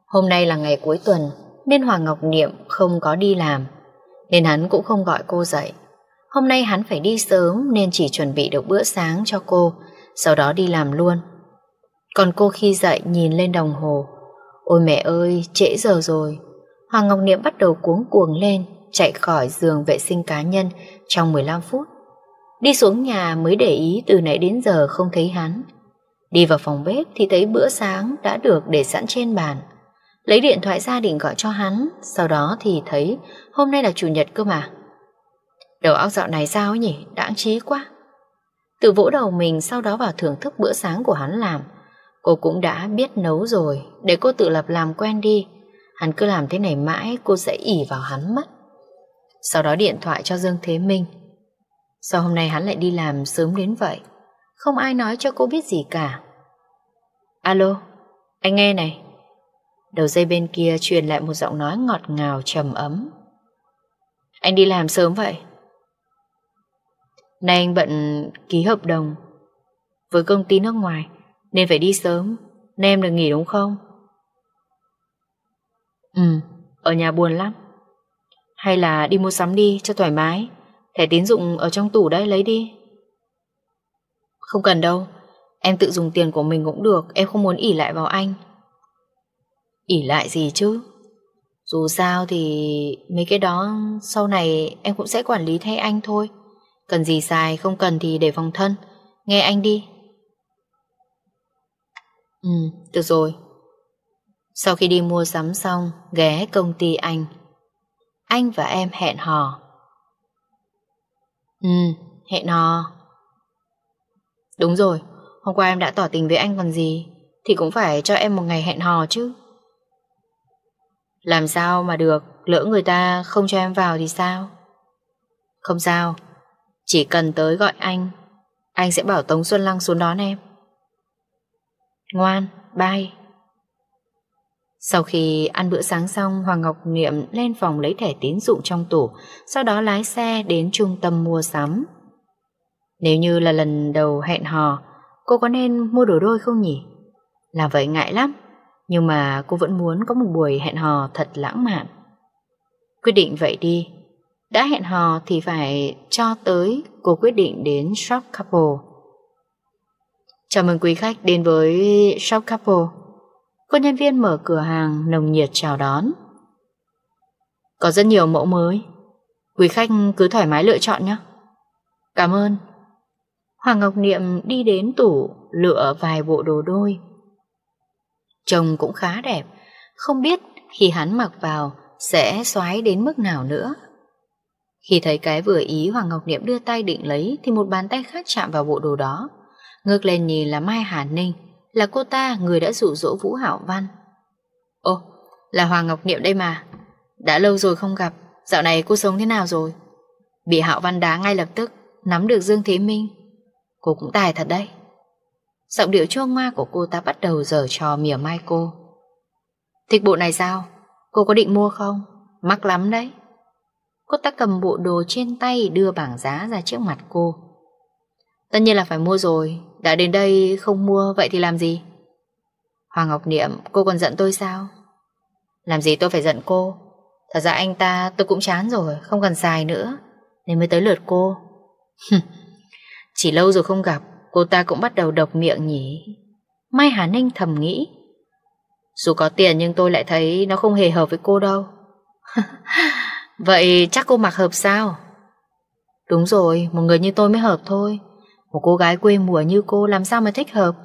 Hôm nay là ngày cuối tuần Nên Hoàng Ngọc Niệm không có đi làm Nên hắn cũng không gọi cô dậy Hôm nay hắn phải đi sớm Nên chỉ chuẩn bị được bữa sáng cho cô Sau đó đi làm luôn Còn cô khi dậy nhìn lên đồng hồ Ôi mẹ ơi, trễ giờ rồi Hoàng Ngọc Niệm bắt đầu cuống cuồng lên chạy khỏi giường vệ sinh cá nhân trong 15 phút. Đi xuống nhà mới để ý từ nãy đến giờ không thấy hắn. Đi vào phòng bếp thì thấy bữa sáng đã được để sẵn trên bàn. Lấy điện thoại gia đình gọi cho hắn, sau đó thì thấy hôm nay là chủ nhật cơ mà. Đầu óc dạo này sao nhỉ, đáng trí quá. Từ vỗ đầu mình sau đó vào thưởng thức bữa sáng của hắn làm. Cô cũng đã biết nấu rồi, để cô tự lập làm quen đi. Hắn cứ làm thế này mãi cô sẽ ỉ vào hắn mất. Sau đó điện thoại cho Dương Thế Minh Sao hôm nay hắn lại đi làm sớm đến vậy Không ai nói cho cô biết gì cả Alo Anh nghe này Đầu dây bên kia truyền lại một giọng nói ngọt ngào trầm ấm Anh đi làm sớm vậy Nay anh bận ký hợp đồng Với công ty nước ngoài Nên phải đi sớm Nên em được nghỉ đúng không Ừ Ở nhà buồn lắm hay là đi mua sắm đi cho thoải mái Thẻ tín dụng ở trong tủ đấy lấy đi Không cần đâu Em tự dùng tiền của mình cũng được Em không muốn ỉ lại vào anh ỉ lại gì chứ Dù sao thì Mấy cái đó sau này Em cũng sẽ quản lý thay anh thôi Cần gì xài không cần thì để phòng thân Nghe anh đi Ừ được rồi Sau khi đi mua sắm xong Ghé công ty anh anh và em hẹn hò. Ừ, hẹn hò. Đúng rồi, hôm qua em đã tỏ tình với anh còn gì, thì cũng phải cho em một ngày hẹn hò chứ. Làm sao mà được, lỡ người ta không cho em vào thì sao? Không sao, chỉ cần tới gọi anh, anh sẽ bảo Tống Xuân Lăng xuống đón em. Ngoan, bye. Sau khi ăn bữa sáng xong, Hoàng Ngọc Niệm lên phòng lấy thẻ tín dụng trong tủ, sau đó lái xe đến trung tâm mua sắm. Nếu như là lần đầu hẹn hò, cô có nên mua đồ đôi không nhỉ? Là vậy ngại lắm, nhưng mà cô vẫn muốn có một buổi hẹn hò thật lãng mạn. Quyết định vậy đi, đã hẹn hò thì phải cho tới cô quyết định đến Shop Couple. Chào mừng quý khách đến với Shop Couple. Cô nhân viên mở cửa hàng nồng nhiệt chào đón. Có rất nhiều mẫu mới. Quý khách cứ thoải mái lựa chọn nhé. Cảm ơn. Hoàng Ngọc Niệm đi đến tủ lựa vài bộ đồ đôi. Trông cũng khá đẹp, không biết khi hắn mặc vào sẽ xoái đến mức nào nữa. Khi thấy cái vừa ý Hoàng Ngọc Niệm đưa tay định lấy thì một bàn tay khác chạm vào bộ đồ đó. Ngước lên nhìn là Mai Hà Ninh là cô ta người đã dụ dỗ Vũ Hảo Văn. Ồ, là Hoàng Ngọc Niệm đây mà. Đã lâu rồi không gặp, dạo này cô sống thế nào rồi? Bị hảo Văn đá ngay lập tức, nắm được Dương Thế Minh. Cô cũng tài thật đấy. Giọng điệu chua ngoa của cô ta bắt đầu dở trò mỉa mai cô. Thích bộ này sao? Cô có định mua không? Mắc lắm đấy. Cô ta cầm bộ đồ trên tay đưa bảng giá ra trước mặt cô. Tất nhiên là phải mua rồi Đã đến đây không mua vậy thì làm gì Hoàng Ngọc Niệm Cô còn giận tôi sao Làm gì tôi phải giận cô Thật ra anh ta tôi cũng chán rồi Không cần xài nữa Nên mới tới lượt cô Chỉ lâu rồi không gặp Cô ta cũng bắt đầu độc miệng nhỉ Mai Hà Ninh thầm nghĩ Dù có tiền nhưng tôi lại thấy Nó không hề hợp với cô đâu <laughs> Vậy chắc cô mặc hợp sao Đúng rồi Một người như tôi mới hợp thôi một cô gái quê mùa như cô làm sao mà thích hợp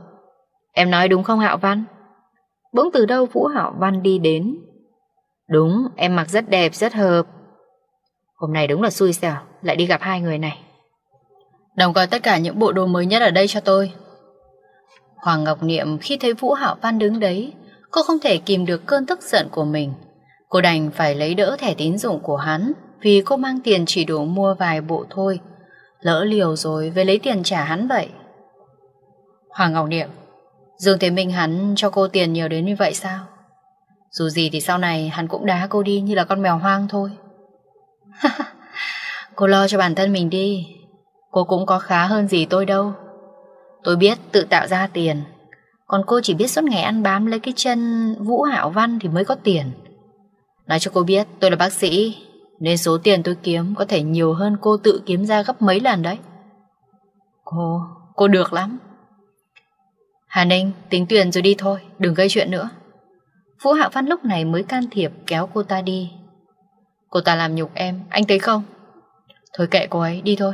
Em nói đúng không Hạo Văn? Bỗng từ đâu Vũ Hạo Văn đi đến Đúng, em mặc rất đẹp, rất hợp Hôm nay đúng là xui xẻo Lại đi gặp hai người này Đồng gói tất cả những bộ đồ mới nhất ở đây cho tôi Hoàng Ngọc Niệm khi thấy Vũ Hạo Văn đứng đấy Cô không thể kìm được cơn tức giận của mình Cô đành phải lấy đỡ thẻ tín dụng của hắn Vì cô mang tiền chỉ đủ mua vài bộ thôi Lỡ liều rồi về lấy tiền trả hắn vậy Hoàng Ngọc Niệm Dương Thế Minh hắn cho cô tiền nhiều đến như vậy sao Dù gì thì sau này Hắn cũng đá cô đi như là con mèo hoang thôi <laughs> Cô lo cho bản thân mình đi Cô cũng có khá hơn gì tôi đâu Tôi biết tự tạo ra tiền Còn cô chỉ biết suốt ngày ăn bám lấy cái chân Vũ Hạo Văn thì mới có tiền Nói cho cô biết tôi là bác sĩ nên số tiền tôi kiếm có thể nhiều hơn cô tự kiếm ra gấp mấy lần đấy. Cô, cô được lắm. Hà Ninh, tính tiền rồi đi thôi, đừng gây chuyện nữa. Vũ Hạ Văn lúc này mới can thiệp kéo cô ta đi. Cô ta làm nhục em, anh thấy không? Thôi kệ cô ấy, đi thôi.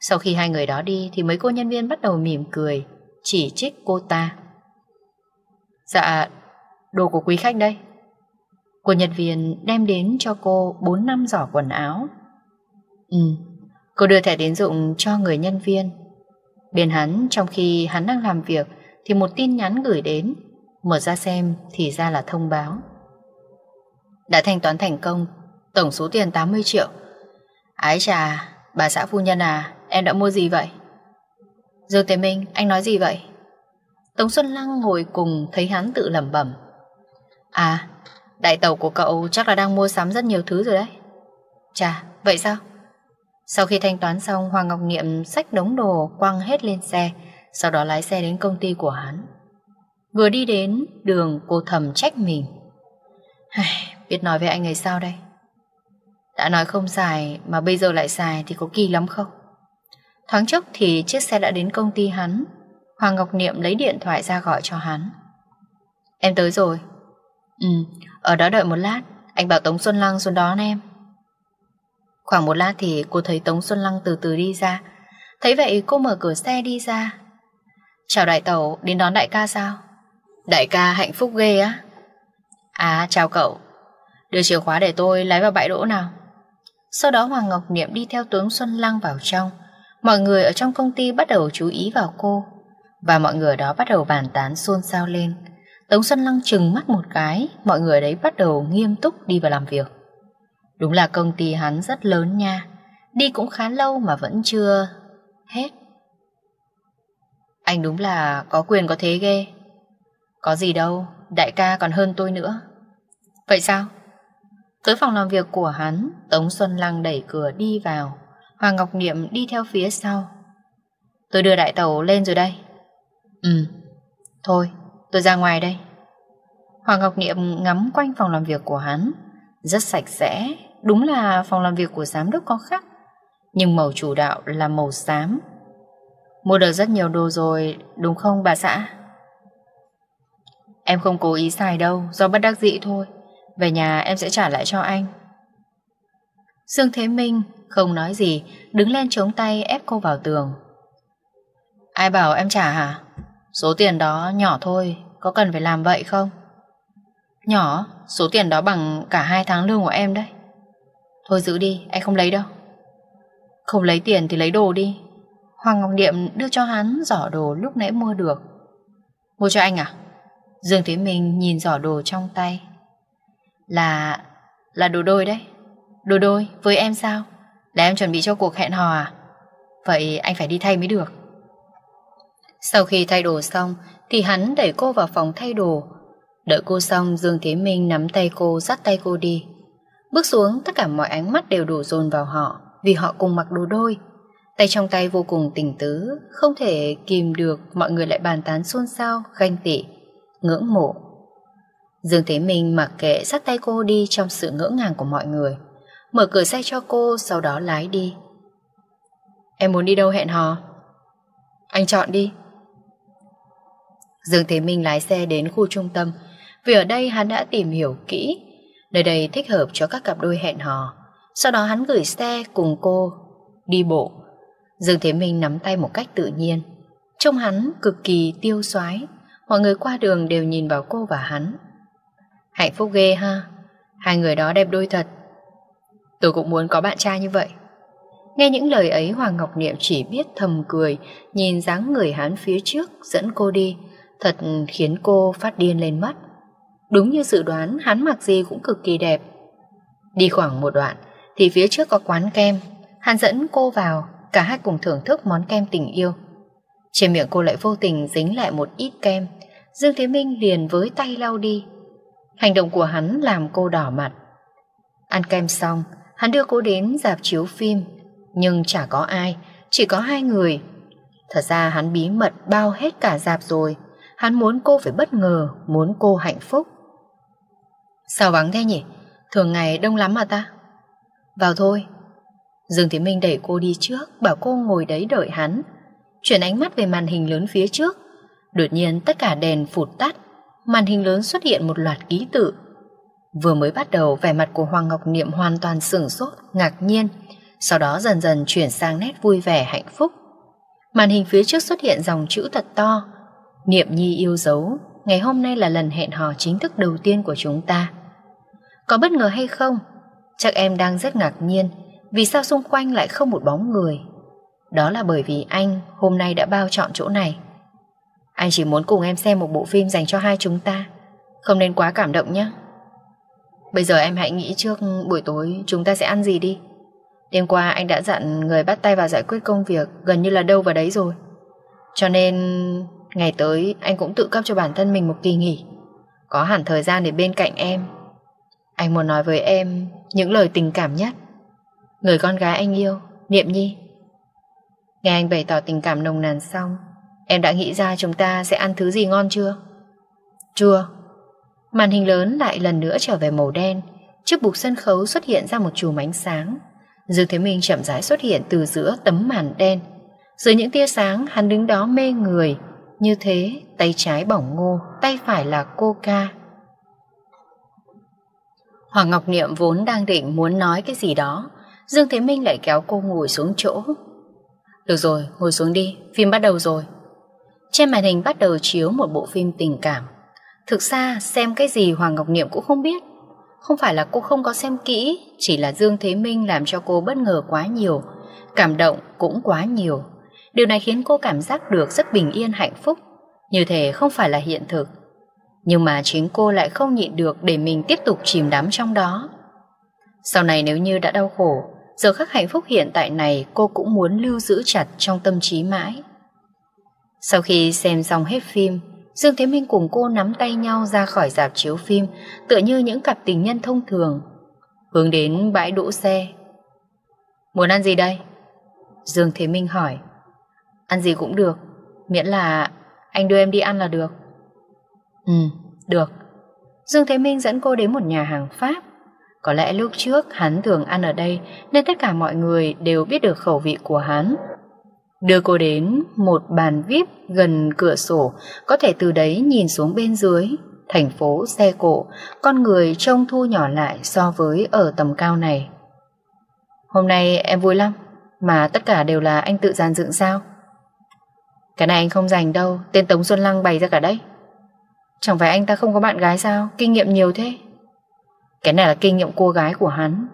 Sau khi hai người đó đi thì mấy cô nhân viên bắt đầu mỉm cười, chỉ trích cô ta. Dạ, đồ của quý khách đây, của nhân viên đem đến cho cô 4 năm giỏ quần áo. Ừ, cô đưa thẻ tín dụng cho người nhân viên. Bên hắn, trong khi hắn đang làm việc, thì một tin nhắn gửi đến. Mở ra xem thì ra là thông báo. Đã thanh toán thành công, tổng số tiền 80 triệu. Ái trà, bà xã phu nhân à, em đã mua gì vậy? Dương Tế Minh, anh nói gì vậy? Tống Xuân Lăng ngồi cùng thấy hắn tự lẩm bẩm. À, Đại tàu của cậu chắc là đang mua sắm rất nhiều thứ rồi đấy. Chà, vậy sao? Sau khi thanh toán xong, Hoàng Ngọc Niệm xách đống đồ quăng hết lên xe, sau đó lái xe đến công ty của hắn. Vừa đi đến đường cô thầm trách mình. Ai, biết nói với anh ấy sao đây? Đã nói không xài mà bây giờ lại xài thì có kỳ lắm không? Thoáng chốc thì chiếc xe đã đến công ty hắn. Hoàng Ngọc Niệm lấy điện thoại ra gọi cho hắn. Em tới rồi. Ừ, ở ờ, đó đợi một lát Anh bảo Tống Xuân Lăng xuống đón em Khoảng một lát thì cô thấy Tống Xuân Lăng từ từ đi ra Thấy vậy cô mở cửa xe đi ra Chào đại tẩu Đến đón đại ca sao Đại ca hạnh phúc ghê á À chào cậu Đưa chìa khóa để tôi lái vào bãi đỗ nào Sau đó Hoàng Ngọc Niệm đi theo Tống Xuân Lăng vào trong Mọi người ở trong công ty bắt đầu chú ý vào cô Và mọi người đó bắt đầu bàn tán xôn xao lên Tống Xuân Lăng chừng mắt một cái, mọi người đấy bắt đầu nghiêm túc đi vào làm việc. Đúng là công ty hắn rất lớn nha, đi cũng khá lâu mà vẫn chưa hết. Anh đúng là có quyền có thế ghê. Có gì đâu, đại ca còn hơn tôi nữa. Vậy sao? Tới phòng làm việc của hắn, Tống Xuân Lăng đẩy cửa đi vào, Hoàng Ngọc Niệm đi theo phía sau. Tôi đưa đại tàu lên rồi đây. Ừ, thôi, Tôi ra ngoài đây Hoàng Ngọc Niệm ngắm quanh phòng làm việc của hắn Rất sạch sẽ Đúng là phòng làm việc của giám đốc có khác Nhưng màu chủ đạo là màu xám Mua được rất nhiều đồ rồi Đúng không bà xã Em không cố ý xài đâu Do bất đắc dĩ thôi Về nhà em sẽ trả lại cho anh Dương Thế Minh không nói gì Đứng lên chống tay ép cô vào tường Ai bảo em trả hả Số tiền đó nhỏ thôi, có cần phải làm vậy không? Nhỏ, số tiền đó bằng cả hai tháng lương của em đấy. Thôi giữ đi, anh không lấy đâu. Không lấy tiền thì lấy đồ đi. Hoàng Ngọc Điệm đưa cho hắn giỏ đồ lúc nãy mua được. Mua cho anh à? Dương Thế Minh nhìn giỏ đồ trong tay. Là... là đồ đôi đấy. Đồ đôi, với em sao? để em chuẩn bị cho cuộc hẹn hò à? Vậy anh phải đi thay mới được. Sau khi thay đồ xong thì hắn đẩy cô vào phòng thay đồ. Đợi cô xong Dương Thế Minh nắm tay cô dắt tay cô đi. Bước xuống tất cả mọi ánh mắt đều đổ dồn vào họ vì họ cùng mặc đồ đôi. Tay trong tay vô cùng tỉnh tứ, không thể kìm được mọi người lại bàn tán xôn xao, ganh tị, ngưỡng mộ. Dương Thế Minh mặc kệ dắt tay cô đi trong sự ngỡ ngàng của mọi người. Mở cửa xe cho cô, sau đó lái đi. Em muốn đi đâu hẹn hò? Anh chọn đi. Dương Thế Minh lái xe đến khu trung tâm vì ở đây hắn đã tìm hiểu kỹ nơi đây thích hợp cho các cặp đôi hẹn hò. Sau đó hắn gửi xe cùng cô đi bộ. Dương Thế Minh nắm tay một cách tự nhiên. Trông hắn cực kỳ tiêu xoái. Mọi người qua đường đều nhìn vào cô và hắn. Hạnh phúc ghê ha. Hai người đó đẹp đôi thật. Tôi cũng muốn có bạn trai như vậy. Nghe những lời ấy Hoàng Ngọc Niệm chỉ biết thầm cười, nhìn dáng người hắn phía trước dẫn cô đi. Thật khiến cô phát điên lên mất Đúng như dự đoán hắn mặc gì cũng cực kỳ đẹp Đi khoảng một đoạn Thì phía trước có quán kem Hắn dẫn cô vào Cả hai cùng thưởng thức món kem tình yêu Trên miệng cô lại vô tình dính lại một ít kem Dương Thế Minh liền với tay lau đi Hành động của hắn làm cô đỏ mặt Ăn kem xong Hắn đưa cô đến dạp chiếu phim Nhưng chả có ai Chỉ có hai người Thật ra hắn bí mật bao hết cả dạp rồi Hắn muốn cô phải bất ngờ, muốn cô hạnh phúc. Sao vắng thế nhỉ? Thường ngày đông lắm mà ta. Vào thôi. Dương Thế Minh đẩy cô đi trước, bảo cô ngồi đấy đợi hắn. Chuyển ánh mắt về màn hình lớn phía trước. Đột nhiên tất cả đèn phụt tắt, màn hình lớn xuất hiện một loạt ký tự. Vừa mới bắt đầu, vẻ mặt của Hoàng Ngọc Niệm hoàn toàn sửng sốt, ngạc nhiên. Sau đó dần dần chuyển sang nét vui vẻ hạnh phúc. Màn hình phía trước xuất hiện dòng chữ thật to, Niệm Nhi yêu dấu, ngày hôm nay là lần hẹn hò chính thức đầu tiên của chúng ta. Có bất ngờ hay không? Chắc em đang rất ngạc nhiên vì sao xung quanh lại không một bóng người. Đó là bởi vì anh hôm nay đã bao chọn chỗ này. Anh chỉ muốn cùng em xem một bộ phim dành cho hai chúng ta. Không nên quá cảm động nhé. Bây giờ em hãy nghĩ trước buổi tối chúng ta sẽ ăn gì đi. Đêm qua anh đã dặn người bắt tay vào giải quyết công việc gần như là đâu vào đấy rồi. Cho nên... Ngày tới anh cũng tự cấp cho bản thân mình một kỳ nghỉ Có hẳn thời gian để bên cạnh em Anh muốn nói với em những lời tình cảm nhất Người con gái anh yêu, Niệm Nhi Nghe anh bày tỏ tình cảm nồng nàn xong Em đã nghĩ ra chúng ta sẽ ăn thứ gì ngon chưa? Chưa Màn hình lớn lại lần nữa trở về màu đen Trước bục sân khấu xuất hiện ra một chùm ánh sáng dư Thế Minh chậm rãi xuất hiện từ giữa tấm màn đen Dưới những tia sáng hắn đứng đó mê người như thế, tay trái bỏng ngô, tay phải là coca. Hoàng Ngọc Niệm vốn đang định muốn nói cái gì đó, Dương Thế Minh lại kéo cô ngồi xuống chỗ. Được rồi, ngồi xuống đi, phim bắt đầu rồi. Trên màn hình bắt đầu chiếu một bộ phim tình cảm. Thực ra xem cái gì Hoàng Ngọc Niệm cũng không biết. Không phải là cô không có xem kỹ, chỉ là Dương Thế Minh làm cho cô bất ngờ quá nhiều, cảm động cũng quá nhiều. Điều này khiến cô cảm giác được rất bình yên hạnh phúc, như thể không phải là hiện thực. Nhưng mà chính cô lại không nhịn được để mình tiếp tục chìm đắm trong đó. Sau này nếu như đã đau khổ, giờ khắc hạnh phúc hiện tại này cô cũng muốn lưu giữ chặt trong tâm trí mãi. Sau khi xem xong hết phim, Dương Thế Minh cùng cô nắm tay nhau ra khỏi dạp chiếu phim, tựa như những cặp tình nhân thông thường. Hướng đến bãi đỗ xe. Muốn ăn gì đây? Dương Thế Minh hỏi. Ăn gì cũng được, miễn là anh đưa em đi ăn là được. Ừ, được. Dương Thế Minh dẫn cô đến một nhà hàng Pháp. Có lẽ lúc trước hắn thường ăn ở đây nên tất cả mọi người đều biết được khẩu vị của hắn. Đưa cô đến một bàn VIP gần cửa sổ, có thể từ đấy nhìn xuống bên dưới, thành phố xe cộ, con người trông thu nhỏ lại so với ở tầm cao này. Hôm nay em vui lắm, mà tất cả đều là anh tự dàn dựng sao? Cái này anh không rảnh đâu Tên Tống Xuân Lăng bày ra cả đấy Chẳng phải anh ta không có bạn gái sao Kinh nghiệm nhiều thế Cái này là kinh nghiệm cô gái của hắn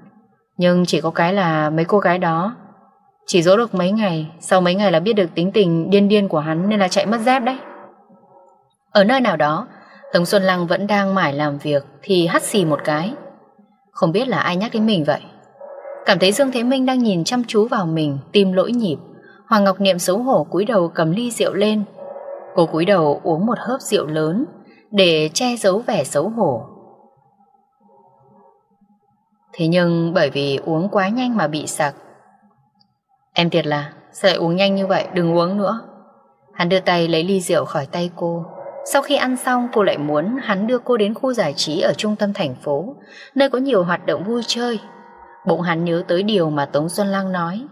Nhưng chỉ có cái là mấy cô gái đó Chỉ dỗ được mấy ngày Sau mấy ngày là biết được tính tình điên điên của hắn Nên là chạy mất dép đấy Ở nơi nào đó Tống Xuân Lăng vẫn đang mải làm việc Thì hắt xì một cái Không biết là ai nhắc đến mình vậy Cảm thấy Dương Thế Minh đang nhìn chăm chú vào mình Tim lỗi nhịp Hoàng Ngọc Niệm xấu hổ cúi đầu cầm ly rượu lên. Cô cúi đầu uống một hớp rượu lớn để che giấu vẻ xấu hổ. Thế nhưng bởi vì uống quá nhanh mà bị sặc. Em thiệt là, sao lại uống nhanh như vậy, đừng uống nữa. Hắn đưa tay lấy ly rượu khỏi tay cô. Sau khi ăn xong, cô lại muốn hắn đưa cô đến khu giải trí ở trung tâm thành phố, nơi có nhiều hoạt động vui chơi. Bụng hắn nhớ tới điều mà Tống Xuân Lăng nói.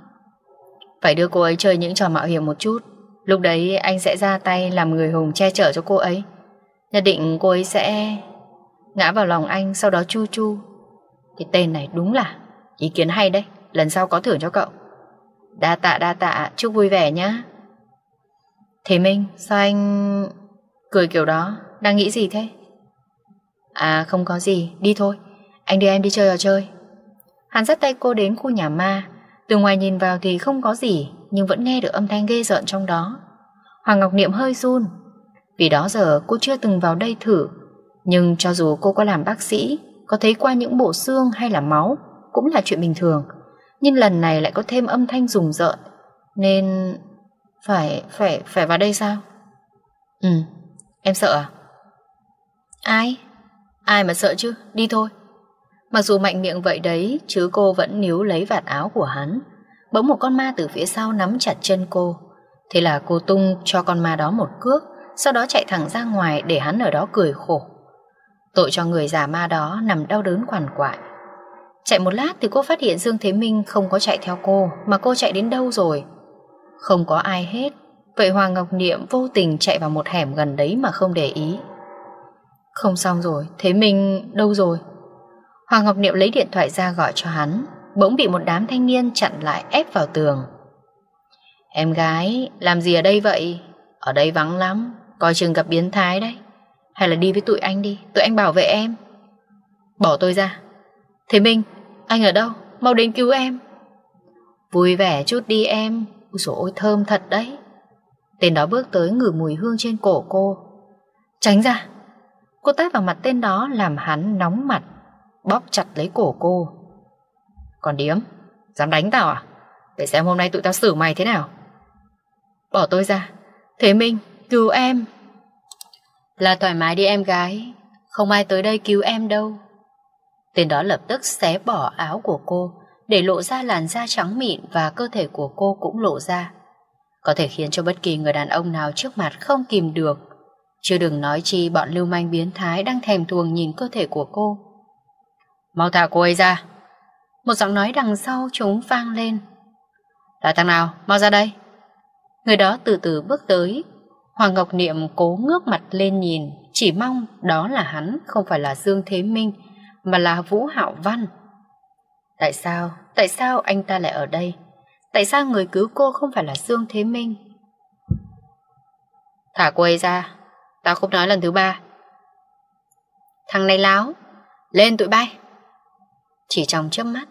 Phải đưa cô ấy chơi những trò mạo hiểm một chút Lúc đấy anh sẽ ra tay làm người hùng che chở cho cô ấy Nhất định cô ấy sẽ Ngã vào lòng anh sau đó chu chu Cái tên này đúng là Ý kiến hay đấy Lần sau có thưởng cho cậu Đa tạ đa tạ chúc vui vẻ nhá Thế Minh sao anh Cười kiểu đó Đang nghĩ gì thế À không có gì đi thôi Anh đưa em đi chơi trò chơi Hắn dắt tay cô đến khu nhà ma từ ngoài nhìn vào thì không có gì, nhưng vẫn nghe được âm thanh ghê rợn trong đó. Hoàng Ngọc Niệm hơi run, vì đó giờ cô chưa từng vào đây thử, nhưng cho dù cô có làm bác sĩ, có thấy qua những bộ xương hay là máu, cũng là chuyện bình thường. Nhưng lần này lại có thêm âm thanh rùng rợn, nên... Phải, phải, phải vào đây sao? Ừ, em sợ à? Ai? Ai mà sợ chứ, đi thôi. Mặc dù mạnh miệng vậy đấy, chứ cô vẫn níu lấy vạt áo của hắn. Bỗng một con ma từ phía sau nắm chặt chân cô. Thế là cô tung cho con ma đó một cước, sau đó chạy thẳng ra ngoài để hắn ở đó cười khổ. Tội cho người già ma đó nằm đau đớn quằn quại. Chạy một lát thì cô phát hiện Dương Thế Minh không có chạy theo cô, mà cô chạy đến đâu rồi? Không có ai hết, vậy Hoàng Ngọc Niệm vô tình chạy vào một hẻm gần đấy mà không để ý. Không xong rồi, Thế Minh đâu rồi? Hoàng Ngọc Niệm lấy điện thoại ra gọi cho hắn, bỗng bị một đám thanh niên chặn lại ép vào tường. Em gái, làm gì ở đây vậy? Ở đây vắng lắm, coi chừng gặp biến thái đấy. Hay là đi với tụi anh đi, tụi anh bảo vệ em. Bỏ tôi ra. Thế Minh, anh ở đâu? Mau đến cứu em. Vui vẻ chút đi em, ôi dồi ôi thơm thật đấy. Tên đó bước tới ngửi mùi hương trên cổ cô. Tránh ra. Cô tát vào mặt tên đó làm hắn nóng mặt bóp chặt lấy cổ cô. Còn điếm, dám đánh tao à? Để xem hôm nay tụi tao xử mày thế nào. Bỏ tôi ra. Thế Minh, cứu em. Là thoải mái đi em gái. Không ai tới đây cứu em đâu. Tên đó lập tức xé bỏ áo của cô để lộ ra làn da trắng mịn và cơ thể của cô cũng lộ ra. Có thể khiến cho bất kỳ người đàn ông nào trước mặt không kìm được. Chưa đừng nói chi bọn lưu manh biến thái đang thèm thuồng nhìn cơ thể của cô. Mau thả cô ấy ra. Một giọng nói đằng sau chúng vang lên. Là thằng nào? Mau ra đây. Người đó từ từ bước tới. Hoàng Ngọc Niệm cố ngước mặt lên nhìn, chỉ mong đó là hắn, không phải là Dương Thế Minh, mà là Vũ Hạo Văn. Tại sao? Tại sao anh ta lại ở đây? Tại sao người cứu cô không phải là Dương Thế Minh? Thả cô ấy ra, tao không nói lần thứ ba. Thằng này láo, lên tụi bay. Chỉ trong chớp mắt,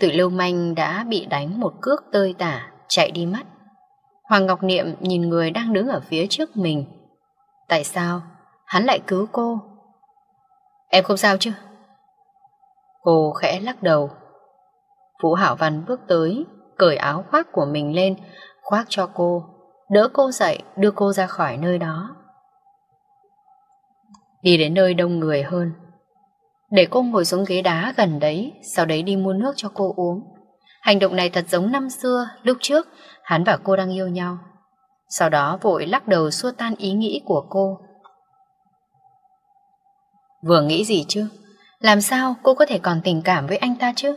Tử Lưu Manh đã bị đánh một cước tơi tả, chạy đi mất. Hoàng Ngọc Niệm nhìn người đang đứng ở phía trước mình. Tại sao hắn lại cứu cô? Em không sao chứ? Cô khẽ lắc đầu. Vũ Hảo Văn bước tới, cởi áo khoác của mình lên, khoác cho cô, đỡ cô dậy, đưa cô ra khỏi nơi đó. Đi đến nơi đông người hơn, để cô ngồi xuống ghế đá gần đấy, sau đấy đi mua nước cho cô uống. Hành động này thật giống năm xưa, lúc trước, hắn và cô đang yêu nhau. Sau đó vội lắc đầu xua tan ý nghĩ của cô. Vừa nghĩ gì chứ? Làm sao cô có thể còn tình cảm với anh ta chứ?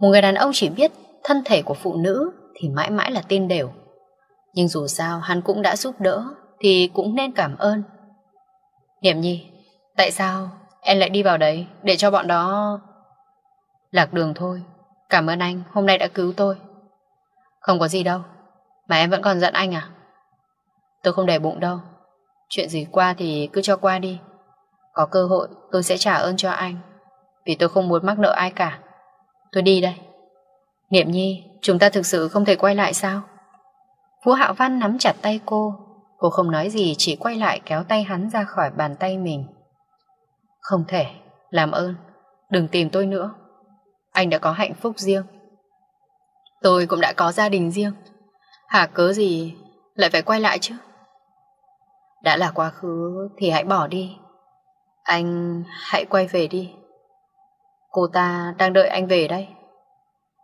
Một người đàn ông chỉ biết thân thể của phụ nữ thì mãi mãi là tin đều. Nhưng dù sao hắn cũng đã giúp đỡ thì cũng nên cảm ơn. Niệm nhi, tại sao Em lại đi vào đấy Để cho bọn đó Lạc đường thôi Cảm ơn anh hôm nay đã cứu tôi Không có gì đâu Mà em vẫn còn giận anh à Tôi không để bụng đâu Chuyện gì qua thì cứ cho qua đi Có cơ hội tôi sẽ trả ơn cho anh Vì tôi không muốn mắc nợ ai cả Tôi đi đây Niệm nhi chúng ta thực sự không thể quay lại sao Vũ Hạo Văn nắm chặt tay cô Cô không nói gì chỉ quay lại kéo tay hắn ra khỏi bàn tay mình không thể, làm ơn, đừng tìm tôi nữa. Anh đã có hạnh phúc riêng. Tôi cũng đã có gia đình riêng. Hả cớ gì lại phải quay lại chứ? Đã là quá khứ thì hãy bỏ đi. Anh hãy quay về đi. Cô ta đang đợi anh về đây.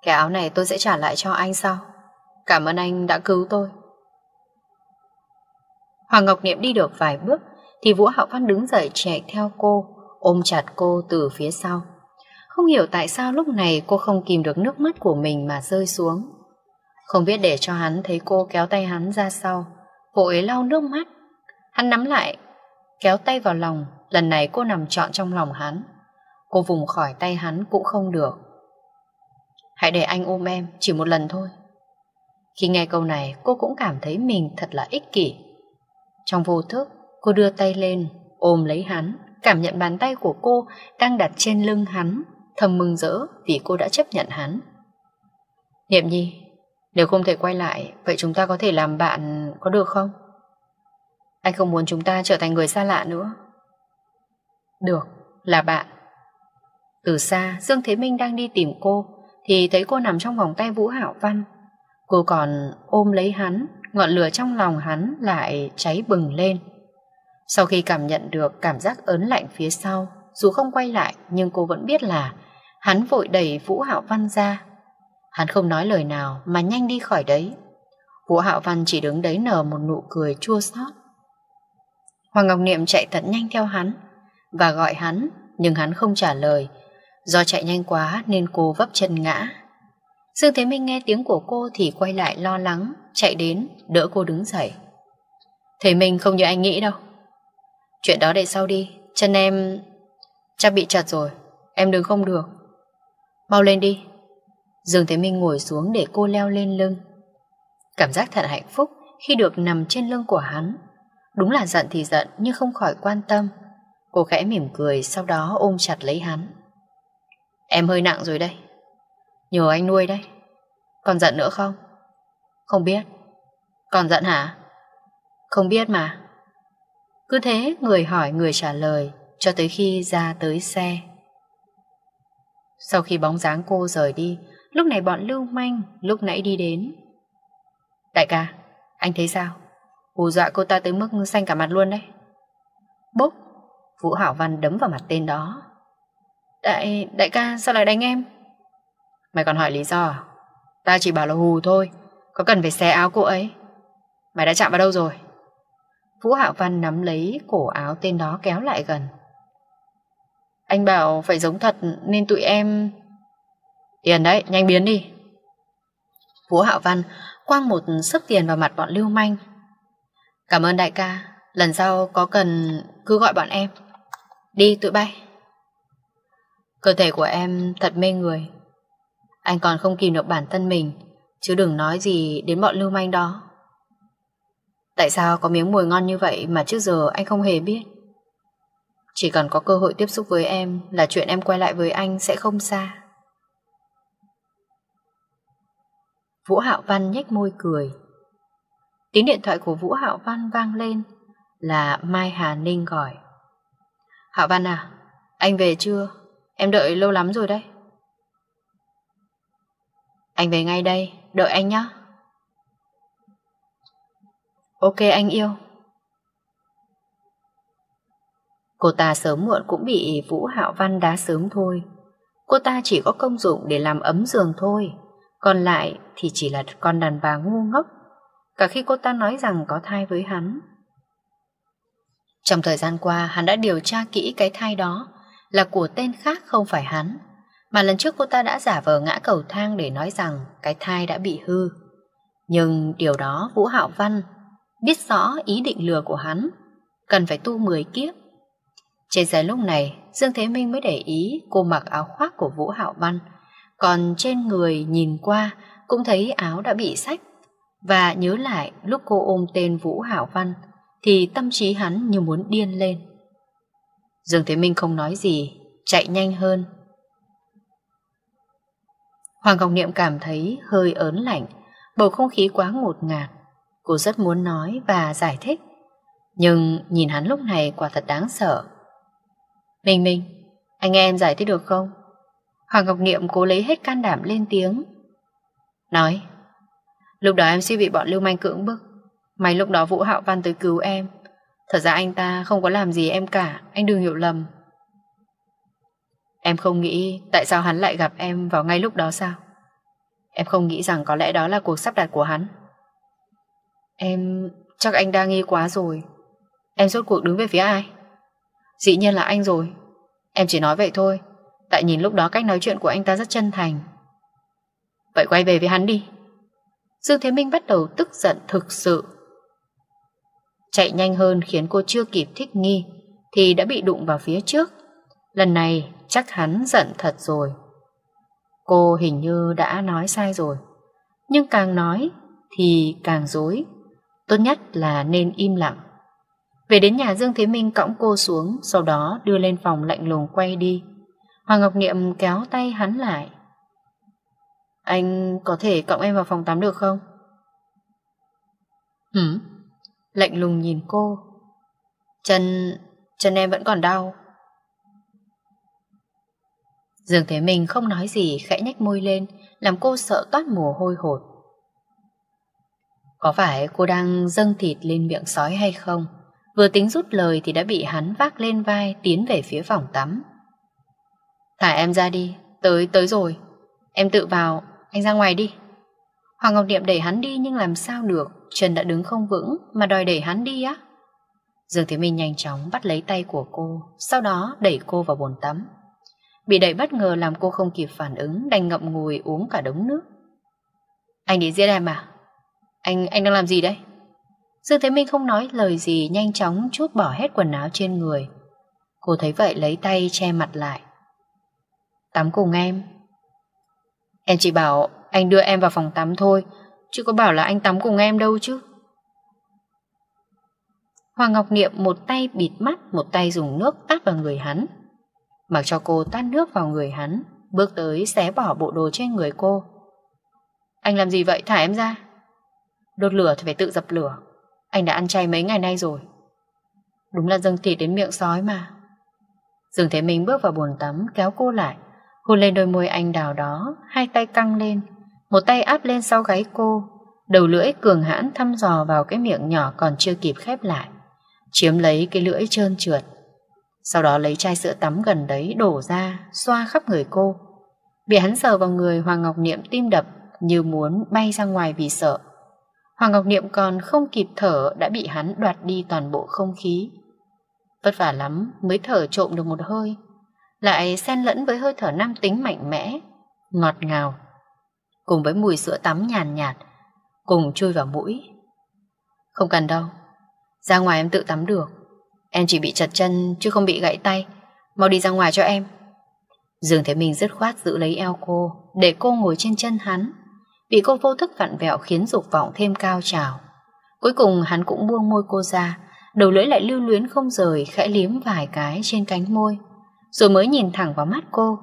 Cái áo này tôi sẽ trả lại cho anh sau. Cảm ơn anh đã cứu tôi. Hoàng Ngọc Niệm đi được vài bước thì Vũ Hạo Văn đứng dậy chạy theo cô ôm chặt cô từ phía sau. Không hiểu tại sao lúc này cô không kìm được nước mắt của mình mà rơi xuống. Không biết để cho hắn thấy cô kéo tay hắn ra sau, vội lau nước mắt. Hắn nắm lại, kéo tay vào lòng, lần này cô nằm trọn trong lòng hắn. Cô vùng khỏi tay hắn cũng không được. Hãy để anh ôm em, chỉ một lần thôi. Khi nghe câu này, cô cũng cảm thấy mình thật là ích kỷ. Trong vô thức, cô đưa tay lên, ôm lấy hắn cảm nhận bàn tay của cô đang đặt trên lưng hắn, thầm mừng rỡ vì cô đã chấp nhận hắn. Niệm Nhi, nếu không thể quay lại, vậy chúng ta có thể làm bạn có được không? Anh không muốn chúng ta trở thành người xa lạ nữa. Được, là bạn. Từ xa, Dương Thế Minh đang đi tìm cô, thì thấy cô nằm trong vòng tay Vũ Hảo Văn. Cô còn ôm lấy hắn, ngọn lửa trong lòng hắn lại cháy bừng lên. Sau khi cảm nhận được cảm giác ớn lạnh phía sau, dù không quay lại nhưng cô vẫn biết là hắn vội đẩy Vũ Hạo Văn ra. Hắn không nói lời nào mà nhanh đi khỏi đấy. Vũ Hạo Văn chỉ đứng đấy nở một nụ cười chua xót. Hoàng Ngọc Niệm chạy thật nhanh theo hắn và gọi hắn nhưng hắn không trả lời. Do chạy nhanh quá nên cô vấp chân ngã. Dương Thế Minh nghe tiếng của cô thì quay lại lo lắng, chạy đến, đỡ cô đứng dậy. Thế Minh không như anh nghĩ đâu. Chuyện đó để sau đi Chân em chắc bị chặt rồi Em đứng không được Mau lên đi Dương Thế Minh ngồi xuống để cô leo lên lưng Cảm giác thật hạnh phúc Khi được nằm trên lưng của hắn Đúng là giận thì giận Nhưng không khỏi quan tâm Cô khẽ mỉm cười Sau đó ôm chặt lấy hắn Em hơi nặng rồi đây Nhờ anh nuôi đây Còn giận nữa không? Không biết Còn giận hả? Không biết mà cứ thế người hỏi người trả lời cho tới khi ra tới xe. Sau khi bóng dáng cô rời đi, lúc này bọn Lưu Manh lúc nãy đi đến. Đại ca, anh thấy sao? Hù dọa cô ta tới mức xanh cả mặt luôn đấy. Bốc, Vũ Hảo Văn đấm vào mặt tên đó. Đại, đại ca sao lại đánh em? Mày còn hỏi lý do à? Ta chỉ bảo là hù thôi, có cần phải xé áo cô ấy. Mày đã chạm vào đâu rồi? Vũ Hạo Văn nắm lấy cổ áo tên đó kéo lại gần. Anh bảo phải giống thật nên tụi em... Tiền đấy, nhanh biến đi. Vũ Hạo Văn quăng một sức tiền vào mặt bọn lưu manh. Cảm ơn đại ca, lần sau có cần cứ gọi bọn em. Đi tụi bay. Cơ thể của em thật mê người. Anh còn không kìm được bản thân mình, chứ đừng nói gì đến bọn lưu manh đó. Tại sao có miếng mùi ngon như vậy mà trước giờ anh không hề biết? Chỉ cần có cơ hội tiếp xúc với em là chuyện em quay lại với anh sẽ không xa. Vũ Hạo Văn nhếch môi cười. Tiếng điện thoại của Vũ Hạo Văn vang lên là Mai Hà Ninh gọi. Hạo Văn à, anh về chưa? Em đợi lâu lắm rồi đấy. Anh về ngay đây, đợi anh nhé. Ok anh yêu. Cô ta sớm muộn cũng bị Vũ Hạo Văn đá sớm thôi. Cô ta chỉ có công dụng để làm ấm giường thôi. Còn lại thì chỉ là con đàn bà ngu ngốc. Cả khi cô ta nói rằng có thai với hắn. Trong thời gian qua hắn đã điều tra kỹ cái thai đó là của tên khác không phải hắn. Mà lần trước cô ta đã giả vờ ngã cầu thang để nói rằng cái thai đã bị hư. Nhưng điều đó Vũ Hạo Văn biết rõ ý định lừa của hắn, cần phải tu 10 kiếp. Trên dưới lúc này, Dương Thế Minh mới để ý cô mặc áo khoác của Vũ Hạo Văn, còn trên người nhìn qua cũng thấy áo đã bị sách. Và nhớ lại lúc cô ôm tên Vũ Hảo Văn thì tâm trí hắn như muốn điên lên. Dương Thế Minh không nói gì, chạy nhanh hơn. Hoàng Ngọc Niệm cảm thấy hơi ớn lạnh, bầu không khí quá ngột ngạt, Cô rất muốn nói và giải thích Nhưng nhìn hắn lúc này quả thật đáng sợ Minh Minh Anh nghe em giải thích được không Hoàng Ngọc Niệm cố lấy hết can đảm lên tiếng Nói Lúc đó em suy bị bọn lưu manh cưỡng bức May lúc đó Vũ Hạo Văn tới cứu em Thật ra anh ta không có làm gì em cả Anh đừng hiểu lầm Em không nghĩ tại sao hắn lại gặp em vào ngay lúc đó sao Em không nghĩ rằng có lẽ đó là cuộc sắp đặt của hắn Em... chắc anh đang nghi quá rồi Em rốt cuộc đứng về phía ai? Dĩ nhiên là anh rồi Em chỉ nói vậy thôi Tại nhìn lúc đó cách nói chuyện của anh ta rất chân thành Vậy quay về với hắn đi Dương Thế Minh bắt đầu tức giận thực sự Chạy nhanh hơn khiến cô chưa kịp thích nghi Thì đã bị đụng vào phía trước Lần này chắc hắn giận thật rồi Cô hình như đã nói sai rồi Nhưng càng nói thì càng dối Tốt nhất là nên im lặng. Về đến nhà Dương Thế Minh cõng cô xuống, sau đó đưa lên phòng lạnh lùng quay đi. Hoàng Ngọc Niệm kéo tay hắn lại. Anh có thể cõng em vào phòng tắm được không? Ừ, lạnh lùng nhìn cô. Chân, chân em vẫn còn đau. Dương Thế Minh không nói gì, khẽ nhách môi lên, làm cô sợ toát mồ hôi hột. Có phải cô đang dâng thịt lên miệng sói hay không? Vừa tính rút lời thì đã bị hắn vác lên vai tiến về phía phòng tắm. Thả em ra đi, tới, tới rồi. Em tự vào, anh ra ngoài đi. Hoàng Ngọc Điệm đẩy hắn đi nhưng làm sao được, Trần đã đứng không vững mà đòi đẩy hắn đi á. Dương Thế Minh nhanh chóng bắt lấy tay của cô, sau đó đẩy cô vào bồn tắm. Bị đẩy bất ngờ làm cô không kịp phản ứng, đành ngậm ngùi uống cả đống nước. Anh đi giết em à? Anh, anh đang làm gì đấy? Dương Thế Minh không nói lời gì nhanh chóng chút bỏ hết quần áo trên người. Cô thấy vậy lấy tay che mặt lại. Tắm cùng em. Em chỉ bảo anh đưa em vào phòng tắm thôi, chứ có bảo là anh tắm cùng em đâu chứ. Hoàng Ngọc Niệm một tay bịt mắt, một tay dùng nước tát vào người hắn. Mặc cho cô tát nước vào người hắn, bước tới xé bỏ bộ đồ trên người cô. Anh làm gì vậy? Thả em ra. Đốt lửa thì phải tự dập lửa Anh đã ăn chay mấy ngày nay rồi Đúng là dâng thịt đến miệng sói mà Dường Thế mình bước vào buồn tắm Kéo cô lại Hôn lên đôi môi anh đào đó Hai tay căng lên Một tay áp lên sau gáy cô Đầu lưỡi cường hãn thăm dò vào cái miệng nhỏ Còn chưa kịp khép lại Chiếm lấy cái lưỡi trơn trượt Sau đó lấy chai sữa tắm gần đấy Đổ ra xoa khắp người cô Bị hắn sờ vào người Hoàng Ngọc Niệm tim đập Như muốn bay ra ngoài vì sợ Hoàng Ngọc Niệm còn không kịp thở đã bị hắn đoạt đi toàn bộ không khí. Vất vả lắm mới thở trộm được một hơi, lại xen lẫn với hơi thở nam tính mạnh mẽ, ngọt ngào, cùng với mùi sữa tắm nhàn nhạt, cùng chui vào mũi. Không cần đâu, ra ngoài em tự tắm được, em chỉ bị chật chân chứ không bị gãy tay, mau đi ra ngoài cho em. Dương thấy mình dứt khoát giữ lấy eo cô để cô ngồi trên chân hắn. Vì cô vô thức vặn vẹo khiến dục vọng thêm cao trào Cuối cùng hắn cũng buông môi cô ra Đầu lưỡi lại lưu luyến không rời Khẽ liếm vài cái trên cánh môi Rồi mới nhìn thẳng vào mắt cô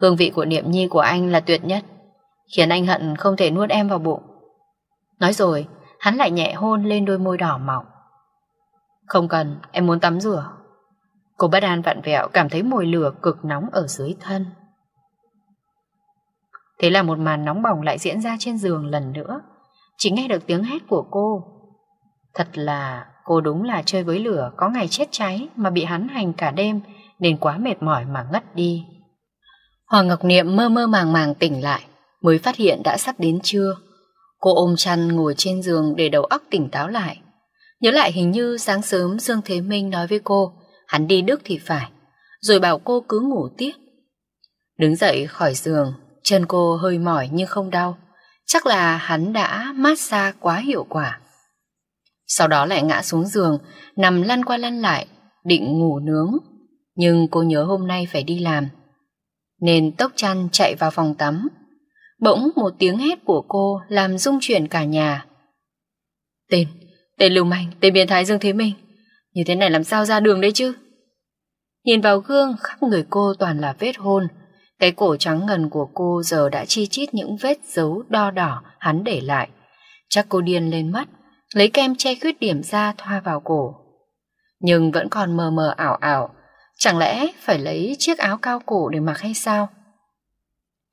Hương vị của niệm nhi của anh là tuyệt nhất Khiến anh hận không thể nuốt em vào bụng Nói rồi Hắn lại nhẹ hôn lên đôi môi đỏ mọng Không cần Em muốn tắm rửa Cô bất an vặn vẹo cảm thấy mùi lửa cực nóng ở dưới thân Thế là một màn nóng bỏng lại diễn ra trên giường lần nữa. Chỉ nghe được tiếng hét của cô. Thật là cô đúng là chơi với lửa có ngày chết cháy mà bị hắn hành cả đêm nên quá mệt mỏi mà ngất đi. Hoàng Ngọc Niệm mơ mơ màng màng tỉnh lại mới phát hiện đã sắp đến trưa. Cô ôm chăn ngồi trên giường để đầu óc tỉnh táo lại. Nhớ lại hình như sáng sớm Dương Thế Minh nói với cô hắn đi Đức thì phải rồi bảo cô cứ ngủ tiếp. Đứng dậy khỏi giường Chân cô hơi mỏi nhưng không đau. Chắc là hắn đã mát xa quá hiệu quả. Sau đó lại ngã xuống giường, nằm lăn qua lăn lại, định ngủ nướng. Nhưng cô nhớ hôm nay phải đi làm. Nên tốc chăn chạy vào phòng tắm. Bỗng một tiếng hét của cô làm rung chuyển cả nhà. Tên, tên lưu manh, tên biến thái Dương Thế Minh. Như thế này làm sao ra đường đấy chứ? Nhìn vào gương khắp người cô toàn là vết hôn, cái cổ trắng ngần của cô giờ đã chi chít những vết dấu đo đỏ hắn để lại. Chắc cô điên lên mắt lấy kem che khuyết điểm ra thoa vào cổ. Nhưng vẫn còn mờ mờ ảo ảo, chẳng lẽ phải lấy chiếc áo cao cổ để mặc hay sao?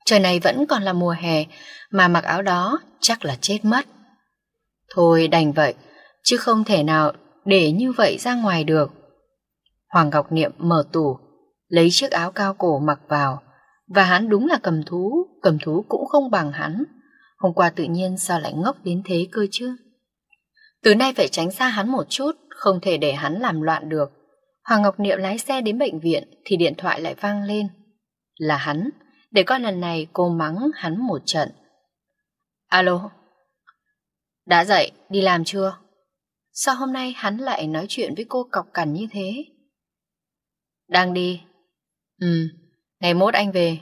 Trời này vẫn còn là mùa hè, mà mặc áo đó chắc là chết mất. Thôi đành vậy, chứ không thể nào để như vậy ra ngoài được. Hoàng Ngọc Niệm mở tủ, lấy chiếc áo cao cổ mặc vào, và hắn đúng là cầm thú, cầm thú cũng không bằng hắn. Hôm qua tự nhiên sao lại ngốc đến thế cơ chứ? Từ nay phải tránh xa hắn một chút, không thể để hắn làm loạn được. Hoàng Ngọc Niệm lái xe đến bệnh viện thì điện thoại lại vang lên. Là hắn, để con lần này cô mắng hắn một trận. Alo? Đã dậy, đi làm chưa? Sao hôm nay hắn lại nói chuyện với cô cọc cằn như thế? Đang đi. Ừ, Ngày mốt anh về.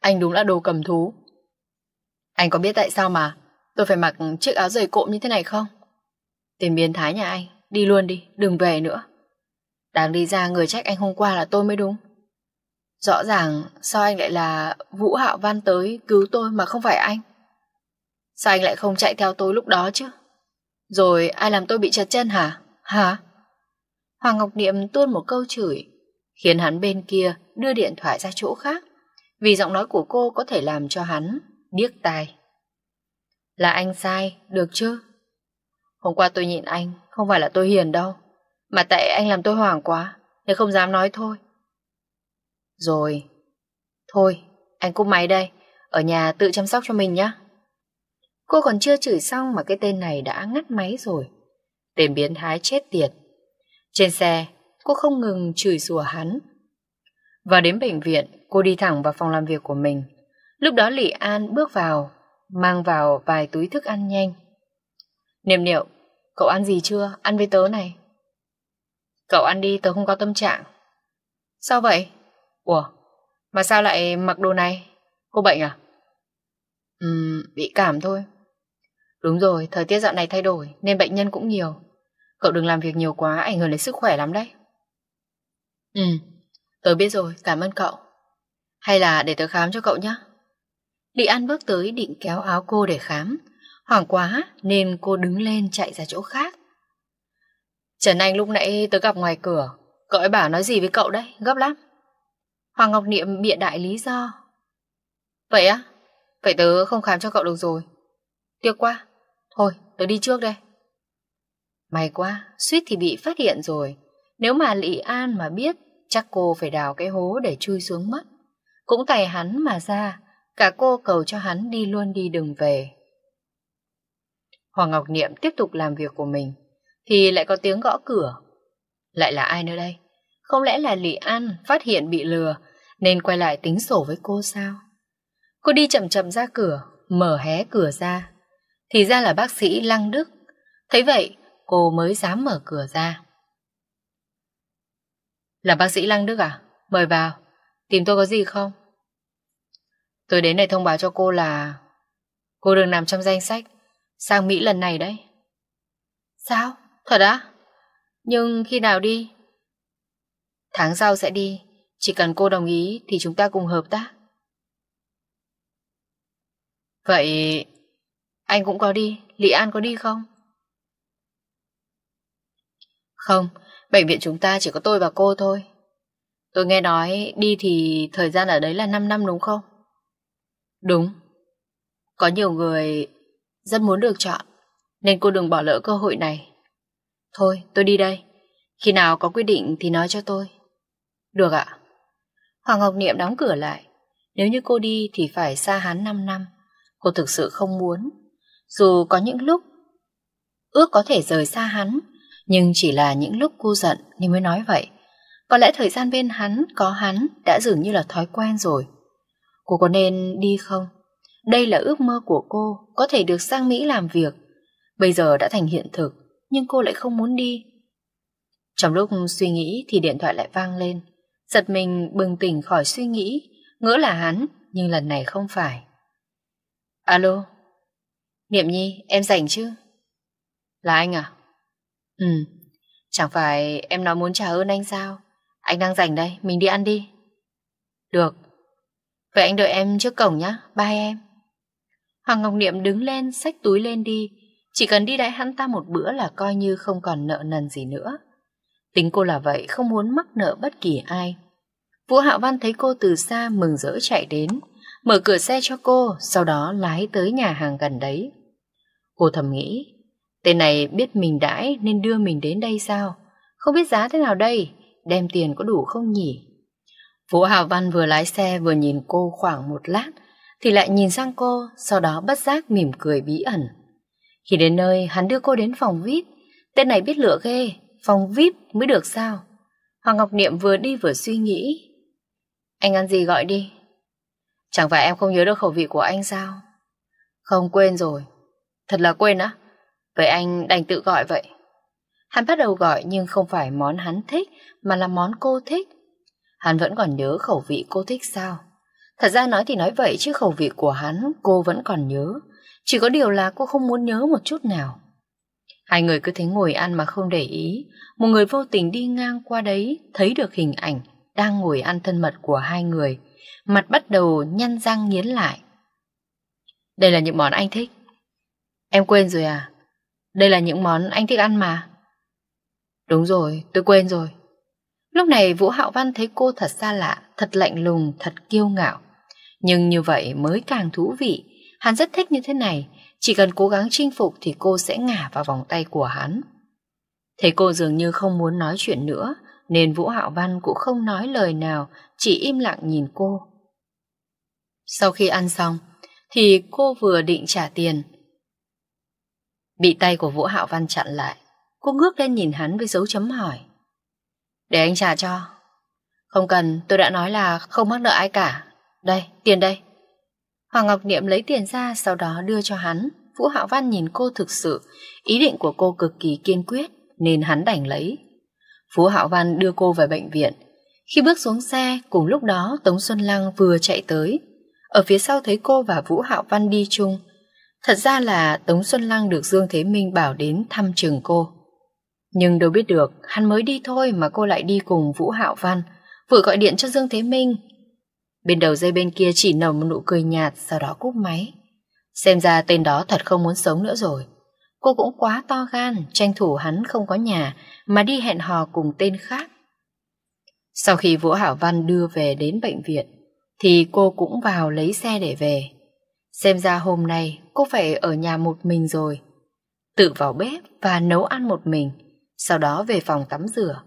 Anh đúng là đồ cầm thú. Anh có biết tại sao mà tôi phải mặc chiếc áo dày cộm như thế này không? Tiền biến thái nhà anh, đi luôn đi, đừng về nữa. Đáng đi ra người trách anh hôm qua là tôi mới đúng. Rõ ràng sao anh lại là Vũ Hạo Văn tới cứu tôi mà không phải anh? Sao anh lại không chạy theo tôi lúc đó chứ? Rồi ai làm tôi bị trật chân hả? Hả? Hoàng Ngọc Niệm tuôn một câu chửi khiến hắn bên kia đưa điện thoại ra chỗ khác, vì giọng nói của cô có thể làm cho hắn điếc tai. Là anh sai, được chứ? Hôm qua tôi nhịn anh, không phải là tôi hiền đâu, mà tại anh làm tôi hoảng quá, nên không dám nói thôi. Rồi, thôi, anh cúp máy đây, ở nhà tự chăm sóc cho mình nhé. Cô còn chưa chửi xong mà cái tên này đã ngắt máy rồi. Tên biến thái chết tiệt. Trên xe, cô không ngừng chửi rủa hắn. Và đến bệnh viện, cô đi thẳng vào phòng làm việc của mình. Lúc đó Lị An bước vào, mang vào vài túi thức ăn nhanh. Niệm niệu, cậu ăn gì chưa? Ăn với tớ này. Cậu ăn đi, tớ không có tâm trạng. Sao vậy? Ủa, mà sao lại mặc đồ này? Cô bệnh à? Ừm, bị cảm thôi. Đúng rồi, thời tiết dạo này thay đổi nên bệnh nhân cũng nhiều. Cậu đừng làm việc nhiều quá ảnh hưởng đến sức khỏe lắm đấy. Ừ, tớ biết rồi, cảm ơn cậu. Hay là để tớ khám cho cậu nhé. Lý An bước tới định kéo áo cô để khám. Hoảng quá nên cô đứng lên chạy ra chỗ khác. Trần Anh lúc nãy tớ gặp ngoài cửa. Cậu ấy bảo nói gì với cậu đấy, gấp lắm. Hoàng Ngọc Niệm bịa đại lý do. Vậy á? Vậy tớ không khám cho cậu được rồi. Tiếc quá. Thôi, tớ đi trước đây. May quá, suýt thì bị phát hiện rồi. Nếu mà Lị An mà biết, chắc cô phải đào cái hố để chui xuống mất. Cũng tài hắn mà ra, cả cô cầu cho hắn đi luôn đi đừng về. Hoàng Ngọc Niệm tiếp tục làm việc của mình, thì lại có tiếng gõ cửa. Lại là ai nữa đây? Không lẽ là Lị An phát hiện bị lừa, nên quay lại tính sổ với cô sao? Cô đi chậm chậm ra cửa, mở hé cửa ra. Thì ra là bác sĩ Lăng Đức. Thấy vậy, cô mới dám mở cửa ra. Là bác sĩ Lăng Đức à? Mời vào. Tìm tôi có gì không? Tôi đến để thông báo cho cô là cô đừng nằm trong danh sách sang Mỹ lần này đấy. Sao? Thật á? Nhưng khi nào đi? Tháng sau sẽ đi. Chỉ cần cô đồng ý thì chúng ta cùng hợp tác. Vậy anh cũng có đi, Lý An có đi không? Không, Bệnh viện chúng ta chỉ có tôi và cô thôi. Tôi nghe nói đi thì thời gian ở đấy là 5 năm đúng không? Đúng. Có nhiều người rất muốn được chọn, nên cô đừng bỏ lỡ cơ hội này. Thôi, tôi đi đây. Khi nào có quyết định thì nói cho tôi. Được ạ. Hoàng Ngọc Niệm đóng cửa lại. Nếu như cô đi thì phải xa hắn 5 năm. Cô thực sự không muốn. Dù có những lúc ước có thể rời xa hắn, nhưng chỉ là những lúc cô giận nên mới nói vậy. Có lẽ thời gian bên hắn, có hắn đã dường như là thói quen rồi. Cô có nên đi không? Đây là ước mơ của cô, có thể được sang Mỹ làm việc. Bây giờ đã thành hiện thực, nhưng cô lại không muốn đi. Trong lúc suy nghĩ thì điện thoại lại vang lên. Giật mình bừng tỉnh khỏi suy nghĩ, ngỡ là hắn, nhưng lần này không phải. Alo, Niệm Nhi, em rảnh chứ? Là anh à? Ừ, chẳng phải em nói muốn trả ơn anh sao? Anh đang rảnh đây, mình đi ăn đi. Được. Vậy anh đợi em trước cổng nhá bye em. Hoàng Ngọc Niệm đứng lên, xách túi lên đi. Chỉ cần đi đãi hắn ta một bữa là coi như không còn nợ nần gì nữa. Tính cô là vậy, không muốn mắc nợ bất kỳ ai. Vũ Hạo Văn thấy cô từ xa mừng rỡ chạy đến, mở cửa xe cho cô, sau đó lái tới nhà hàng gần đấy. Cô thầm nghĩ, Tên này biết mình đãi nên đưa mình đến đây sao? Không biết giá thế nào đây? Đem tiền có đủ không nhỉ? Vũ Hào Văn vừa lái xe vừa nhìn cô khoảng một lát, thì lại nhìn sang cô, sau đó bất giác mỉm cười bí ẩn. Khi đến nơi, hắn đưa cô đến phòng VIP. Tên này biết lựa ghê, phòng VIP mới được sao? Hoàng Ngọc Niệm vừa đi vừa suy nghĩ. Anh ăn gì gọi đi? Chẳng phải em không nhớ được khẩu vị của anh sao? Không quên rồi. Thật là quên á? Vậy anh đành tự gọi vậy. Hắn bắt đầu gọi nhưng không phải món hắn thích mà là món cô thích. Hắn vẫn còn nhớ khẩu vị cô thích sao? Thật ra nói thì nói vậy chứ khẩu vị của hắn cô vẫn còn nhớ. Chỉ có điều là cô không muốn nhớ một chút nào. Hai người cứ thế ngồi ăn mà không để ý. Một người vô tình đi ngang qua đấy thấy được hình ảnh đang ngồi ăn thân mật của hai người. Mặt bắt đầu nhăn răng nghiến lại. Đây là những món anh thích. Em quên rồi à? Đây là những món anh thích ăn mà. Đúng rồi, tôi quên rồi. Lúc này Vũ Hạo Văn thấy cô thật xa lạ, thật lạnh lùng, thật kiêu ngạo. Nhưng như vậy mới càng thú vị. Hắn rất thích như thế này, chỉ cần cố gắng chinh phục thì cô sẽ ngả vào vòng tay của hắn. Thấy cô dường như không muốn nói chuyện nữa, nên Vũ Hạo Văn cũng không nói lời nào, chỉ im lặng nhìn cô. Sau khi ăn xong, thì cô vừa định trả tiền, Bị tay của Vũ Hạo Văn chặn lại, cô ngước lên nhìn hắn với dấu chấm hỏi. Để anh trả cho. Không cần, tôi đã nói là không mắc nợ ai cả. Đây, tiền đây. Hoàng Ngọc Niệm lấy tiền ra sau đó đưa cho hắn. Vũ Hạo Văn nhìn cô thực sự, ý định của cô cực kỳ kiên quyết nên hắn đành lấy. Vũ Hạo Văn đưa cô về bệnh viện. Khi bước xuống xe, cùng lúc đó Tống Xuân Lăng vừa chạy tới. Ở phía sau thấy cô và Vũ Hạo Văn đi chung, Thật ra là Tống Xuân Lăng được Dương Thế Minh bảo đến thăm trường cô. Nhưng đâu biết được, hắn mới đi thôi mà cô lại đi cùng Vũ Hạo Văn, vừa gọi điện cho Dương Thế Minh. Bên đầu dây bên kia chỉ nở một nụ cười nhạt, sau đó cúp máy. Xem ra tên đó thật không muốn sống nữa rồi. Cô cũng quá to gan, tranh thủ hắn không có nhà mà đi hẹn hò cùng tên khác. Sau khi Vũ Hảo Văn đưa về đến bệnh viện, thì cô cũng vào lấy xe để về. Xem ra hôm nay cô phải ở nhà một mình rồi. Tự vào bếp và nấu ăn một mình, sau đó về phòng tắm rửa.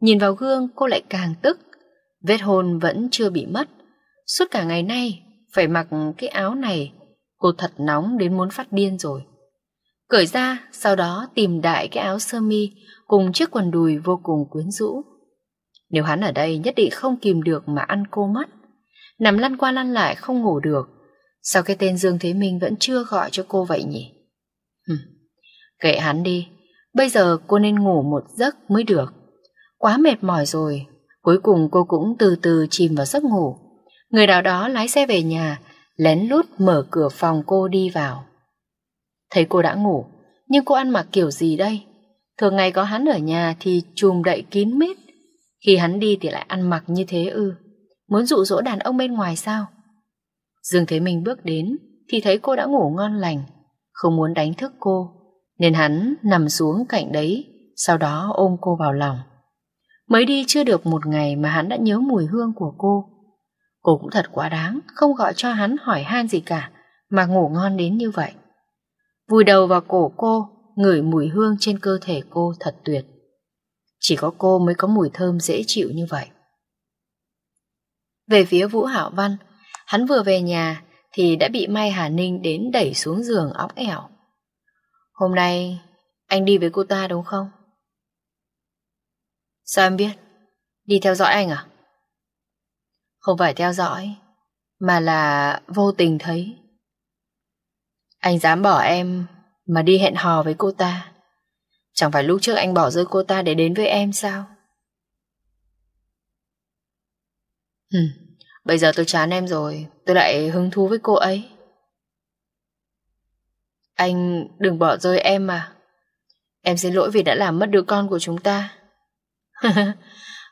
Nhìn vào gương cô lại càng tức, vết hôn vẫn chưa bị mất. Suốt cả ngày nay, phải mặc cái áo này, cô thật nóng đến muốn phát điên rồi. Cởi ra, sau đó tìm đại cái áo sơ mi cùng chiếc quần đùi vô cùng quyến rũ. Nếu hắn ở đây nhất định không kìm được mà ăn cô mất. Nằm lăn qua lăn lại không ngủ được, Sao cái tên Dương Thế Minh vẫn chưa gọi cho cô vậy nhỉ? Hừm, kệ hắn đi. Bây giờ cô nên ngủ một giấc mới được. Quá mệt mỏi rồi. Cuối cùng cô cũng từ từ chìm vào giấc ngủ. Người nào đó lái xe về nhà, lén lút mở cửa phòng cô đi vào. Thấy cô đã ngủ, nhưng cô ăn mặc kiểu gì đây? Thường ngày có hắn ở nhà thì chùm đậy kín mít. Khi hắn đi thì lại ăn mặc như thế ư. Muốn dụ dỗ đàn ông bên ngoài sao? Dương Thế Minh bước đến thì thấy cô đã ngủ ngon lành, không muốn đánh thức cô, nên hắn nằm xuống cạnh đấy, sau đó ôm cô vào lòng. Mới đi chưa được một ngày mà hắn đã nhớ mùi hương của cô. Cô cũng thật quá đáng, không gọi cho hắn hỏi han gì cả, mà ngủ ngon đến như vậy. Vùi đầu vào cổ cô, ngửi mùi hương trên cơ thể cô thật tuyệt. Chỉ có cô mới có mùi thơm dễ chịu như vậy. Về phía Vũ Hảo Văn, Hắn vừa về nhà thì đã bị Mai Hà Ninh đến đẩy xuống giường óc ẻo. Hôm nay anh đi với cô ta đúng không? Sao em biết? Đi theo dõi anh à? Không phải theo dõi, mà là vô tình thấy. Anh dám bỏ em mà đi hẹn hò với cô ta. Chẳng phải lúc trước anh bỏ rơi cô ta để đến với em sao? Hừm. Bây giờ tôi chán em rồi Tôi lại hứng thú với cô ấy Anh đừng bỏ rơi em mà Em xin lỗi vì đã làm mất đứa con của chúng ta <laughs>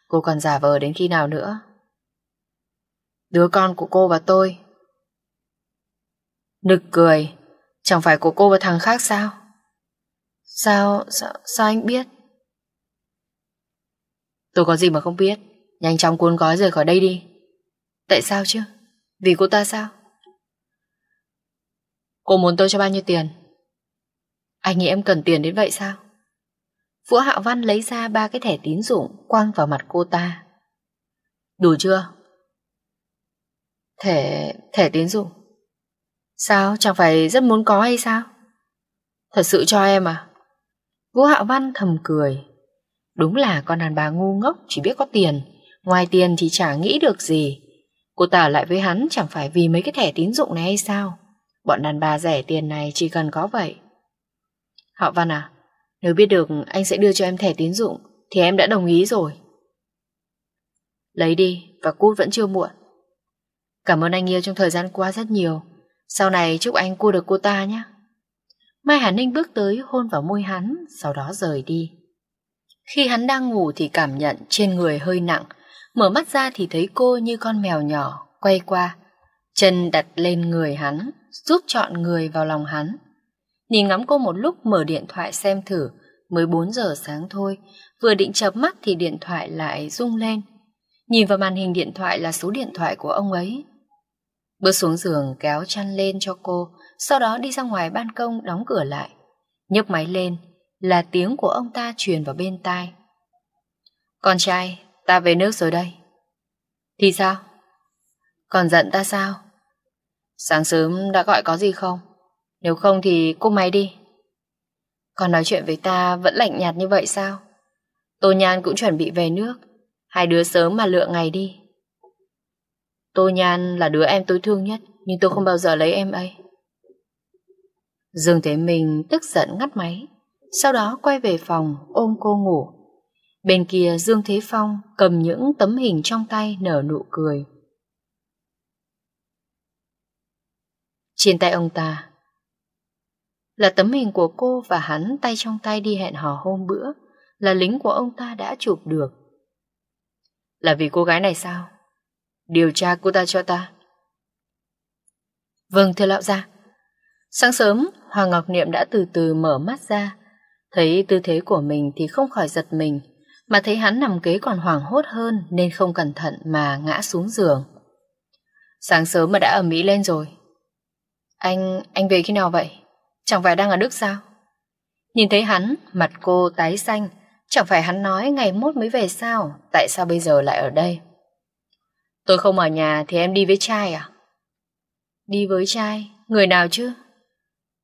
Cô còn giả vờ đến khi nào nữa Đứa con của cô và tôi Nực cười Chẳng phải của cô và thằng khác sao Sao Sao, sao anh biết Tôi có gì mà không biết Nhanh chóng cuốn gói rời khỏi đây đi Tại sao chứ? Vì cô ta sao? Cô muốn tôi cho bao nhiêu tiền? Anh nghĩ em cần tiền đến vậy sao? Vũ Hạo Văn lấy ra ba cái thẻ tín dụng quăng vào mặt cô ta. Đủ chưa? Thẻ... thẻ tín dụng? Sao? Chẳng phải rất muốn có hay sao? Thật sự cho em à? Vũ Hạo Văn thầm cười. Đúng là con đàn bà ngu ngốc chỉ biết có tiền. Ngoài tiền thì chả nghĩ được gì. Cô ta lại với hắn chẳng phải vì mấy cái thẻ tín dụng này hay sao? Bọn đàn bà rẻ tiền này chỉ cần có vậy. Họ Văn à, nếu biết được anh sẽ đưa cho em thẻ tín dụng thì em đã đồng ý rồi. Lấy đi và cút vẫn chưa muộn. Cảm ơn anh yêu trong thời gian qua rất nhiều. Sau này chúc anh cua được cô ta nhé. Mai Hà Ninh bước tới hôn vào môi hắn, sau đó rời đi. Khi hắn đang ngủ thì cảm nhận trên người hơi nặng, Mở mắt ra thì thấy cô như con mèo nhỏ, quay qua. Chân đặt lên người hắn, giúp chọn người vào lòng hắn. Nhìn ngắm cô một lúc mở điện thoại xem thử, mới bốn giờ sáng thôi, vừa định chợp mắt thì điện thoại lại rung lên. Nhìn vào màn hình điện thoại là số điện thoại của ông ấy. Bước xuống giường kéo chăn lên cho cô, sau đó đi ra ngoài ban công đóng cửa lại. nhấc máy lên là tiếng của ông ta truyền vào bên tai. Con trai, Ta về nước rồi đây. Thì sao? Còn giận ta sao? Sáng sớm đã gọi có gì không? Nếu không thì cúp máy đi. Còn nói chuyện với ta vẫn lạnh nhạt như vậy sao? Tô Nhan cũng chuẩn bị về nước. Hai đứa sớm mà lựa ngày đi. Tô Nhan là đứa em tôi thương nhất, nhưng tôi không bao giờ lấy em ấy. Dương Thế Minh tức giận ngắt máy, sau đó quay về phòng ôm cô ngủ. Bên kia Dương Thế Phong cầm những tấm hình trong tay nở nụ cười. Trên tay ông ta là tấm hình của cô và hắn tay trong tay đi hẹn hò hôm bữa là lính của ông ta đã chụp được. Là vì cô gái này sao? Điều tra cô ta cho ta. Vâng thưa lão gia. Sáng sớm, Hoàng Ngọc Niệm đã từ từ mở mắt ra. Thấy tư thế của mình thì không khỏi giật mình mà thấy hắn nằm kế còn hoảng hốt hơn nên không cẩn thận mà ngã xuống giường. Sáng sớm mà đã ở Mỹ lên rồi. Anh, anh về khi nào vậy? Chẳng phải đang ở Đức sao? Nhìn thấy hắn, mặt cô tái xanh, chẳng phải hắn nói ngày mốt mới về sao, tại sao bây giờ lại ở đây? Tôi không ở nhà thì em đi với trai à? Đi với trai, người nào chứ?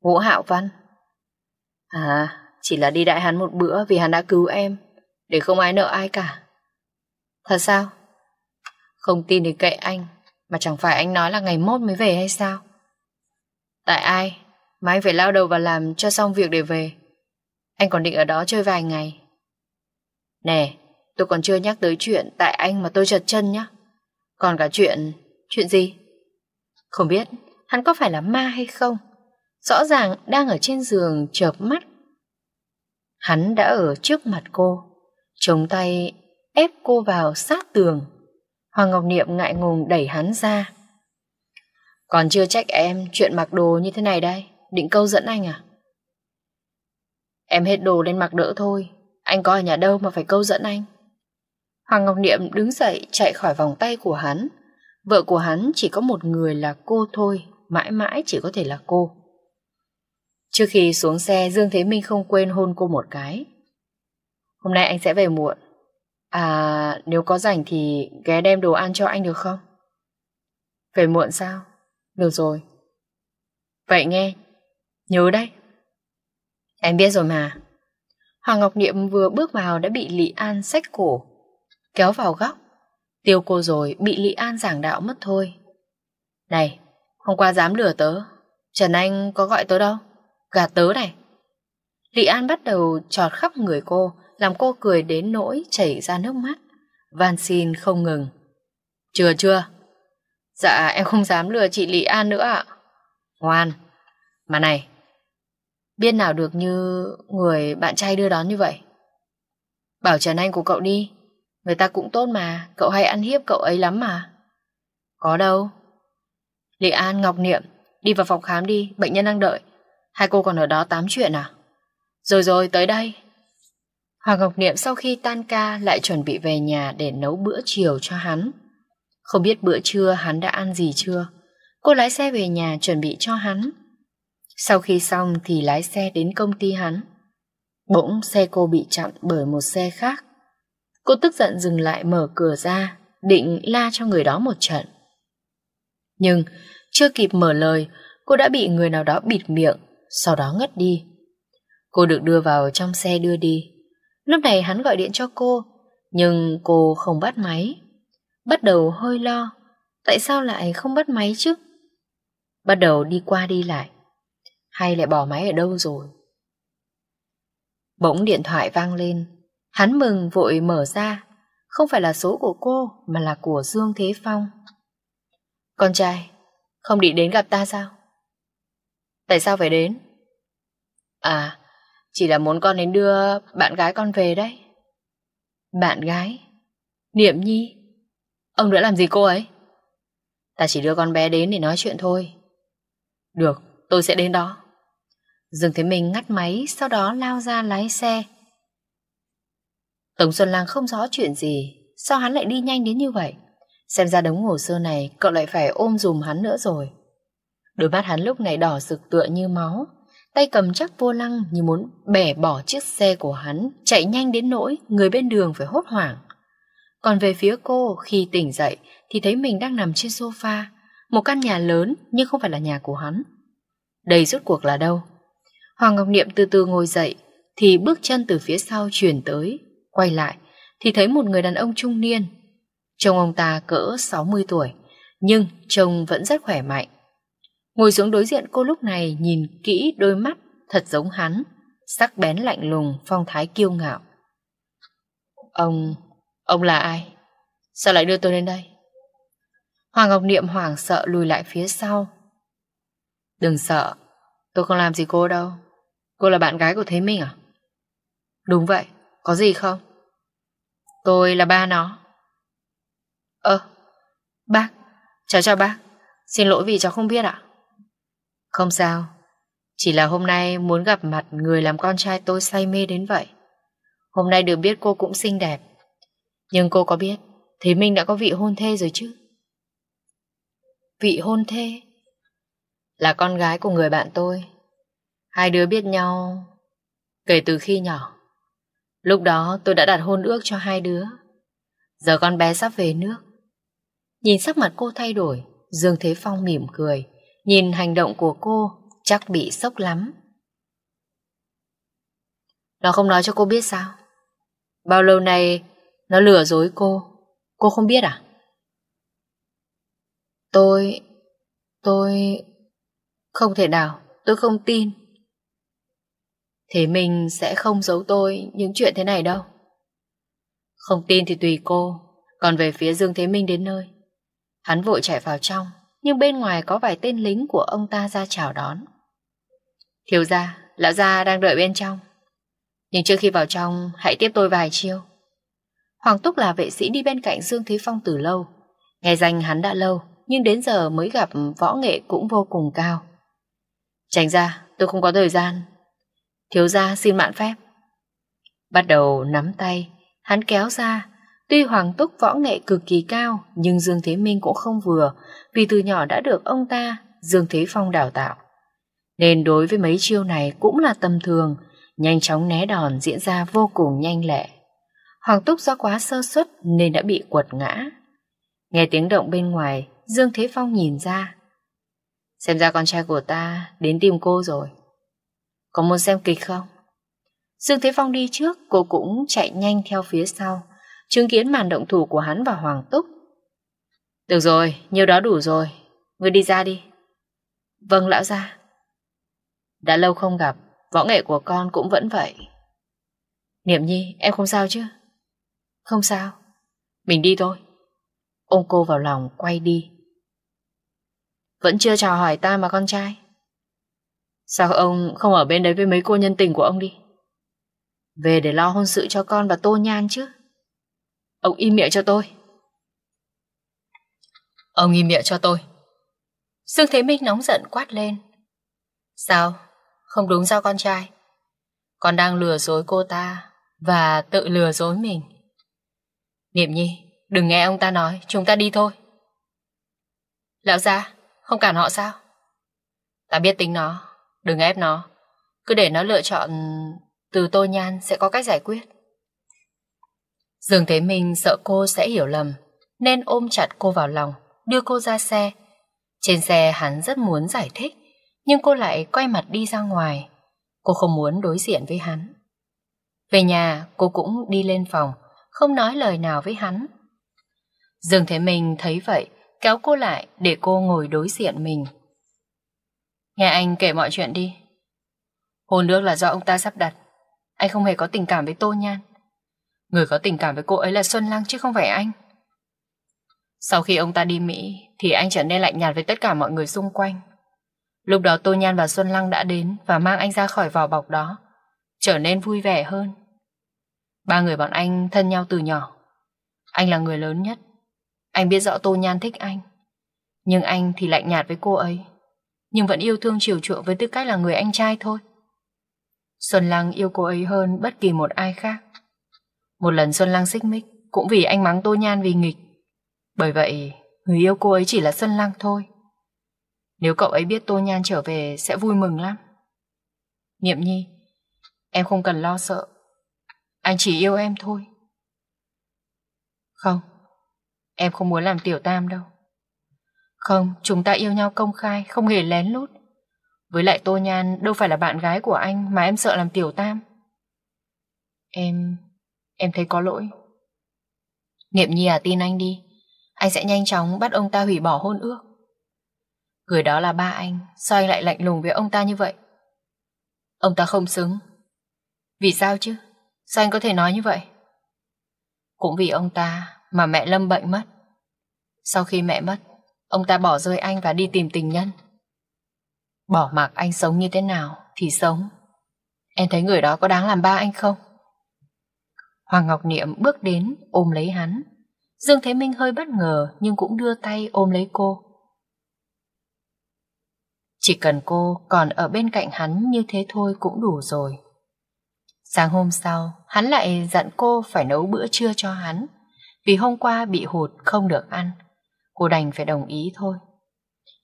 Vũ Hạo Văn. À, chỉ là đi đại hắn một bữa vì hắn đã cứu em để không ai nợ ai cả. Thật sao? Không tin thì kệ anh, mà chẳng phải anh nói là ngày mốt mới về hay sao? Tại ai mà anh phải lao đầu và làm cho xong việc để về? Anh còn định ở đó chơi vài ngày. Nè, tôi còn chưa nhắc tới chuyện tại anh mà tôi chật chân nhá. Còn cả chuyện... chuyện gì? Không biết hắn có phải là ma hay không? Rõ ràng đang ở trên giường chợp mắt. Hắn đã ở trước mặt cô chống tay ép cô vào sát tường. Hoàng Ngọc Niệm ngại ngùng đẩy hắn ra. Còn chưa trách em chuyện mặc đồ như thế này đây, định câu dẫn anh à? Em hết đồ lên mặc đỡ thôi, anh có ở nhà đâu mà phải câu dẫn anh. Hoàng Ngọc Niệm đứng dậy chạy khỏi vòng tay của hắn. Vợ của hắn chỉ có một người là cô thôi, mãi mãi chỉ có thể là cô. Trước khi xuống xe, Dương Thế Minh không quên hôn cô một cái. Hôm nay anh sẽ về muộn. À, nếu có rảnh thì ghé đem đồ ăn cho anh được không? Về muộn sao? Được rồi. Vậy nghe, nhớ đấy. Em biết rồi mà. Hoàng Ngọc Niệm vừa bước vào đã bị Lý An xách cổ, kéo vào góc. Tiêu cô rồi bị Lý An giảng đạo mất thôi. Này, hôm qua dám lừa tớ, Trần Anh có gọi tớ đâu, gạt tớ này. Lý An bắt đầu trọt khắp người cô, làm cô cười đến nỗi chảy ra nước mắt, van xin không ngừng. Chưa chưa? Dạ em không dám lừa chị Lý An nữa ạ. Ngoan, mà này, biết nào được như người bạn trai đưa đón như vậy. Bảo Trần Anh của cậu đi, người ta cũng tốt mà, cậu hay ăn hiếp cậu ấy lắm mà. Có đâu. Lý An ngọc niệm, đi vào phòng khám đi, bệnh nhân đang đợi. Hai cô còn ở đó tám chuyện à? Rồi rồi, tới đây. Hoàng Ngọc Niệm sau khi tan ca lại chuẩn bị về nhà để nấu bữa chiều cho hắn. Không biết bữa trưa hắn đã ăn gì chưa? Cô lái xe về nhà chuẩn bị cho hắn. Sau khi xong thì lái xe đến công ty hắn. Bỗng xe cô bị chặn bởi một xe khác. Cô tức giận dừng lại mở cửa ra, định la cho người đó một trận. Nhưng chưa kịp mở lời, cô đã bị người nào đó bịt miệng, sau đó ngất đi. Cô được đưa vào trong xe đưa đi. Lúc này hắn gọi điện cho cô, nhưng cô không bắt máy. Bắt đầu hơi lo, tại sao lại không bắt máy chứ? Bắt đầu đi qua đi lại, hay lại bỏ máy ở đâu rồi? Bỗng điện thoại vang lên, hắn mừng vội mở ra, không phải là số của cô mà là của Dương Thế Phong. Con trai, không định đến gặp ta sao? Tại sao phải đến? À, chỉ là muốn con đến đưa bạn gái con về đấy. Bạn gái? Niệm Nhi? Ông đã làm gì cô ấy? Ta chỉ đưa con bé đến để nói chuyện thôi. Được, tôi sẽ đến đó. Dừng thấy mình ngắt máy, sau đó lao ra lái xe. Tống Xuân Lang không rõ chuyện gì, sao hắn lại đi nhanh đến như vậy? Xem ra đống hồ sơ này cậu lại phải ôm dùm hắn nữa rồi. Đôi mắt hắn lúc này đỏ rực tựa như máu, tay cầm chắc vô lăng như muốn bẻ bỏ chiếc xe của hắn, chạy nhanh đến nỗi người bên đường phải hốt hoảng. Còn về phía cô, khi tỉnh dậy thì thấy mình đang nằm trên sofa, một căn nhà lớn nhưng không phải là nhà của hắn. Đây rốt cuộc là đâu? Hoàng Ngọc Niệm từ từ ngồi dậy, thì bước chân từ phía sau chuyển tới, quay lại thì thấy một người đàn ông trung niên. Trông ông ta cỡ 60 tuổi, nhưng trông vẫn rất khỏe mạnh. Ngồi xuống đối diện cô lúc này nhìn kỹ đôi mắt thật giống hắn, sắc bén lạnh lùng, phong thái kiêu ngạo. Ông, ông là ai? Sao lại đưa tôi đến đây? Hoàng Ngọc Niệm hoảng sợ lùi lại phía sau. Đừng sợ, tôi không làm gì cô đâu. Cô là bạn gái của Thế Minh à? Đúng vậy, có gì không? Tôi là ba nó. Ơ, bác, cháu chào bác. Xin lỗi vì cháu không biết ạ. À? Không sao, chỉ là hôm nay muốn gặp mặt người làm con trai tôi say mê đến vậy. Hôm nay được biết cô cũng xinh đẹp. Nhưng cô có biết Thế Minh đã có vị hôn thê rồi chứ? Vị hôn thê? Là con gái của người bạn tôi. Hai đứa biết nhau kể từ khi nhỏ. Lúc đó tôi đã đặt hôn ước cho hai đứa. Giờ con bé sắp về nước. Nhìn sắc mặt cô thay đổi, Dương Thế Phong mỉm cười. Nhìn hành động của cô chắc bị sốc lắm. Nó không nói cho cô biết sao? Bao lâu nay nó lừa dối cô, cô không biết à? Tôi... tôi... không thể nào, tôi không tin. Thế mình sẽ không giấu tôi những chuyện thế này đâu. Không tin thì tùy cô, còn về phía Dương Thế Minh đến nơi. Hắn vội chạy vào trong, nhưng bên ngoài có vài tên lính của ông ta ra chào đón. Thiếu gia, lão gia đang đợi bên trong. Nhưng trước khi vào trong, hãy tiếp tôi vài chiêu. Hoàng Túc là vệ sĩ đi bên cạnh Dương Thế Phong từ lâu. Nghe danh hắn đã lâu, nhưng đến giờ mới gặp võ nghệ cũng vô cùng cao. Tránh ra, tôi không có thời gian. Thiếu gia xin mạn phép. Bắt đầu nắm tay, hắn kéo ra, Tuy Hoàng Túc võ nghệ cực kỳ cao, nhưng Dương Thế Minh cũng không vừa, vì từ nhỏ đã được ông ta, Dương Thế Phong đào tạo. Nên đối với mấy chiêu này cũng là tầm thường, nhanh chóng né đòn diễn ra vô cùng nhanh lẹ. Hoàng Túc do quá sơ suất nên đã bị quật ngã. Nghe tiếng động bên ngoài, Dương Thế Phong nhìn ra. Xem ra con trai của ta đến tìm cô rồi. Có muốn xem kịch không? Dương Thế Phong đi trước, cô cũng chạy nhanh theo phía sau chứng kiến màn động thủ của hắn và Hoàng Túc. Được rồi, nhiều đó đủ rồi. Ngươi đi ra đi. Vâng, lão gia. Đã lâu không gặp, võ nghệ của con cũng vẫn vậy. Niệm nhi, em không sao chứ? Không sao. Mình đi thôi. Ôm cô vào lòng, quay đi. Vẫn chưa chào hỏi ta mà con trai. Sao ông không ở bên đấy với mấy cô nhân tình của ông đi? Về để lo hôn sự cho con và tô nhan chứ. Ông im miệng cho tôi Ông im miệng cho tôi Dương Thế Minh nóng giận quát lên Sao? Không đúng sao con trai? Con đang lừa dối cô ta Và tự lừa dối mình Niệm nhi Đừng nghe ông ta nói Chúng ta đi thôi Lão gia Không cản họ sao? Ta biết tính nó Đừng ép nó Cứ để nó lựa chọn Từ tô nhan sẽ có cách giải quyết Dương Thế Minh sợ cô sẽ hiểu lầm, nên ôm chặt cô vào lòng, đưa cô ra xe. Trên xe hắn rất muốn giải thích, nhưng cô lại quay mặt đi ra ngoài. Cô không muốn đối diện với hắn. Về nhà, cô cũng đi lên phòng, không nói lời nào với hắn. Dương Thế Minh thấy vậy, kéo cô lại để cô ngồi đối diện mình. Nghe anh kể mọi chuyện đi. Hồn nước là do ông ta sắp đặt. Anh không hề có tình cảm với Tô Nhan. Người có tình cảm với cô ấy là Xuân Lăng chứ không phải anh. Sau khi ông ta đi Mỹ thì anh trở nên lạnh nhạt với tất cả mọi người xung quanh. Lúc đó Tô Nhan và Xuân Lăng đã đến và mang anh ra khỏi vỏ bọc đó, trở nên vui vẻ hơn. Ba người bọn anh thân nhau từ nhỏ. Anh là người lớn nhất. Anh biết rõ Tô Nhan thích anh. Nhưng anh thì lạnh nhạt với cô ấy. Nhưng vẫn yêu thương chiều chuộng với tư cách là người anh trai thôi. Xuân Lăng yêu cô ấy hơn bất kỳ một ai khác. Một lần Xuân Lăng xích mích cũng vì anh mắng Tô Nhan vì nghịch. Bởi vậy, người yêu cô ấy chỉ là Xuân Lăng thôi. Nếu cậu ấy biết Tô Nhan trở về sẽ vui mừng lắm. Niệm Nhi, em không cần lo sợ. Anh chỉ yêu em thôi. Không, em không muốn làm tiểu tam đâu. Không, chúng ta yêu nhau công khai, không hề lén lút. Với lại Tô Nhan đâu phải là bạn gái của anh mà em sợ làm tiểu tam. Em... Em thấy có lỗi Niệm Nhi à tin anh đi Anh sẽ nhanh chóng bắt ông ta hủy bỏ hôn ước Người đó là ba anh Sao anh lại lạnh lùng với ông ta như vậy Ông ta không xứng Vì sao chứ Sao anh có thể nói như vậy Cũng vì ông ta mà mẹ Lâm bệnh mất Sau khi mẹ mất Ông ta bỏ rơi anh và đi tìm tình nhân Bỏ mặc anh sống như thế nào Thì sống Em thấy người đó có đáng làm ba anh không Hoàng Ngọc Niệm bước đến ôm lấy hắn. Dương Thế Minh hơi bất ngờ nhưng cũng đưa tay ôm lấy cô. Chỉ cần cô còn ở bên cạnh hắn như thế thôi cũng đủ rồi. Sáng hôm sau, hắn lại dặn cô phải nấu bữa trưa cho hắn, vì hôm qua bị hụt không được ăn. Cô đành phải đồng ý thôi.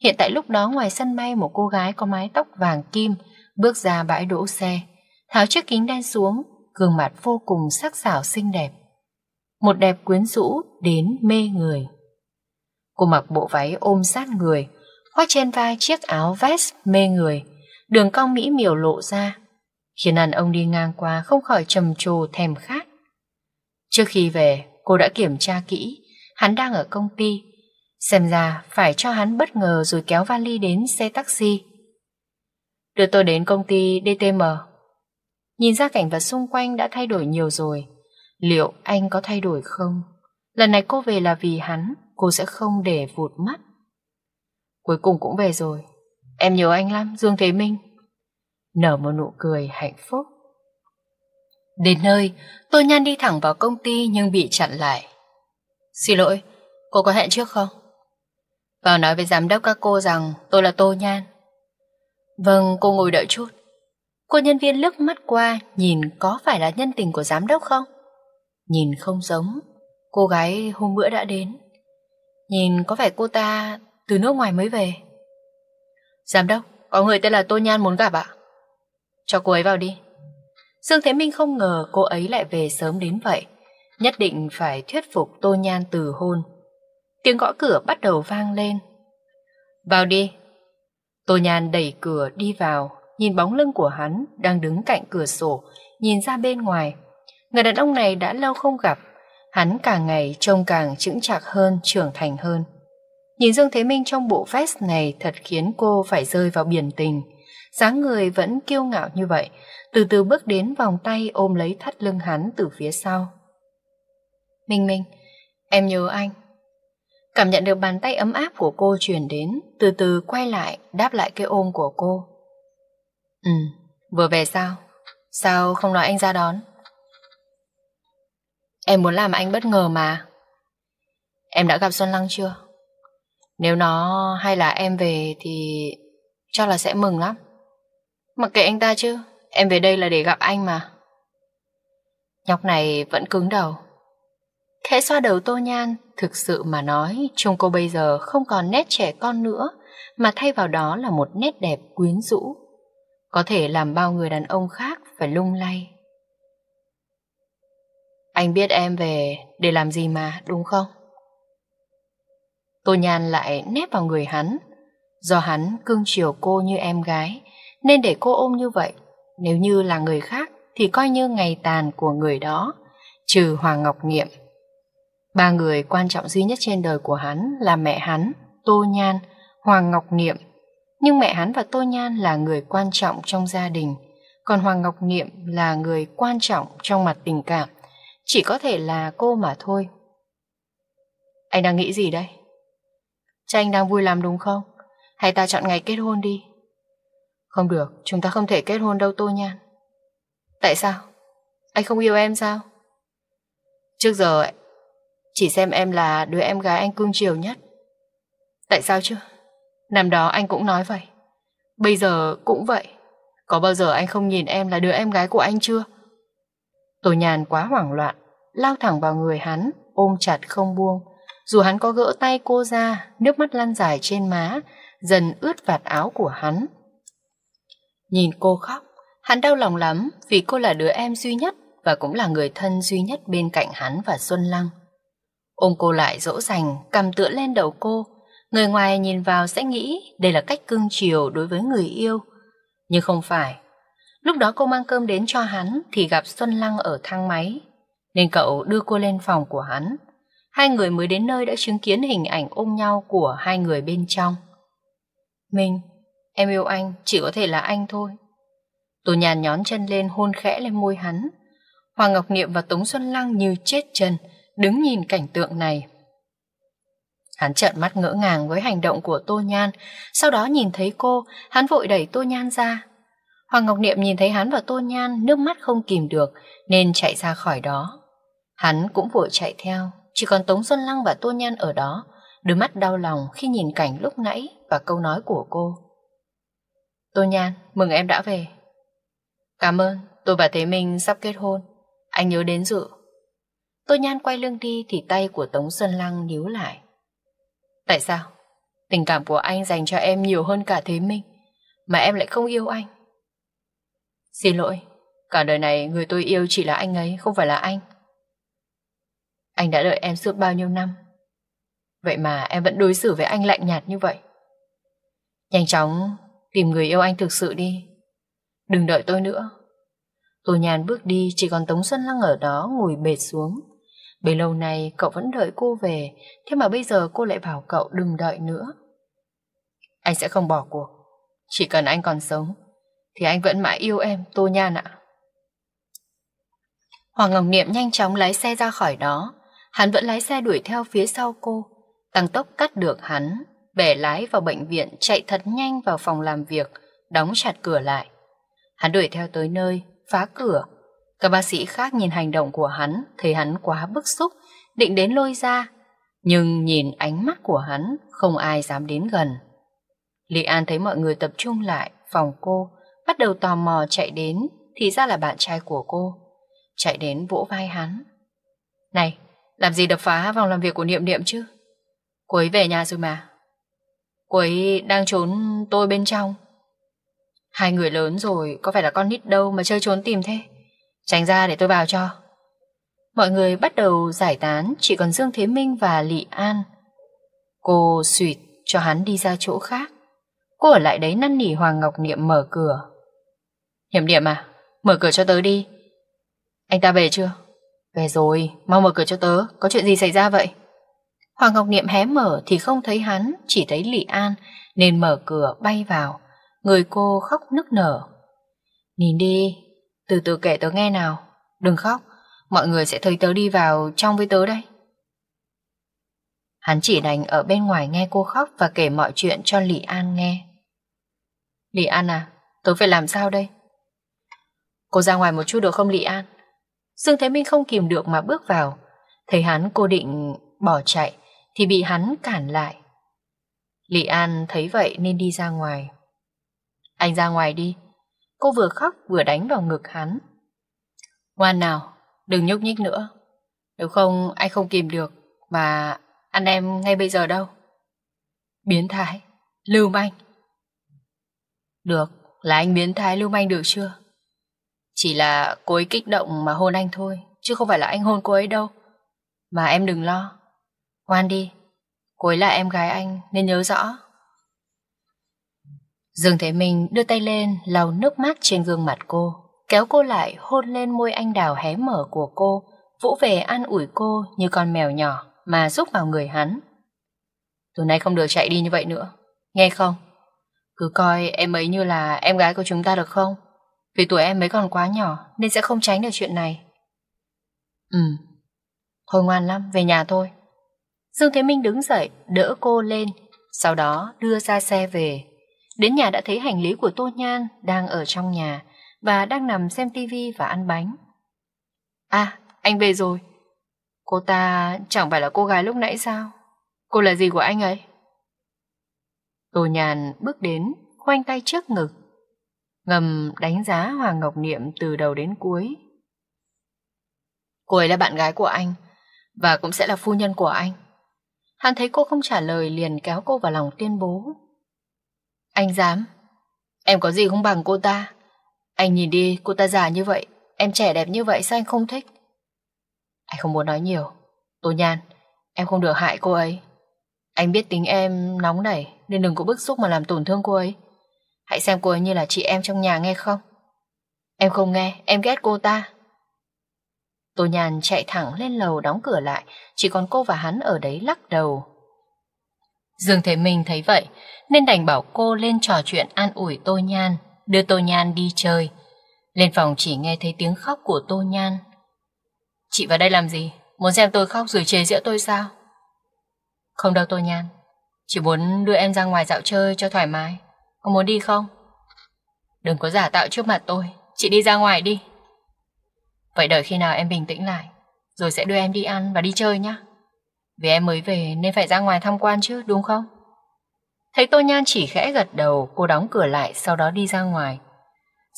Hiện tại lúc đó ngoài sân bay một cô gái có mái tóc vàng kim bước ra bãi đỗ xe, tháo chiếc kính đen xuống gương mặt vô cùng sắc sảo xinh đẹp. Một đẹp quyến rũ đến mê người. Cô mặc bộ váy ôm sát người, khoác trên vai chiếc áo vest mê người, đường cong mỹ miều lộ ra, khiến đàn ông đi ngang qua không khỏi trầm trồ thèm khát. Trước khi về, cô đã kiểm tra kỹ, hắn đang ở công ty, xem ra phải cho hắn bất ngờ rồi kéo vali đến xe taxi. Đưa tôi đến công ty DTM, nhìn ra cảnh vật xung quanh đã thay đổi nhiều rồi. Liệu anh có thay đổi không? Lần này cô về là vì hắn, cô sẽ không để vụt mắt. Cuối cùng cũng về rồi. Em nhớ anh lắm, Dương Thế Minh. Nở một nụ cười hạnh phúc. Đến nơi, tô nhan đi thẳng vào công ty nhưng bị chặn lại. Xin lỗi, cô có hẹn trước không? Vào nói với giám đốc các cô rằng tôi là Tô Nhan. Vâng, cô ngồi đợi chút. Cô nhân viên lướt mắt qua nhìn có phải là nhân tình của giám đốc không? Nhìn không giống, cô gái hôm bữa đã đến. Nhìn có vẻ cô ta từ nước ngoài mới về. Giám đốc, có người tên là Tô Nhan muốn gặp ạ. Cho cô ấy vào đi. Dương Thế Minh không ngờ cô ấy lại về sớm đến vậy. Nhất định phải thuyết phục Tô Nhan từ hôn. Tiếng gõ cửa bắt đầu vang lên. Vào đi. Tô Nhan đẩy cửa đi vào nhìn bóng lưng của hắn đang đứng cạnh cửa sổ, nhìn ra bên ngoài. Người đàn ông này đã lâu không gặp, hắn càng ngày trông càng chững chạc hơn, trưởng thành hơn. Nhìn Dương Thế Minh trong bộ vest này thật khiến cô phải rơi vào biển tình. dáng người vẫn kiêu ngạo như vậy, từ từ bước đến vòng tay ôm lấy thắt lưng hắn từ phía sau. Minh Minh, em nhớ anh. Cảm nhận được bàn tay ấm áp của cô truyền đến, từ từ quay lại, đáp lại cái ôm của cô. Ừ, vừa về sao? Sao không nói anh ra đón? Em muốn làm anh bất ngờ mà. Em đã gặp Xuân Lăng chưa? Nếu nó hay là em về thì cho là sẽ mừng lắm. Mặc kệ anh ta chứ, em về đây là để gặp anh mà. Nhóc này vẫn cứng đầu. Khẽ xoa đầu tô nhan, thực sự mà nói, trông cô bây giờ không còn nét trẻ con nữa, mà thay vào đó là một nét đẹp quyến rũ, có thể làm bao người đàn ông khác phải lung lay. Anh biết em về để làm gì mà, đúng không? Tô Nhan lại nép vào người hắn. Do hắn cưng chiều cô như em gái, nên để cô ôm như vậy. Nếu như là người khác, thì coi như ngày tàn của người đó, trừ Hoàng Ngọc Nghiệm. Ba người quan trọng duy nhất trên đời của hắn là mẹ hắn, Tô Nhan, Hoàng Ngọc Niệm nhưng mẹ hắn và Tô Nhan là người quan trọng trong gia đình, còn Hoàng Ngọc Niệm là người quan trọng trong mặt tình cảm. Chỉ có thể là cô mà thôi. Anh đang nghĩ gì đây? Cha anh đang vui làm đúng không? Hay ta chọn ngày kết hôn đi? Không được, chúng ta không thể kết hôn đâu Tô Nhan. Tại sao? Anh không yêu em sao? Trước giờ chỉ xem em là đứa em gái anh cưng chiều nhất. Tại sao chưa Năm đó anh cũng nói vậy. Bây giờ cũng vậy. Có bao giờ anh không nhìn em là đứa em gái của anh chưa? Tổ nhàn quá hoảng loạn, lao thẳng vào người hắn, ôm chặt không buông. Dù hắn có gỡ tay cô ra, nước mắt lăn dài trên má, dần ướt vạt áo của hắn. Nhìn cô khóc, hắn đau lòng lắm vì cô là đứa em duy nhất và cũng là người thân duy nhất bên cạnh hắn và Xuân Lăng. Ôm cô lại dỗ dành, cầm tựa lên đầu cô, Người ngoài nhìn vào sẽ nghĩ đây là cách cưng chiều đối với người yêu. Nhưng không phải. Lúc đó cô mang cơm đến cho hắn thì gặp Xuân Lăng ở thang máy. Nên cậu đưa cô lên phòng của hắn. Hai người mới đến nơi đã chứng kiến hình ảnh ôm nhau của hai người bên trong. Mình, em yêu anh, chỉ có thể là anh thôi. Tô Nhàn nhón chân lên hôn khẽ lên môi hắn. Hoàng Ngọc Niệm và Tống Xuân Lăng như chết chân, đứng nhìn cảnh tượng này Hắn trợn mắt ngỡ ngàng với hành động của Tô Nhan, sau đó nhìn thấy cô, hắn vội đẩy Tô Nhan ra. Hoàng Ngọc Niệm nhìn thấy hắn và Tô Nhan, nước mắt không kìm được, nên chạy ra khỏi đó. Hắn cũng vội chạy theo, chỉ còn Tống Xuân Lăng và Tô Nhan ở đó, đôi mắt đau lòng khi nhìn cảnh lúc nãy và câu nói của cô. Tô Nhan, mừng em đã về. Cảm ơn, tôi và Thế Minh sắp kết hôn. Anh nhớ đến dự. Tô Nhan quay lưng đi thì tay của Tống Xuân Lăng níu lại. Tại sao? Tình cảm của anh dành cho em nhiều hơn cả Thế Minh, mà em lại không yêu anh. Xin lỗi, cả đời này người tôi yêu chỉ là anh ấy, không phải là anh. Anh đã đợi em suốt bao nhiêu năm, vậy mà em vẫn đối xử với anh lạnh nhạt như vậy. Nhanh chóng tìm người yêu anh thực sự đi, đừng đợi tôi nữa. Tô Nhàn bước đi chỉ còn Tống Xuân Lăng ở đó ngồi bệt xuống. Bấy lâu nay cậu vẫn đợi cô về, thế mà bây giờ cô lại bảo cậu đừng đợi nữa. Anh sẽ không bỏ cuộc. Chỉ cần anh còn sống, thì anh vẫn mãi yêu em, Tô Nhan ạ. Hoàng Ngọc Niệm nhanh chóng lái xe ra khỏi đó. Hắn vẫn lái xe đuổi theo phía sau cô. Tăng tốc cắt được hắn, bẻ lái vào bệnh viện, chạy thật nhanh vào phòng làm việc, đóng chặt cửa lại. Hắn đuổi theo tới nơi, phá cửa, các bác sĩ khác nhìn hành động của hắn, thấy hắn quá bức xúc, định đến lôi ra. Nhưng nhìn ánh mắt của hắn, không ai dám đến gần. Lý An thấy mọi người tập trung lại, phòng cô, bắt đầu tò mò chạy đến, thì ra là bạn trai của cô. Chạy đến vỗ vai hắn. Này, làm gì đập phá vòng làm việc của Niệm Niệm chứ? Cô ấy về nhà rồi mà. Cô ấy đang trốn tôi bên trong. Hai người lớn rồi, có phải là con nít đâu mà chơi trốn tìm thế? Tránh ra để tôi vào cho. Mọi người bắt đầu giải tán, chỉ còn Dương Thế Minh và Lị An. Cô suyệt cho hắn đi ra chỗ khác. Cô ở lại đấy năn nỉ Hoàng Ngọc Niệm mở cửa. Hiểm Niệm à, mở cửa cho tớ đi. Anh ta về chưa? Về rồi, mau mở cửa cho tớ, có chuyện gì xảy ra vậy? Hoàng Ngọc Niệm hé mở thì không thấy hắn, chỉ thấy Lị An, nên mở cửa bay vào. Người cô khóc nức nở. Nhìn đi, từ từ kể tớ nghe nào Đừng khóc Mọi người sẽ thấy tớ đi vào trong với tớ đây Hắn chỉ đành ở bên ngoài nghe cô khóc Và kể mọi chuyện cho Lị An nghe Lị An à Tớ phải làm sao đây Cô ra ngoài một chút được không Lị An Dương Thế Minh không kìm được mà bước vào Thấy hắn cô định bỏ chạy Thì bị hắn cản lại Lị An thấy vậy nên đi ra ngoài Anh ra ngoài đi Cô vừa khóc vừa đánh vào ngực hắn. Ngoan nào, đừng nhúc nhích nữa. Nếu không anh không kìm được mà ăn em ngay bây giờ đâu. Biến thái, lưu manh. Được, là anh biến thái lưu manh được chưa? Chỉ là cô ấy kích động mà hôn anh thôi, chứ không phải là anh hôn cô ấy đâu. Mà em đừng lo. Ngoan đi, cô ấy là em gái anh nên nhớ rõ. Dương Thế Minh đưa tay lên lau nước mắt trên gương mặt cô, kéo cô lại hôn lên môi anh đào hé mở của cô, vỗ về an ủi cô như con mèo nhỏ mà rúc vào người hắn. Tối nay không được chạy đi như vậy nữa, nghe không? Cứ coi em ấy như là em gái của chúng ta được không? Vì tuổi em ấy còn quá nhỏ nên sẽ không tránh được chuyện này. Ừ, thôi ngoan lắm, về nhà thôi. Dương Thế Minh đứng dậy, đỡ cô lên, sau đó đưa ra xe về Đến nhà đã thấy hành lý của Tô Nhan đang ở trong nhà và đang nằm xem tivi và ăn bánh. À, anh về rồi. Cô ta chẳng phải là cô gái lúc nãy sao? Cô là gì của anh ấy? Tô Nhàn bước đến, khoanh tay trước ngực. Ngầm đánh giá Hoàng Ngọc Niệm từ đầu đến cuối. Cô ấy là bạn gái của anh, và cũng sẽ là phu nhân của anh. Hắn thấy cô không trả lời liền kéo cô vào lòng tuyên bố. Anh dám. Em có gì không bằng cô ta. Anh nhìn đi, cô ta già như vậy, em trẻ đẹp như vậy sao anh không thích? Anh không muốn nói nhiều. Tô Nhan, em không được hại cô ấy. Anh biết tính em nóng nảy nên đừng có bức xúc mà làm tổn thương cô ấy. Hãy xem cô ấy như là chị em trong nhà nghe không? Em không nghe, em ghét cô ta. Tô Nhàn chạy thẳng lên lầu đóng cửa lại, chỉ còn cô và hắn ở đấy lắc đầu. Dương Thế Minh thấy vậy nên đành bảo cô lên trò chuyện an ủi Tô Nhan, đưa Tô Nhan đi chơi. Lên phòng chỉ nghe thấy tiếng khóc của Tô Nhan. Chị vào đây làm gì? Muốn xem tôi khóc rồi chế giễu tôi sao? Không đâu Tô Nhan, chỉ muốn đưa em ra ngoài dạo chơi cho thoải mái. Có muốn đi không? Đừng có giả tạo trước mặt tôi, chị đi ra ngoài đi. Vậy đợi khi nào em bình tĩnh lại, rồi sẽ đưa em đi ăn và đi chơi nhé. Vì em mới về nên phải ra ngoài tham quan chứ đúng không? Thấy Tô Nhan chỉ khẽ gật đầu, cô đóng cửa lại sau đó đi ra ngoài.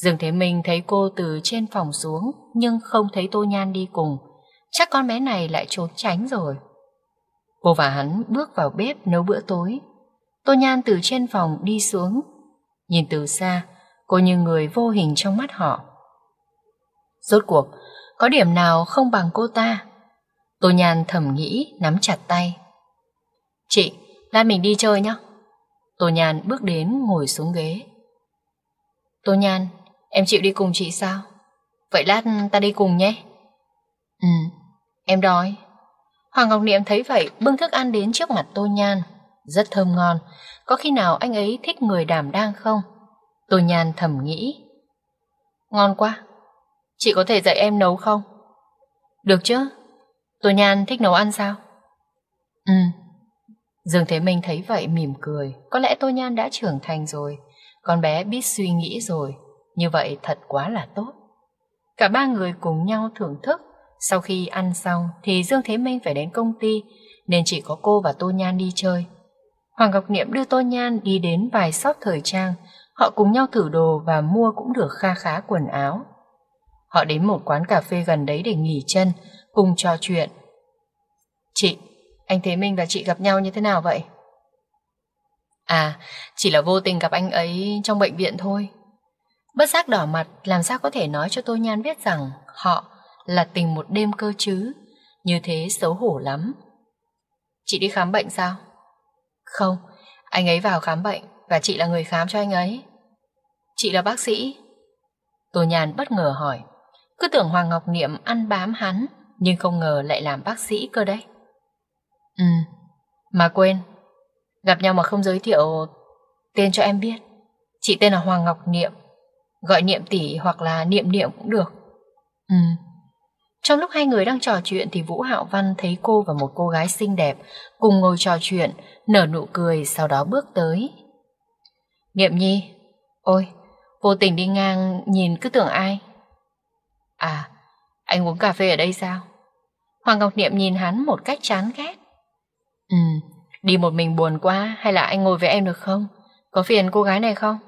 Dương Thế Minh thấy cô từ trên phòng xuống nhưng không thấy Tô Nhan đi cùng. Chắc con bé này lại trốn tránh rồi. Cô và hắn bước vào bếp nấu bữa tối. Tô Nhan từ trên phòng đi xuống. Nhìn từ xa, cô như người vô hình trong mắt họ. Rốt cuộc, có điểm nào không bằng cô ta? Tô Nhan thầm nghĩ nắm chặt tay. Chị, lát mình đi chơi nhé. Tô Nhan bước đến ngồi xuống ghế. Tô Nhan, em chịu đi cùng chị sao? Vậy lát ta đi cùng nhé. Ừ, em đói. Hoàng Ngọc Niệm thấy vậy bưng thức ăn đến trước mặt Tô Nhan. Rất thơm ngon. Có khi nào anh ấy thích người đảm đang không? Tô Nhan thầm nghĩ. Ngon quá. Chị có thể dạy em nấu không? Được chứ, Tô Nhan thích nấu ăn sao? Ừ. Dương Thế Minh thấy vậy mỉm cười. Có lẽ Tô Nhan đã trưởng thành rồi. Con bé biết suy nghĩ rồi. Như vậy thật quá là tốt. Cả ba người cùng nhau thưởng thức. Sau khi ăn xong thì Dương Thế Minh phải đến công ty nên chỉ có cô và Tô Nhan đi chơi. Hoàng Ngọc Niệm đưa Tô Nhan đi đến vài shop thời trang. Họ cùng nhau thử đồ và mua cũng được kha khá quần áo. Họ đến một quán cà phê gần đấy để nghỉ chân cùng trò chuyện. Chị, anh Thế Minh và chị gặp nhau như thế nào vậy? À, chỉ là vô tình gặp anh ấy trong bệnh viện thôi. Bất giác đỏ mặt làm sao có thể nói cho tôi nhan biết rằng họ là tình một đêm cơ chứ. Như thế xấu hổ lắm. Chị đi khám bệnh sao? Không, anh ấy vào khám bệnh và chị là người khám cho anh ấy. Chị là bác sĩ. Tô Nhàn bất ngờ hỏi. Cứ tưởng Hoàng Ngọc Niệm ăn bám hắn nhưng không ngờ lại làm bác sĩ cơ đấy. Ừ, mà quên, gặp nhau mà không giới thiệu tên cho em biết. Chị tên là Hoàng Ngọc Niệm, gọi Niệm tỷ hoặc là Niệm Niệm cũng được. Ừ. Trong lúc hai người đang trò chuyện thì Vũ Hạo Văn thấy cô và một cô gái xinh đẹp cùng ngồi trò chuyện, nở nụ cười sau đó bước tới. Niệm Nhi, ôi, vô tình đi ngang nhìn cứ tưởng ai. À, anh uống cà phê ở đây sao? Hoàng Ngọc Niệm nhìn hắn một cách chán ghét. Ừ, đi một mình buồn quá hay là anh ngồi với em được không? Có phiền cô gái này không?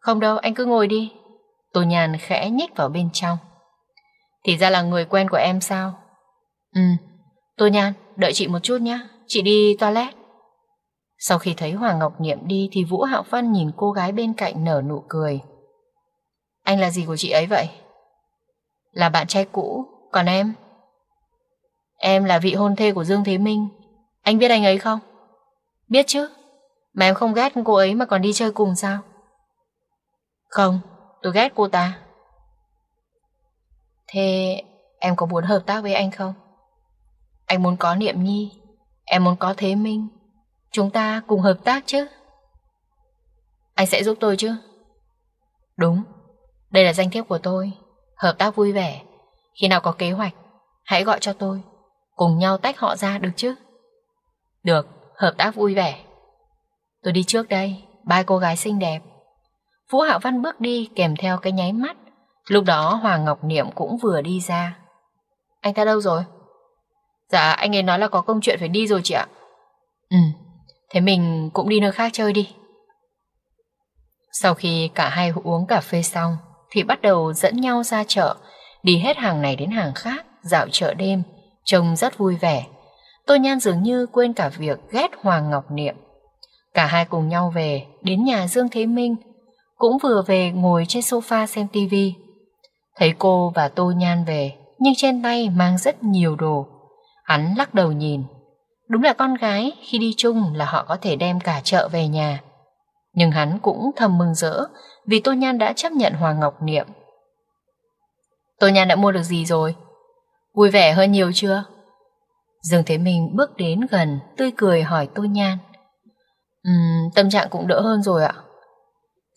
Không đâu, anh cứ ngồi đi. Tô Nhàn khẽ nhích vào bên trong. Thì ra là người quen của em sao? Ừ, Tô Nhàn, đợi chị một chút nhé. Chị đi toilet. Sau khi thấy Hoàng Ngọc Niệm đi thì Vũ Hạo Phân nhìn cô gái bên cạnh nở nụ cười. Anh là gì của chị ấy vậy? Là bạn trai cũ, còn em? Em là vị hôn thê của Dương Thế Minh Anh biết anh ấy không? Biết chứ Mà em không ghét cô ấy mà còn đi chơi cùng sao? Không, tôi ghét cô ta Thế em có muốn hợp tác với anh không? Anh muốn có Niệm Nhi Em muốn có Thế Minh Chúng ta cùng hợp tác chứ Anh sẽ giúp tôi chứ Đúng Đây là danh thiếp của tôi Hợp tác vui vẻ Khi nào có kế hoạch Hãy gọi cho tôi cùng nhau tách họ ra được chứ? Được, hợp tác vui vẻ. Tôi đi trước đây, ba cô gái xinh đẹp. Vũ Hạo Văn bước đi kèm theo cái nháy mắt. Lúc đó Hoàng Ngọc Niệm cũng vừa đi ra. Anh ta đâu rồi? Dạ, anh ấy nói là có công chuyện phải đi rồi chị ạ. Ừ, thế mình cũng đi nơi khác chơi đi. Sau khi cả hai uống cà phê xong, thì bắt đầu dẫn nhau ra chợ, đi hết hàng này đến hàng khác, dạo chợ đêm trông rất vui vẻ. Tô Nhan dường như quên cả việc ghét Hoàng Ngọc Niệm. Cả hai cùng nhau về, đến nhà Dương Thế Minh, cũng vừa về ngồi trên sofa xem tivi. Thấy cô và Tô Nhan về, nhưng trên tay mang rất nhiều đồ. Hắn lắc đầu nhìn. Đúng là con gái, khi đi chung là họ có thể đem cả chợ về nhà. Nhưng hắn cũng thầm mừng rỡ vì Tô Nhan đã chấp nhận Hoàng Ngọc Niệm. Tô Nhan đã mua được gì rồi? Vui vẻ hơn nhiều chưa? Dương Thế Minh bước đến gần, tươi cười hỏi Tô Nhan. Ừm, tâm trạng cũng đỡ hơn rồi ạ.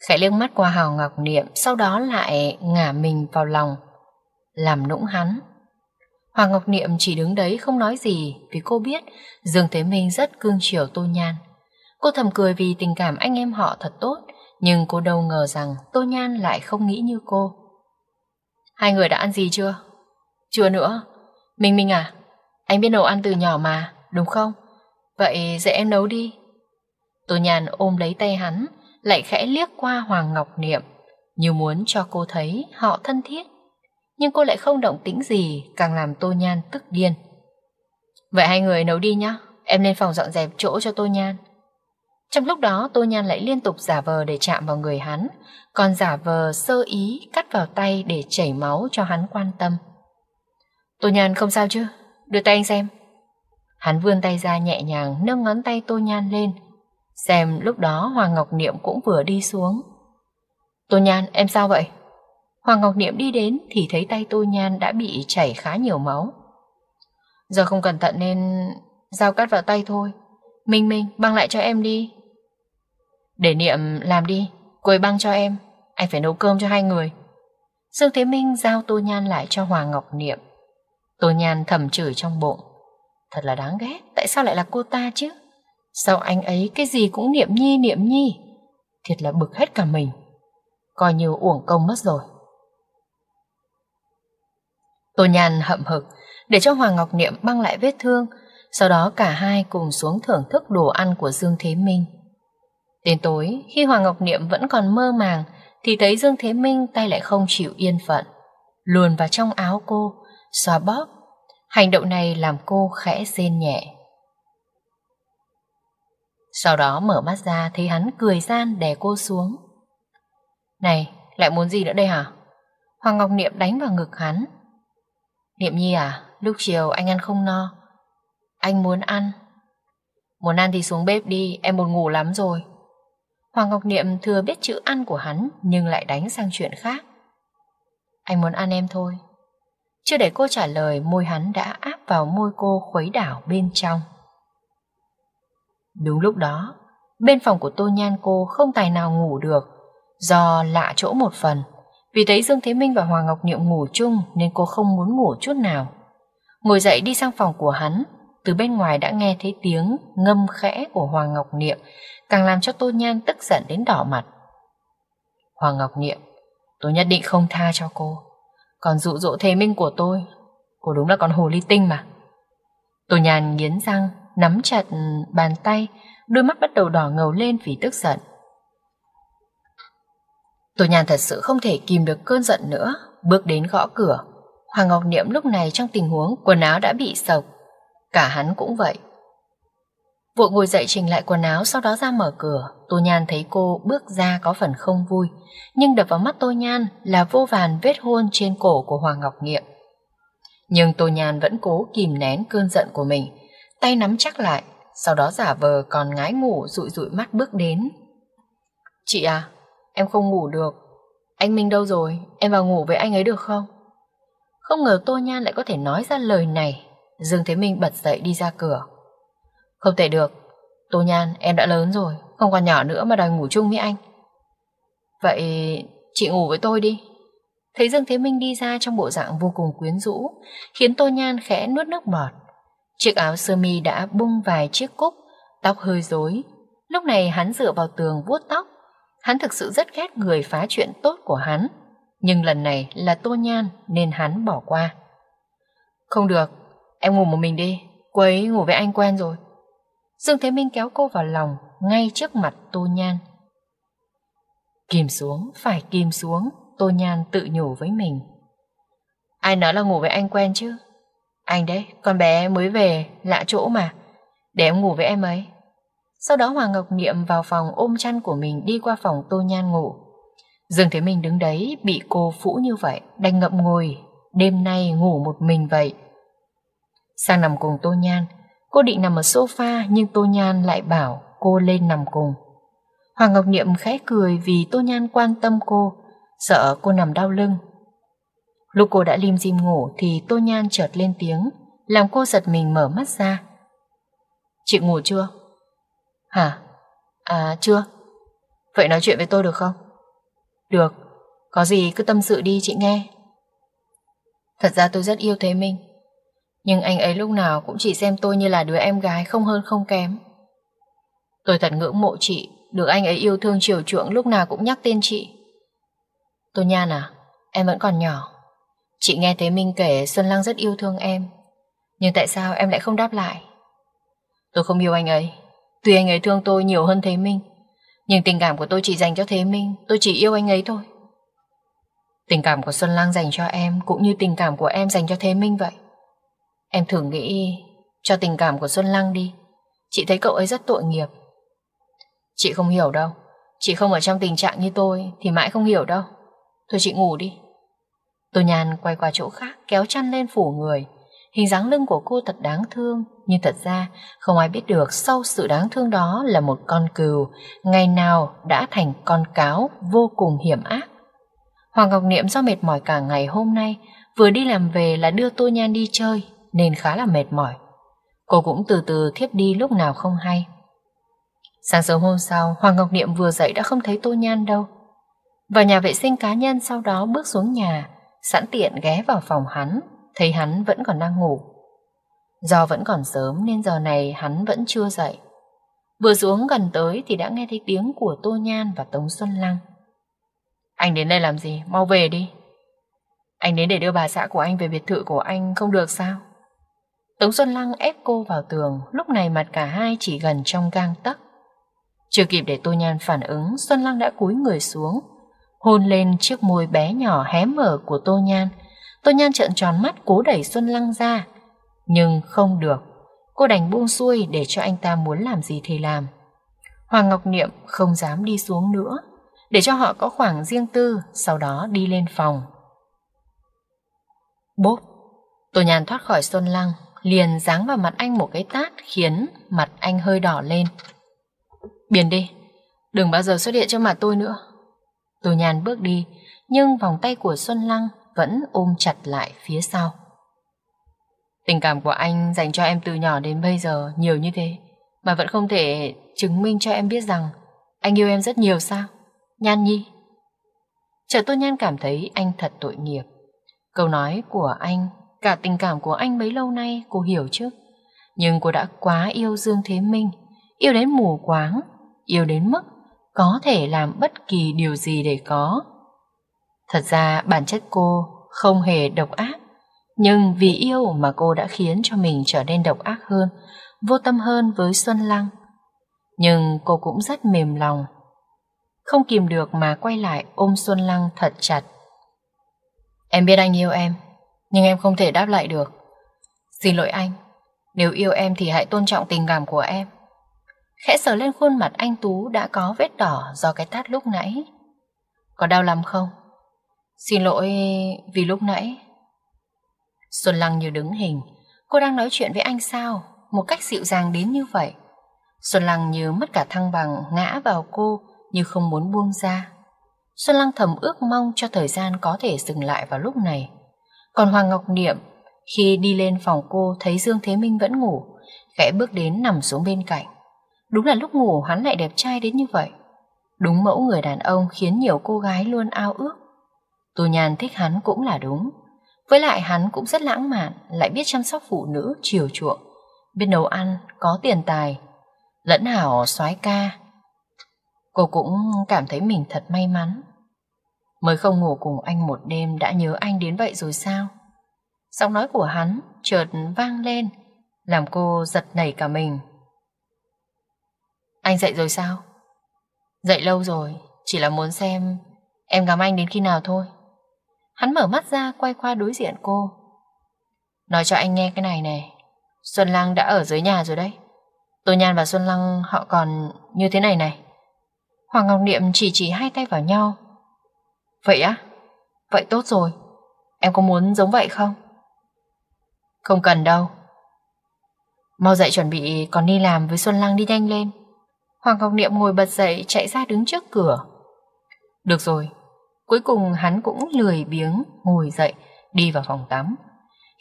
Khải liếc mắt qua Hào Ngọc Niệm, sau đó lại ngả mình vào lòng, làm nũng hắn. Hoàng Ngọc Niệm chỉ đứng đấy không nói gì vì cô biết Dương Thế Minh rất cương chiều Tô Nhan. Cô thầm cười vì tình cảm anh em họ thật tốt, nhưng cô đâu ngờ rằng Tô Nhan lại không nghĩ như cô. Hai người đã ăn gì chưa? Chưa nữa, Minh Minh à, anh biết nấu ăn từ nhỏ mà, đúng không? Vậy dạy em nấu đi. Tô Nhàn ôm lấy tay hắn, lại khẽ liếc qua Hoàng Ngọc Niệm, như muốn cho cô thấy họ thân thiết. Nhưng cô lại không động tĩnh gì, càng làm Tô Nhàn tức điên. Vậy hai người nấu đi nhá, em lên phòng dọn dẹp chỗ cho Tô Nhàn. Trong lúc đó Tô Nhan lại liên tục giả vờ để chạm vào người hắn, còn giả vờ sơ ý cắt vào tay để chảy máu cho hắn quan tâm. Tô Nhan không sao chứ? Đưa tay anh xem. Hắn vươn tay ra nhẹ nhàng nâng ngón tay Tô Nhan lên. Xem lúc đó Hoàng Ngọc Niệm cũng vừa đi xuống. Tô Nhan, em sao vậy? Hoàng Ngọc Niệm đi đến thì thấy tay Tô Nhan đã bị chảy khá nhiều máu. Giờ không cẩn thận nên dao cắt vào tay thôi. Minh Minh, băng lại cho em đi. Để Niệm làm đi, cô ấy băng cho em. Anh phải nấu cơm cho hai người. Dương Thế Minh giao Tô Nhan lại cho Hoàng Ngọc Niệm. Tô Nhan thầm chửi trong bụng. Thật là đáng ghét, tại sao lại là cô ta chứ? Sao anh ấy cái gì cũng niệm nhi niệm nhi? Thiệt là bực hết cả mình. Coi như uổng công mất rồi. Tô Nhan hậm hực, để cho Hoàng Ngọc Niệm băng lại vết thương, sau đó cả hai cùng xuống thưởng thức đồ ăn của Dương Thế Minh. Đến tối, khi Hoàng Ngọc Niệm vẫn còn mơ màng, thì thấy Dương Thế Minh tay lại không chịu yên phận. Luồn vào trong áo cô, xóa bóp. Hành động này làm cô khẽ rên nhẹ. Sau đó mở mắt ra thấy hắn cười gian đè cô xuống. Này, lại muốn gì nữa đây hả? Hoàng Ngọc Niệm đánh vào ngực hắn. Niệm Nhi à, lúc chiều anh ăn không no. Anh muốn ăn. Muốn ăn thì xuống bếp đi, em buồn ngủ lắm rồi. Hoàng Ngọc Niệm thừa biết chữ ăn của hắn nhưng lại đánh sang chuyện khác. Anh muốn ăn em thôi. Chưa để cô trả lời, môi hắn đã áp vào môi cô khuấy đảo bên trong. Đúng lúc đó, bên phòng của Tô Nhan cô không tài nào ngủ được, do lạ chỗ một phần. Vì thấy Dương Thế Minh và Hoàng Ngọc Niệm ngủ chung nên cô không muốn ngủ chút nào. Ngồi dậy đi sang phòng của hắn, từ bên ngoài đã nghe thấy tiếng ngâm khẽ của Hoàng Ngọc Niệm, càng làm cho Tô Nhan tức giận đến đỏ mặt. Hoàng Ngọc Niệm, tôi nhất định không tha cho cô còn dụ dỗ thế minh của tôi. Cô đúng là con hồ ly tinh mà. Tô nhàn nghiến răng, nắm chặt bàn tay, đôi mắt bắt đầu đỏ ngầu lên vì tức giận. Tô nhàn thật sự không thể kìm được cơn giận nữa, bước đến gõ cửa. Hoàng Ngọc Niệm lúc này trong tình huống quần áo đã bị sộc. Cả hắn cũng vậy. Vội ngồi dậy chỉnh lại quần áo sau đó ra mở cửa, Tô Nhan thấy cô bước ra có phần không vui, nhưng đập vào mắt Tô Nhan là vô vàn vết hôn trên cổ của Hoàng Ngọc Nghiệm. Nhưng Tô Nhan vẫn cố kìm nén cơn giận của mình, tay nắm chắc lại, sau đó giả vờ còn ngái ngủ rụi rụi mắt bước đến. Chị à, em không ngủ được, anh Minh đâu rồi, em vào ngủ với anh ấy được không? Không ngờ Tô Nhan lại có thể nói ra lời này, Dương Thế Minh bật dậy đi ra cửa. Không thể được. Tô Nhan, em đã lớn rồi, không còn nhỏ nữa mà đòi ngủ chung với anh. Vậy chị ngủ với tôi đi. Thấy Dương Thế Minh đi ra trong bộ dạng vô cùng quyến rũ, khiến Tô Nhan khẽ nuốt nước bọt. Chiếc áo sơ mi đã bung vài chiếc cúc, tóc hơi rối. Lúc này hắn dựa vào tường vuốt tóc. Hắn thực sự rất ghét người phá chuyện tốt của hắn. Nhưng lần này là Tô Nhan nên hắn bỏ qua. Không được, em ngủ một mình đi, cô ấy ngủ với anh quen rồi. Dương Thế Minh kéo cô vào lòng ngay trước mặt Tô Nhan. Kìm xuống, phải kìm xuống, Tô Nhan tự nhủ với mình. Ai nói là ngủ với anh quen chứ? Anh đấy, con bé mới về, lạ chỗ mà. Để em ngủ với em ấy. Sau đó Hoàng Ngọc Niệm vào phòng ôm chăn của mình đi qua phòng Tô Nhan ngủ. Dương Thế Minh đứng đấy bị cô phũ như vậy, đành ngậm ngồi, đêm nay ngủ một mình vậy. Sang nằm cùng Tô Nhan, Cô định nằm ở sofa nhưng Tô Nhan lại bảo cô lên nằm cùng. Hoàng Ngọc Niệm khẽ cười vì Tô Nhan quan tâm cô, sợ cô nằm đau lưng. Lúc cô đã lim dim ngủ thì Tô Nhan chợt lên tiếng, làm cô giật mình mở mắt ra. Chị ngủ chưa? Hả? À chưa. Vậy nói chuyện với tôi được không? Được, có gì cứ tâm sự đi chị nghe. Thật ra tôi rất yêu Thế Minh. Nhưng anh ấy lúc nào cũng chỉ xem tôi như là đứa em gái không hơn không kém. Tôi thật ngưỡng mộ chị, được anh ấy yêu thương chiều chuộng lúc nào cũng nhắc tên chị. Tôi Nhan à, em vẫn còn nhỏ. Chị nghe thấy Minh kể Xuân Lăng rất yêu thương em. Nhưng tại sao em lại không đáp lại? Tôi không yêu anh ấy. Tuy anh ấy thương tôi nhiều hơn Thế Minh, nhưng tình cảm của tôi chỉ dành cho Thế Minh, tôi chỉ yêu anh ấy thôi. Tình cảm của Xuân Lang dành cho em cũng như tình cảm của em dành cho Thế Minh vậy. Em thử nghĩ cho tình cảm của Xuân Lăng đi. Chị thấy cậu ấy rất tội nghiệp. Chị không hiểu đâu. Chị không ở trong tình trạng như tôi thì mãi không hiểu đâu. Thôi chị ngủ đi. Tô Nhàn quay qua chỗ khác kéo chăn lên phủ người. Hình dáng lưng của cô thật đáng thương, nhưng thật ra không ai biết được sau sự đáng thương đó là một con cừu, ngày nào đã thành con cáo vô cùng hiểm ác. Hoàng Ngọc Niệm do mệt mỏi cả ngày hôm nay, vừa đi làm về là đưa Tô Nhan đi chơi, nên khá là mệt mỏi. Cô cũng từ từ thiếp đi lúc nào không hay. Sáng sớm hôm sau, Hoàng Ngọc Niệm vừa dậy đã không thấy Tô Nhan đâu. Vào nhà vệ sinh cá nhân sau đó bước xuống nhà, sẵn tiện ghé vào phòng hắn, thấy hắn vẫn còn đang ngủ. Do vẫn còn sớm nên giờ này hắn vẫn chưa dậy. Vừa xuống gần tới thì đã nghe thấy tiếng của Tô Nhan và Tống Xuân Lăng. Anh đến đây làm gì? Mau về đi. Anh đến để đưa bà xã của anh về biệt thự của anh không được sao? Tống Xuân Lăng ép cô vào tường, lúc này mặt cả hai chỉ gần trong gang tấc. Chưa kịp để Tô Nhan phản ứng, Xuân Lăng đã cúi người xuống, hôn lên chiếc môi bé nhỏ hé mở của Tô Nhan. Tô Nhan trợn tròn mắt cố đẩy Xuân Lăng ra, nhưng không được. Cô đành buông xuôi để cho anh ta muốn làm gì thì làm. Hoàng Ngọc Niệm không dám đi xuống nữa, để cho họ có khoảng riêng tư, sau đó đi lên phòng. Bốp, Tô nhan thoát khỏi Xuân Lăng, liền giáng vào mặt anh một cái tát khiến mặt anh hơi đỏ lên. Biến đi, đừng bao giờ xuất hiện trước mặt tôi nữa. Tôi nhàn bước đi, nhưng vòng tay của Xuân Lăng vẫn ôm chặt lại phía sau. Tình cảm của anh dành cho em từ nhỏ đến bây giờ nhiều như thế, mà vẫn không thể chứng minh cho em biết rằng anh yêu em rất nhiều sao? Nhan Nhi. Chợt tôi nhan cảm thấy anh thật tội nghiệp. Câu nói của anh Cả tình cảm của anh mấy lâu nay cô hiểu chứ Nhưng cô đã quá yêu Dương Thế Minh Yêu đến mù quáng Yêu đến mức có thể làm bất kỳ điều gì để có Thật ra bản chất cô không hề độc ác Nhưng vì yêu mà cô đã khiến cho mình trở nên độc ác hơn Vô tâm hơn với Xuân Lăng Nhưng cô cũng rất mềm lòng Không kìm được mà quay lại ôm Xuân Lăng thật chặt Em biết anh yêu em nhưng em không thể đáp lại được. Xin lỗi anh, nếu yêu em thì hãy tôn trọng tình cảm của em. Khẽ sờ lên khuôn mặt anh Tú đã có vết đỏ do cái tát lúc nãy. Có đau lắm không? Xin lỗi vì lúc nãy. Xuân Lăng như đứng hình, cô đang nói chuyện với anh sao, một cách dịu dàng đến như vậy. Xuân Lăng như mất cả thăng bằng ngã vào cô như không muốn buông ra. Xuân Lăng thầm ước mong cho thời gian có thể dừng lại vào lúc này. Còn Hoàng Ngọc Niệm, khi đi lên phòng cô thấy Dương Thế Minh vẫn ngủ, khẽ bước đến nằm xuống bên cạnh. Đúng là lúc ngủ hắn lại đẹp trai đến như vậy. Đúng mẫu người đàn ông khiến nhiều cô gái luôn ao ước. Tô Nhàn thích hắn cũng là đúng. Với lại hắn cũng rất lãng mạn, lại biết chăm sóc phụ nữ, chiều chuộng, biết nấu ăn, có tiền tài, lẫn hảo soái ca. Cô cũng cảm thấy mình thật may mắn Mới không ngủ cùng anh một đêm đã nhớ anh đến vậy rồi sao? Giọng nói của hắn chợt vang lên, làm cô giật nảy cả mình. Anh dậy rồi sao? Dậy lâu rồi, chỉ là muốn xem em ngắm anh đến khi nào thôi. Hắn mở mắt ra quay qua đối diện cô. Nói cho anh nghe cái này này, Xuân Lăng đã ở dưới nhà rồi đấy. Tô Nhan và Xuân Lăng họ còn như thế này này. Hoàng Ngọc Niệm chỉ chỉ hai tay vào nhau, Vậy á? Vậy tốt rồi. Em có muốn giống vậy không? Không cần đâu. Mau dậy chuẩn bị còn đi làm với Xuân Lăng đi nhanh lên. Hoàng Ngọc Niệm ngồi bật dậy chạy ra đứng trước cửa. Được rồi. Cuối cùng hắn cũng lười biếng ngồi dậy đi vào phòng tắm.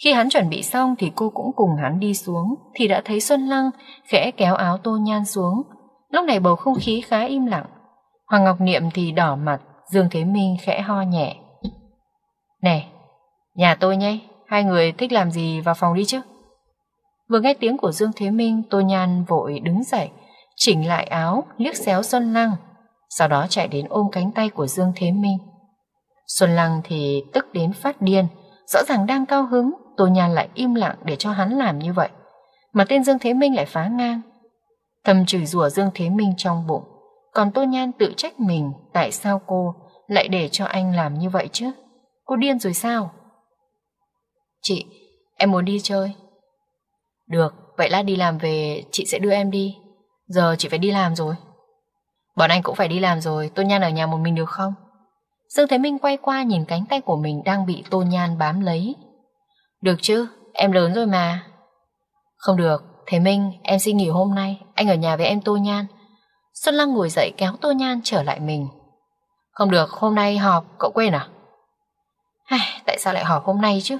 Khi hắn chuẩn bị xong thì cô cũng cùng hắn đi xuống thì đã thấy Xuân Lăng khẽ kéo áo tô nhan xuống. Lúc này bầu không khí khá im lặng. Hoàng Ngọc Niệm thì đỏ mặt Dương Thế Minh khẽ ho nhẹ. Nè, nhà tôi nhé, hai người thích làm gì vào phòng đi chứ? Vừa nghe tiếng của Dương Thế Minh, Tô Nhan vội đứng dậy, chỉnh lại áo, liếc xéo Xuân Lăng, sau đó chạy đến ôm cánh tay của Dương Thế Minh. Xuân Lăng thì tức đến phát điên, rõ ràng đang cao hứng, Tô Nhan lại im lặng để cho hắn làm như vậy. Mà tên Dương Thế Minh lại phá ngang. Thầm chửi rủa Dương Thế Minh trong bụng. Còn Tô Nhan tự trách mình tại sao cô lại để cho anh làm như vậy chứ? Cô điên rồi sao? Chị, em muốn đi chơi. Được, vậy lát đi làm về chị sẽ đưa em đi. Giờ chị phải đi làm rồi. Bọn anh cũng phải đi làm rồi, Tô Nhan ở nhà một mình được không? Dương Thế Minh quay qua nhìn cánh tay của mình đang bị Tô Nhan bám lấy. Được chứ, em lớn rồi mà. Không được, Thế Minh, em xin nghỉ hôm nay, anh ở nhà với em Tô Nhan. Xuân Lăng ngồi dậy kéo Tô Nhan trở lại mình. Không được, hôm nay họp, cậu quên à? Ai, tại sao lại họp hôm nay chứ?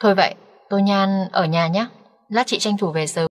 Thôi vậy, Tô Nhan ở nhà nhé. Lát chị tranh thủ về sớm.